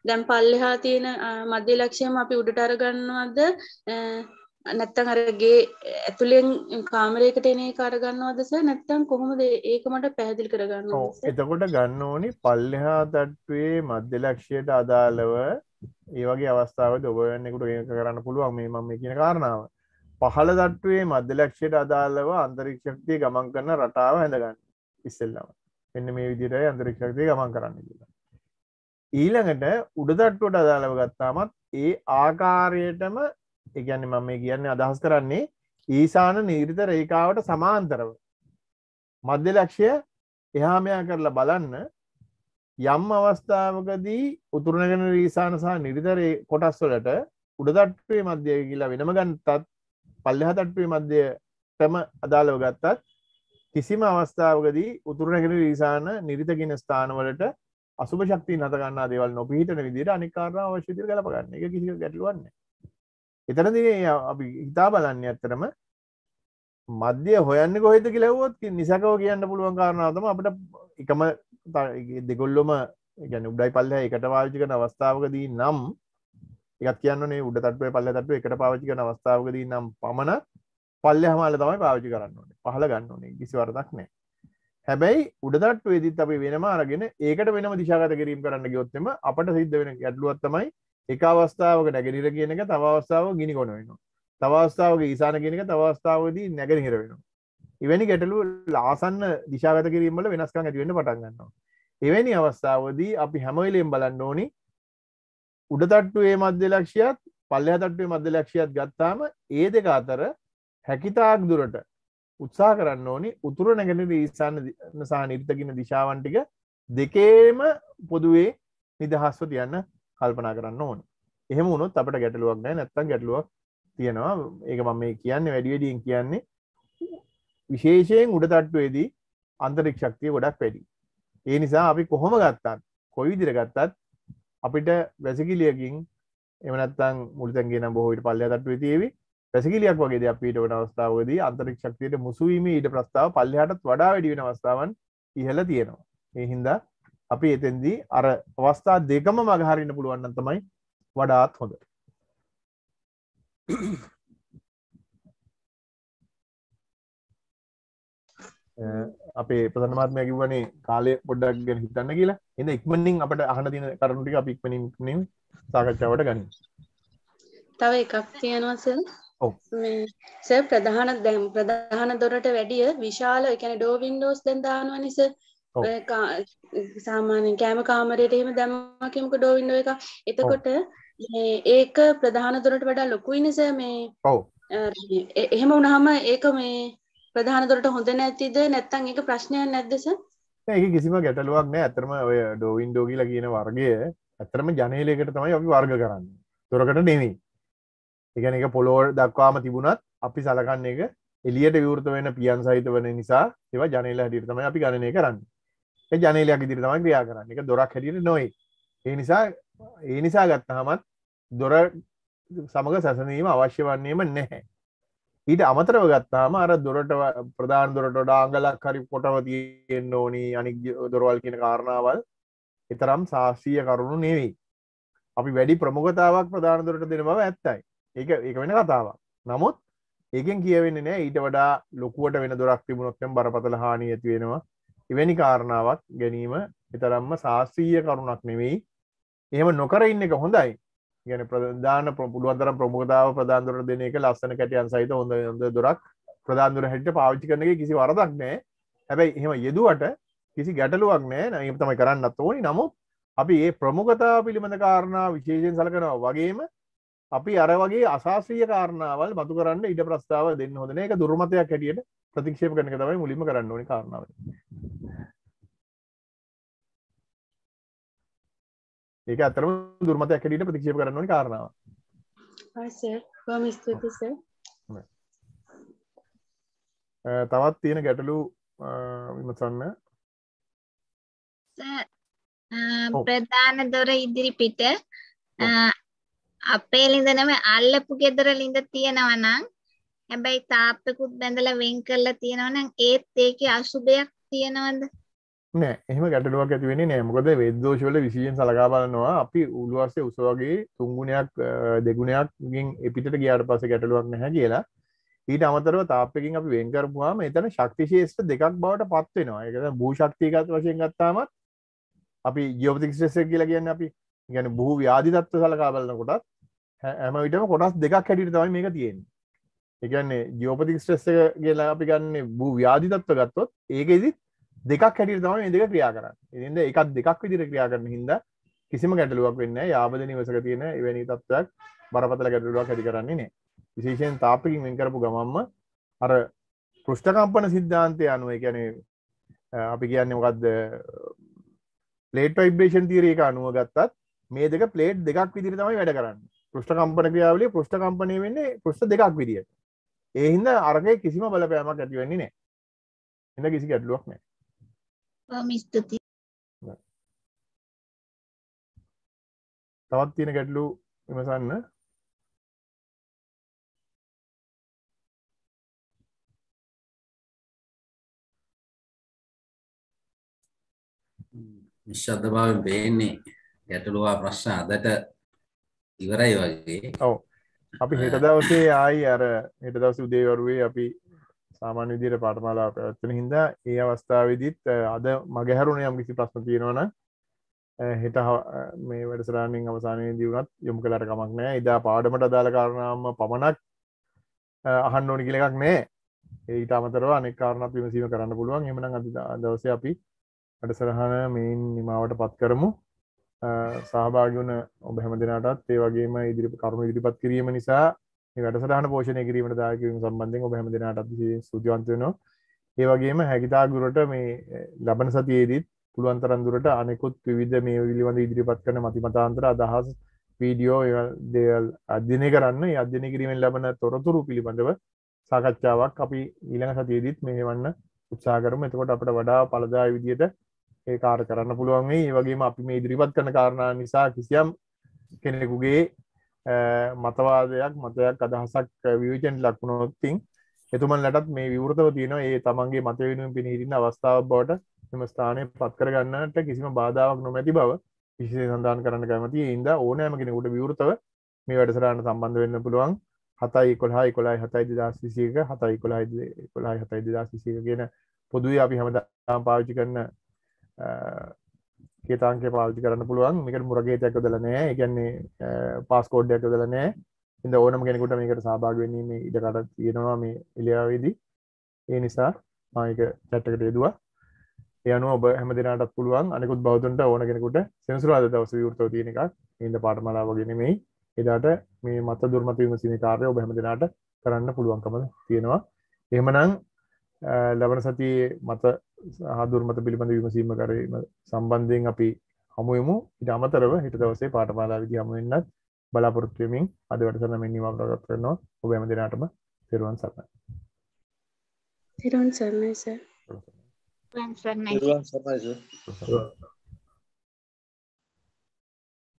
දැන් පල්ලෙහා තියෙන මධ්‍ය ලක්ෂයම අපි උඩට අරගන්නවද නැත්තං අරගේ ඇතුළෙන් කාමරයකට එන කාරගන්නවදස නැත්තං කොහොමද ඒක මට පැහදිල් කරගන්න එතකොට ගන්න ඕනි පල්ලෙහා තට්ටුවේ මධ්‍යලක්ෂයට අදාළව ඒවගේ අවස්ථාව දොබයන්නෙකුට ඒක කරන්න පුළුවන් මේ මම කියන කාරණාව පහළ දට්ටුවේ මධ්‍යලක්ෂයට අදාළව අන්තරික්ෂක්තිය ගමන් කරන රටාව ඇඳගන්න ඉස්සෙල්ලම එන්න මේ විදිරයි අන්තරික්ෂක්තිය ගමන් කරන්න කියලා ඊළඟට උඩදට්ටුවට අදාළව ගත්තාමත් ඒ ආකාරයටම එකන්න මම මේ කියන්නේ අදහස් කරන්නේ ඊසාන නීරිත රේකාවට සමාන්තරව මධ්‍ය ලක්ෂය එහාමයා කරලා බලන්න යම් අවස්ථාවකදී උතුරණගෙන රීසාන සහ නිරිතරේ කොටස් වලට උඩදට්ටේ මධ්‍යය කියලා වෙනම ගන්තත් පල්ලෙහ තට්ටේ මධ්‍යය තම අදාළව ගත්තත් කිසිම අවස්ථාවකදී උතුරණගෙන රීසාන නිරිතගෙන ස්ථානවලට අසුභ ශක්ති නතගන්නා දේවල් නොපිහිටන විදිර අනිකාරණ අවශ්‍යතිර කලපගන්න එක කිසි ගැටලුවන්නේ එතනදි අපි හිතා බලන්න ඇත්තරම මධ්‍ය හොයන්න කොහෙද කිලවොත් නිසකව කියන්න පුළුවන් කාරණාවතම අපට එකම දෙකොල්ලොම ගැන උඩයි පල්ල එකට පාවිචිකන අවස්ථාවකදී නම් එකත් කියන්නේ උඩ තත්වය පල්ල තත්ව එකට පාවිචිකන අවස්ථාවකදී නම් පමණ පල්ල හමල තමයි පාවිචි කරන්න ඕනේ පහල ගන්න ඕනේ කිසිවරදක් නෑ හැබැයි උඩදට්ට වෙදිත් අපි වෙනම අරගෙන ඒකට වෙනම දිශාගත කිරීම් කරන්න ගොත්තම අපට සිද්ධ වෙන ගැඩලුවත්තමයි එක අවස්ථාවක නැගනිර කියනක තවස්ථාව ගිනි කොන වෙනවා තවස්ථාවගේ ඊසාන කියනක තවස්ථාවදී නැගනිහිර වෙනවා එවැනි ගැටලු ලාසන්න දිශාගත කිරීමල වෙනස්කං ඇතිවෙන්න පටන්ගන්නවා එවැනි අවස්ථාවදී අපි හැමයිලෙම් බලන්න ඕනි උඩතට්ටුවේ මධ්‍ය ලක්ෂයත් පල්ලහ තට්ටුවේ මධ්‍ය ලක්ෂයත් ගත්තාම ඒ දෙක අතර හැකිතාක් දුරට උත්සා කරන්න ඕනි උතුර නැගැනට ඊසාන්න සහ නිර්තකින දිශාවන්ටික දෙකේම පොදුවේ නිදහස්ව තියන්න කල්පනා කරන්න ඕන එහෙම වුණොත් අපට ගැටලුවක් නෑ නැත්තම් ගැටලුවක් තියෙනවා ඒක මම මේ කියන්නේ වැඩිවැඩියෙන් කියන්නේ විශේෂයෙන් උඩ තට්ටුවේදී අන්තරික් ශක්තිය ගොඩක් වැඩි ඒ නිසා අපි කොහොම ගත්තත් කොයි විදිර ගත්තත් අපිට වැසිකිලියකින් එමනත්තන් මුල්තැන්ගේ නම් බොහෝවිට පල්ලය තට්ටුවේ තියවි පැසිකිලියක් වගේ දෙයක් පීට වන අවස්ථාවදී අන්තරික් ශක්තියට මුසුවීම ඊට ප්‍රස්ථාව පල්ලහටත් වඩා වැඩිවෙන අවස්ථාවන් ඉහල තියෙනවා එහින්දා අපි එතෙන්දී අර අවස්ථා දෙකම මගහරන්න පුළුවන්න තමයි වඩාත් හොඳ අපේ ප්‍රසනමාත්මය කිවනේ කාලය පොඩ්ඩක් ගැන හිතන්න කියලා එඳ ඉක්මනින් අපට අහන තින කරුණුටික අප ඉක්මනින් සාකච්ඡාවට ගනි තව එකක් තියෙනවසල් ස ප්‍රධාන දැම් ප්‍රධාන දොරට වැඩිය විශාල එකන ඩෝවින්ඩෝස් දැන්දානුව නිස සාමාන්‍යෙන් කෑම කාමරයට එහෙම දැම්මකෙමක ඩෝවින්ඩෝ එක එතකොට ඒක ප්‍රධාන දුරට වඩා ලොකුයි නිස මේ එහෙම උනහම ඒක මේ ප්‍රධාන දුරට හොඳ නැතිද නැත්තන් එක ප්‍රශ්නයක් නැද්දෙස ඒ කිසිම ගැටලුවක් නෑ ඇතරම ඔය ඩෝවින්ඩෝගීලා කියන වර්ගය ඇතරම ජනේලයකට තමයි අපි වර්ග කරන්න තොරකට නෙමී එකන එක පොලෝල් දක්වාම තිබුණත් අපි සලකන්න එක එලියට විවෘත වෙන පියන් සහිත වන නිසා ඒවා ජනේලා හටිටතම අපි ගණනය කරන්න ජනලයක් ඉදිරි තමක් ක්‍රියා කරන්න එක දොරක් හැටියට නොයි ඒ නිසා ඒ නිසා ගත්තහමත් දොර සමඟ සැසනීම අවශ්‍ය වන්නේම නැහැ ඊට අමතරව ගත්තාම අර දොරට ප්‍රධාන දොරට ඩාංගලක් හරි පොටව තියෙන්න්න ඕනි අනික් දොරවල් කියන කාරණාවල් එතරම් සාක්ෂීය කරුණු නෙවෙයි අපි වැඩි ප්‍රමුගතාවක් ප්‍රධාන දොරට දෙන බව ඇත්තයි ඒක ඒක වෙන කතාවක් නමුත් ඒකෙන් කියවෙන්නේ නෑ ඊට වඩා ලොකුවට වෙන දොරක් තිබුණොත්තෙන් බරපතල හානි ඇතිවෙනවා එවැනි කාරණාවක් ගැනීම එතරම්ම ශාස්ත්‍රීය කරුණක් නෙවෙයි එහෙම නොකර ඉන්න එක හොඳයි ගැන ප්‍රධාන පුළුවන්තර ප්‍රමුගතාව ප්‍රධාන්දුර දෙන එක ලස්සන කැටයන් සහිත හොඳ හොඳ දොරක් ප්‍රධාන්දුර හැට පාවිච්චි කරනගේ කිසි වරදක් නෑ හැබැයි එහෙම යෙදුවට කිසි ගැටලුවක් නෑ නම තමයි කරන්නත් ඕනි නමුත් අපි ඒ ප්‍රමුගතා පිළිබඳ කාරණා විශේෂයෙන් සලකනවා වගේම අපි අර වගේ අසාශ්‍රීය කාරණාවල් මතු කරන්න ඉඩ ප්‍රස්ථාව දෙන්න හොඳන එක දුර්මතයක් හැටියට ප්‍රතික්ෂේප කරන තමයි මුලිම කරන්න ඕනි කාරණාව ඒක අතරම දුර්මතයක් හැටියට ප්‍රතික්ෂේප කරන්න ඕනි කාරණාව තවත් තියෙන ගැටලු විමසන්න ප්‍රධාන දොර ඉදිරි පිට අපේ ළිඳනම අල්ලපු ගෙදර ළිඳ තියෙනවා නම් හැබැයි තාප්පෙකුත් බැඳලා වෙන් කරලා තියෙනවා නම් ඒත් ඒකේ අසුබයක් තියෙනවද නෑ එහෙම ගැටලුවක් ඇති වෙන්නේ නෑ මොකද වේද්දෝෂ වල විශේෂයෙන් සලකා බලනවා අපි උළුවස්සේ උස වගේ තුන්ගුණයක් දෙගුණයක්ගෙන් එපිටට ගියාට පස්සේ ගැටලුවක් නැහැ කියලා ඊට අමතරව තාප්පෙකින් අපි වෙන් කරපුවාම එතන ශක්ති ශේෂ්ඨ දෙකක් බවට පත් වෙනවා ඒක භූ ශක්තියකට වශයෙන් ගත්තාම අපි ජියෝපතික් ස්ට්‍රෙස් එක කියලා කියන්නේ අපි කියන්නේ බොහෝ ව්‍යාධි තත්ත්ව සලකා බලනකොටත් හැම විටම කොටස් දෙකක් හැටියට තමයි මේක තියෙන්නේ එකන්නේ ජියෝපති ස්ට්‍රෙස් එක කියලා අපි ගන්න බූ ව්‍යාධිතත්ව ගත්තොත් ඒකෙදි දෙකක් හැටියට තමයි මේ දෙක ක්‍රියා කරන්නේ. ඉතින් එකක් දෙකක් විදිහට ක්‍රියා කරන හින්දා කිසිම ගැටලුවක් වෙන්නේ නැහැ. යාබද නිවසක තියෙන එවැනි තත්ත්වයක් බරපතල ගැටලුවක් ඇති කරන්නේ නැහැ. විශේෂයෙන් තාපකින් වෙන් කරපු ගමන්ම අර පෘෂ්ඨ කම්පන સિદ્ધාන්තය අනුව ඒ කියන්නේ අපි කියන්නේ මොකද්ද ප්ලේට් ভাইබ්‍රේෂන් තියරි එක අනුව ගත්තත් මේ දෙක ප්ලේට් දෙකක් විදිහට තමයි වැඩ කරන්නේ. පෘෂ්ට කම්පන ක්‍රියාවලි පෘෂ්ට කම්පනය වෙන්නේ පෘෂ්ට දෙකක් විදිියට ඒහින්ද අර්ගය කිසිම බලපෑමක් ඇතිවෙන්නේ නෑ එඳ කිසි ගැටලුවක් නෑ ස්තුති තවත් තියෙන ගැටලු විමසන්න විශ්ශද්ධභාවෙන් පේන්නේ ගැටලුවා ප්‍රශ්න අදට ඉවරයි වගේ ඔව අපි හෙට දවසේ ආයි අර හෙට දවස උදේවරුවේ අපි සාමාන්‍ය විදියට පාටමාලා පැවැත්වෙන හින්දා ඒ අවස්ථාවේදීත් අද මගහැරුණ යම් කිසි ප්‍රශ්න තියෙනවනම් හෙට මේ වැඩසරාණින් අවසානයේදී වුණත් යොමු කළට කමක් නෑ එදා පාඩමට අදාළ කාරණාම පමණක් අහන්න ඕනි කියලා එකක් නෑ ඒ ඉතාමතරව අනෙක් කාරණා විමසීම කරන්න පුළුවන් එමනම් අද දවසේ අපි වැඩසරහන මෙයින් නිමාවට පත් කරමු සහභාගන ඔබ හැම දෙනටත් ඒ වගේම ඉදිරි කරුණු ඉදිරිපත් කිරීම නිසා වැටසටහන පෝෂණය කිරීමට දාකිරීම සම්බන්ධෙන් ඔබ හැම දෙනටත් සූජන්තයනවා ඒ වගේම හැකිතා ගුරට මේ ලබන සතියේදීත් පුළුවන්තරන්දුරට අනෙකුත් විවිධ මේ විලිබඳ ඉදිරිපත් කරන මතිමතාන්තර අදහස් වීඩියෝ දේවල් අධ්‍යනය කරන්න අධ්‍යනය කිරීමෙන් ලබන තොරතුරු පිළිබඳව සාකච්ඡාවක් අපි ඊළඟ සතියේදීත් මෙහෙවන්න උත්සා කරම එතකොට අපට වඩා පලදා විදියට ඒ කාර කරන්න පුළුවන් වෙයි වගේම අපි මේ ඉදිරිපත් කරන කාරණා නිසා කිසියම් කෙනෙකුගේ මතවාදයක් මතයක් අදහසක් විවිචෙන්ට ලක්ුණොත්තින් එතුමන්ලටත් මේ විවෘතව තියෙන ඒ තමන්ගේ මත වෙනුවෙන් පිණිහිරින්න අවස්ථාව බවට එම ස්ථානය පත් කරගන්නට කිසිම බාධාවක් නොමැති බව විශෂය සඳහන් කරන්න කැමති ඉන්ද ඕනෑම කෙනෙකුට විවෘතව මේ වැඩසරාට සම්බන්ධ වෙන්න පුළුවන් හතයි කොළහයි කොළයි හතයි දෙදස් විසියක හතයි කොළයි කොළයි හතයි දෙදස් විසික කියන පොදුවේ අපි හැමදාම් පාවිචි කරන්න කේතාන්ගේ පාල්ති කරන්න පුළුවන් මේකට මුරගේතයක් දලනෑ එකන්නේ පාස්කෝඩ්ඩයක් දලනෑ ඉද ඕනම කෙනෙකුට මේකට සභාගවැනීම ඉඩකට තියෙනවා මේ එලියාවේදී ඒ නිසා මාක චැට්ටකට යදවා යන ඔබ හැම දෙනටත් පුළුවන් අනෙකුත් බෞතන්ට ඕන කෙනෙකුට සෙන්සුරාද දවස යුර්තව තියෙන එකක් ඉද පාටමලාවගෙනෙමයි එදාට මේ මත දුර්මතිවම සිනිකාරය ඔබ හැම දෙනාට කරන්න පුළුවන්කම තියෙනවා එහෙමනං ලබන සති මත හාදුර්මත පිළිබඳ විමසීම කරීම සම්බන්ධයෙන් අපි හමුවමු ඉට අමතරව හිට දවසේ පාටමාලා විදි හමුවන්නත් බලාපොරත්තුවමින් අද වැඩසරන මෙනිවා ප්‍රගත් කරනවා ඔබ ඇම දෙනාටම තෙරුවන් සරණ තෙරුවන් සරණයි සර් සරණයි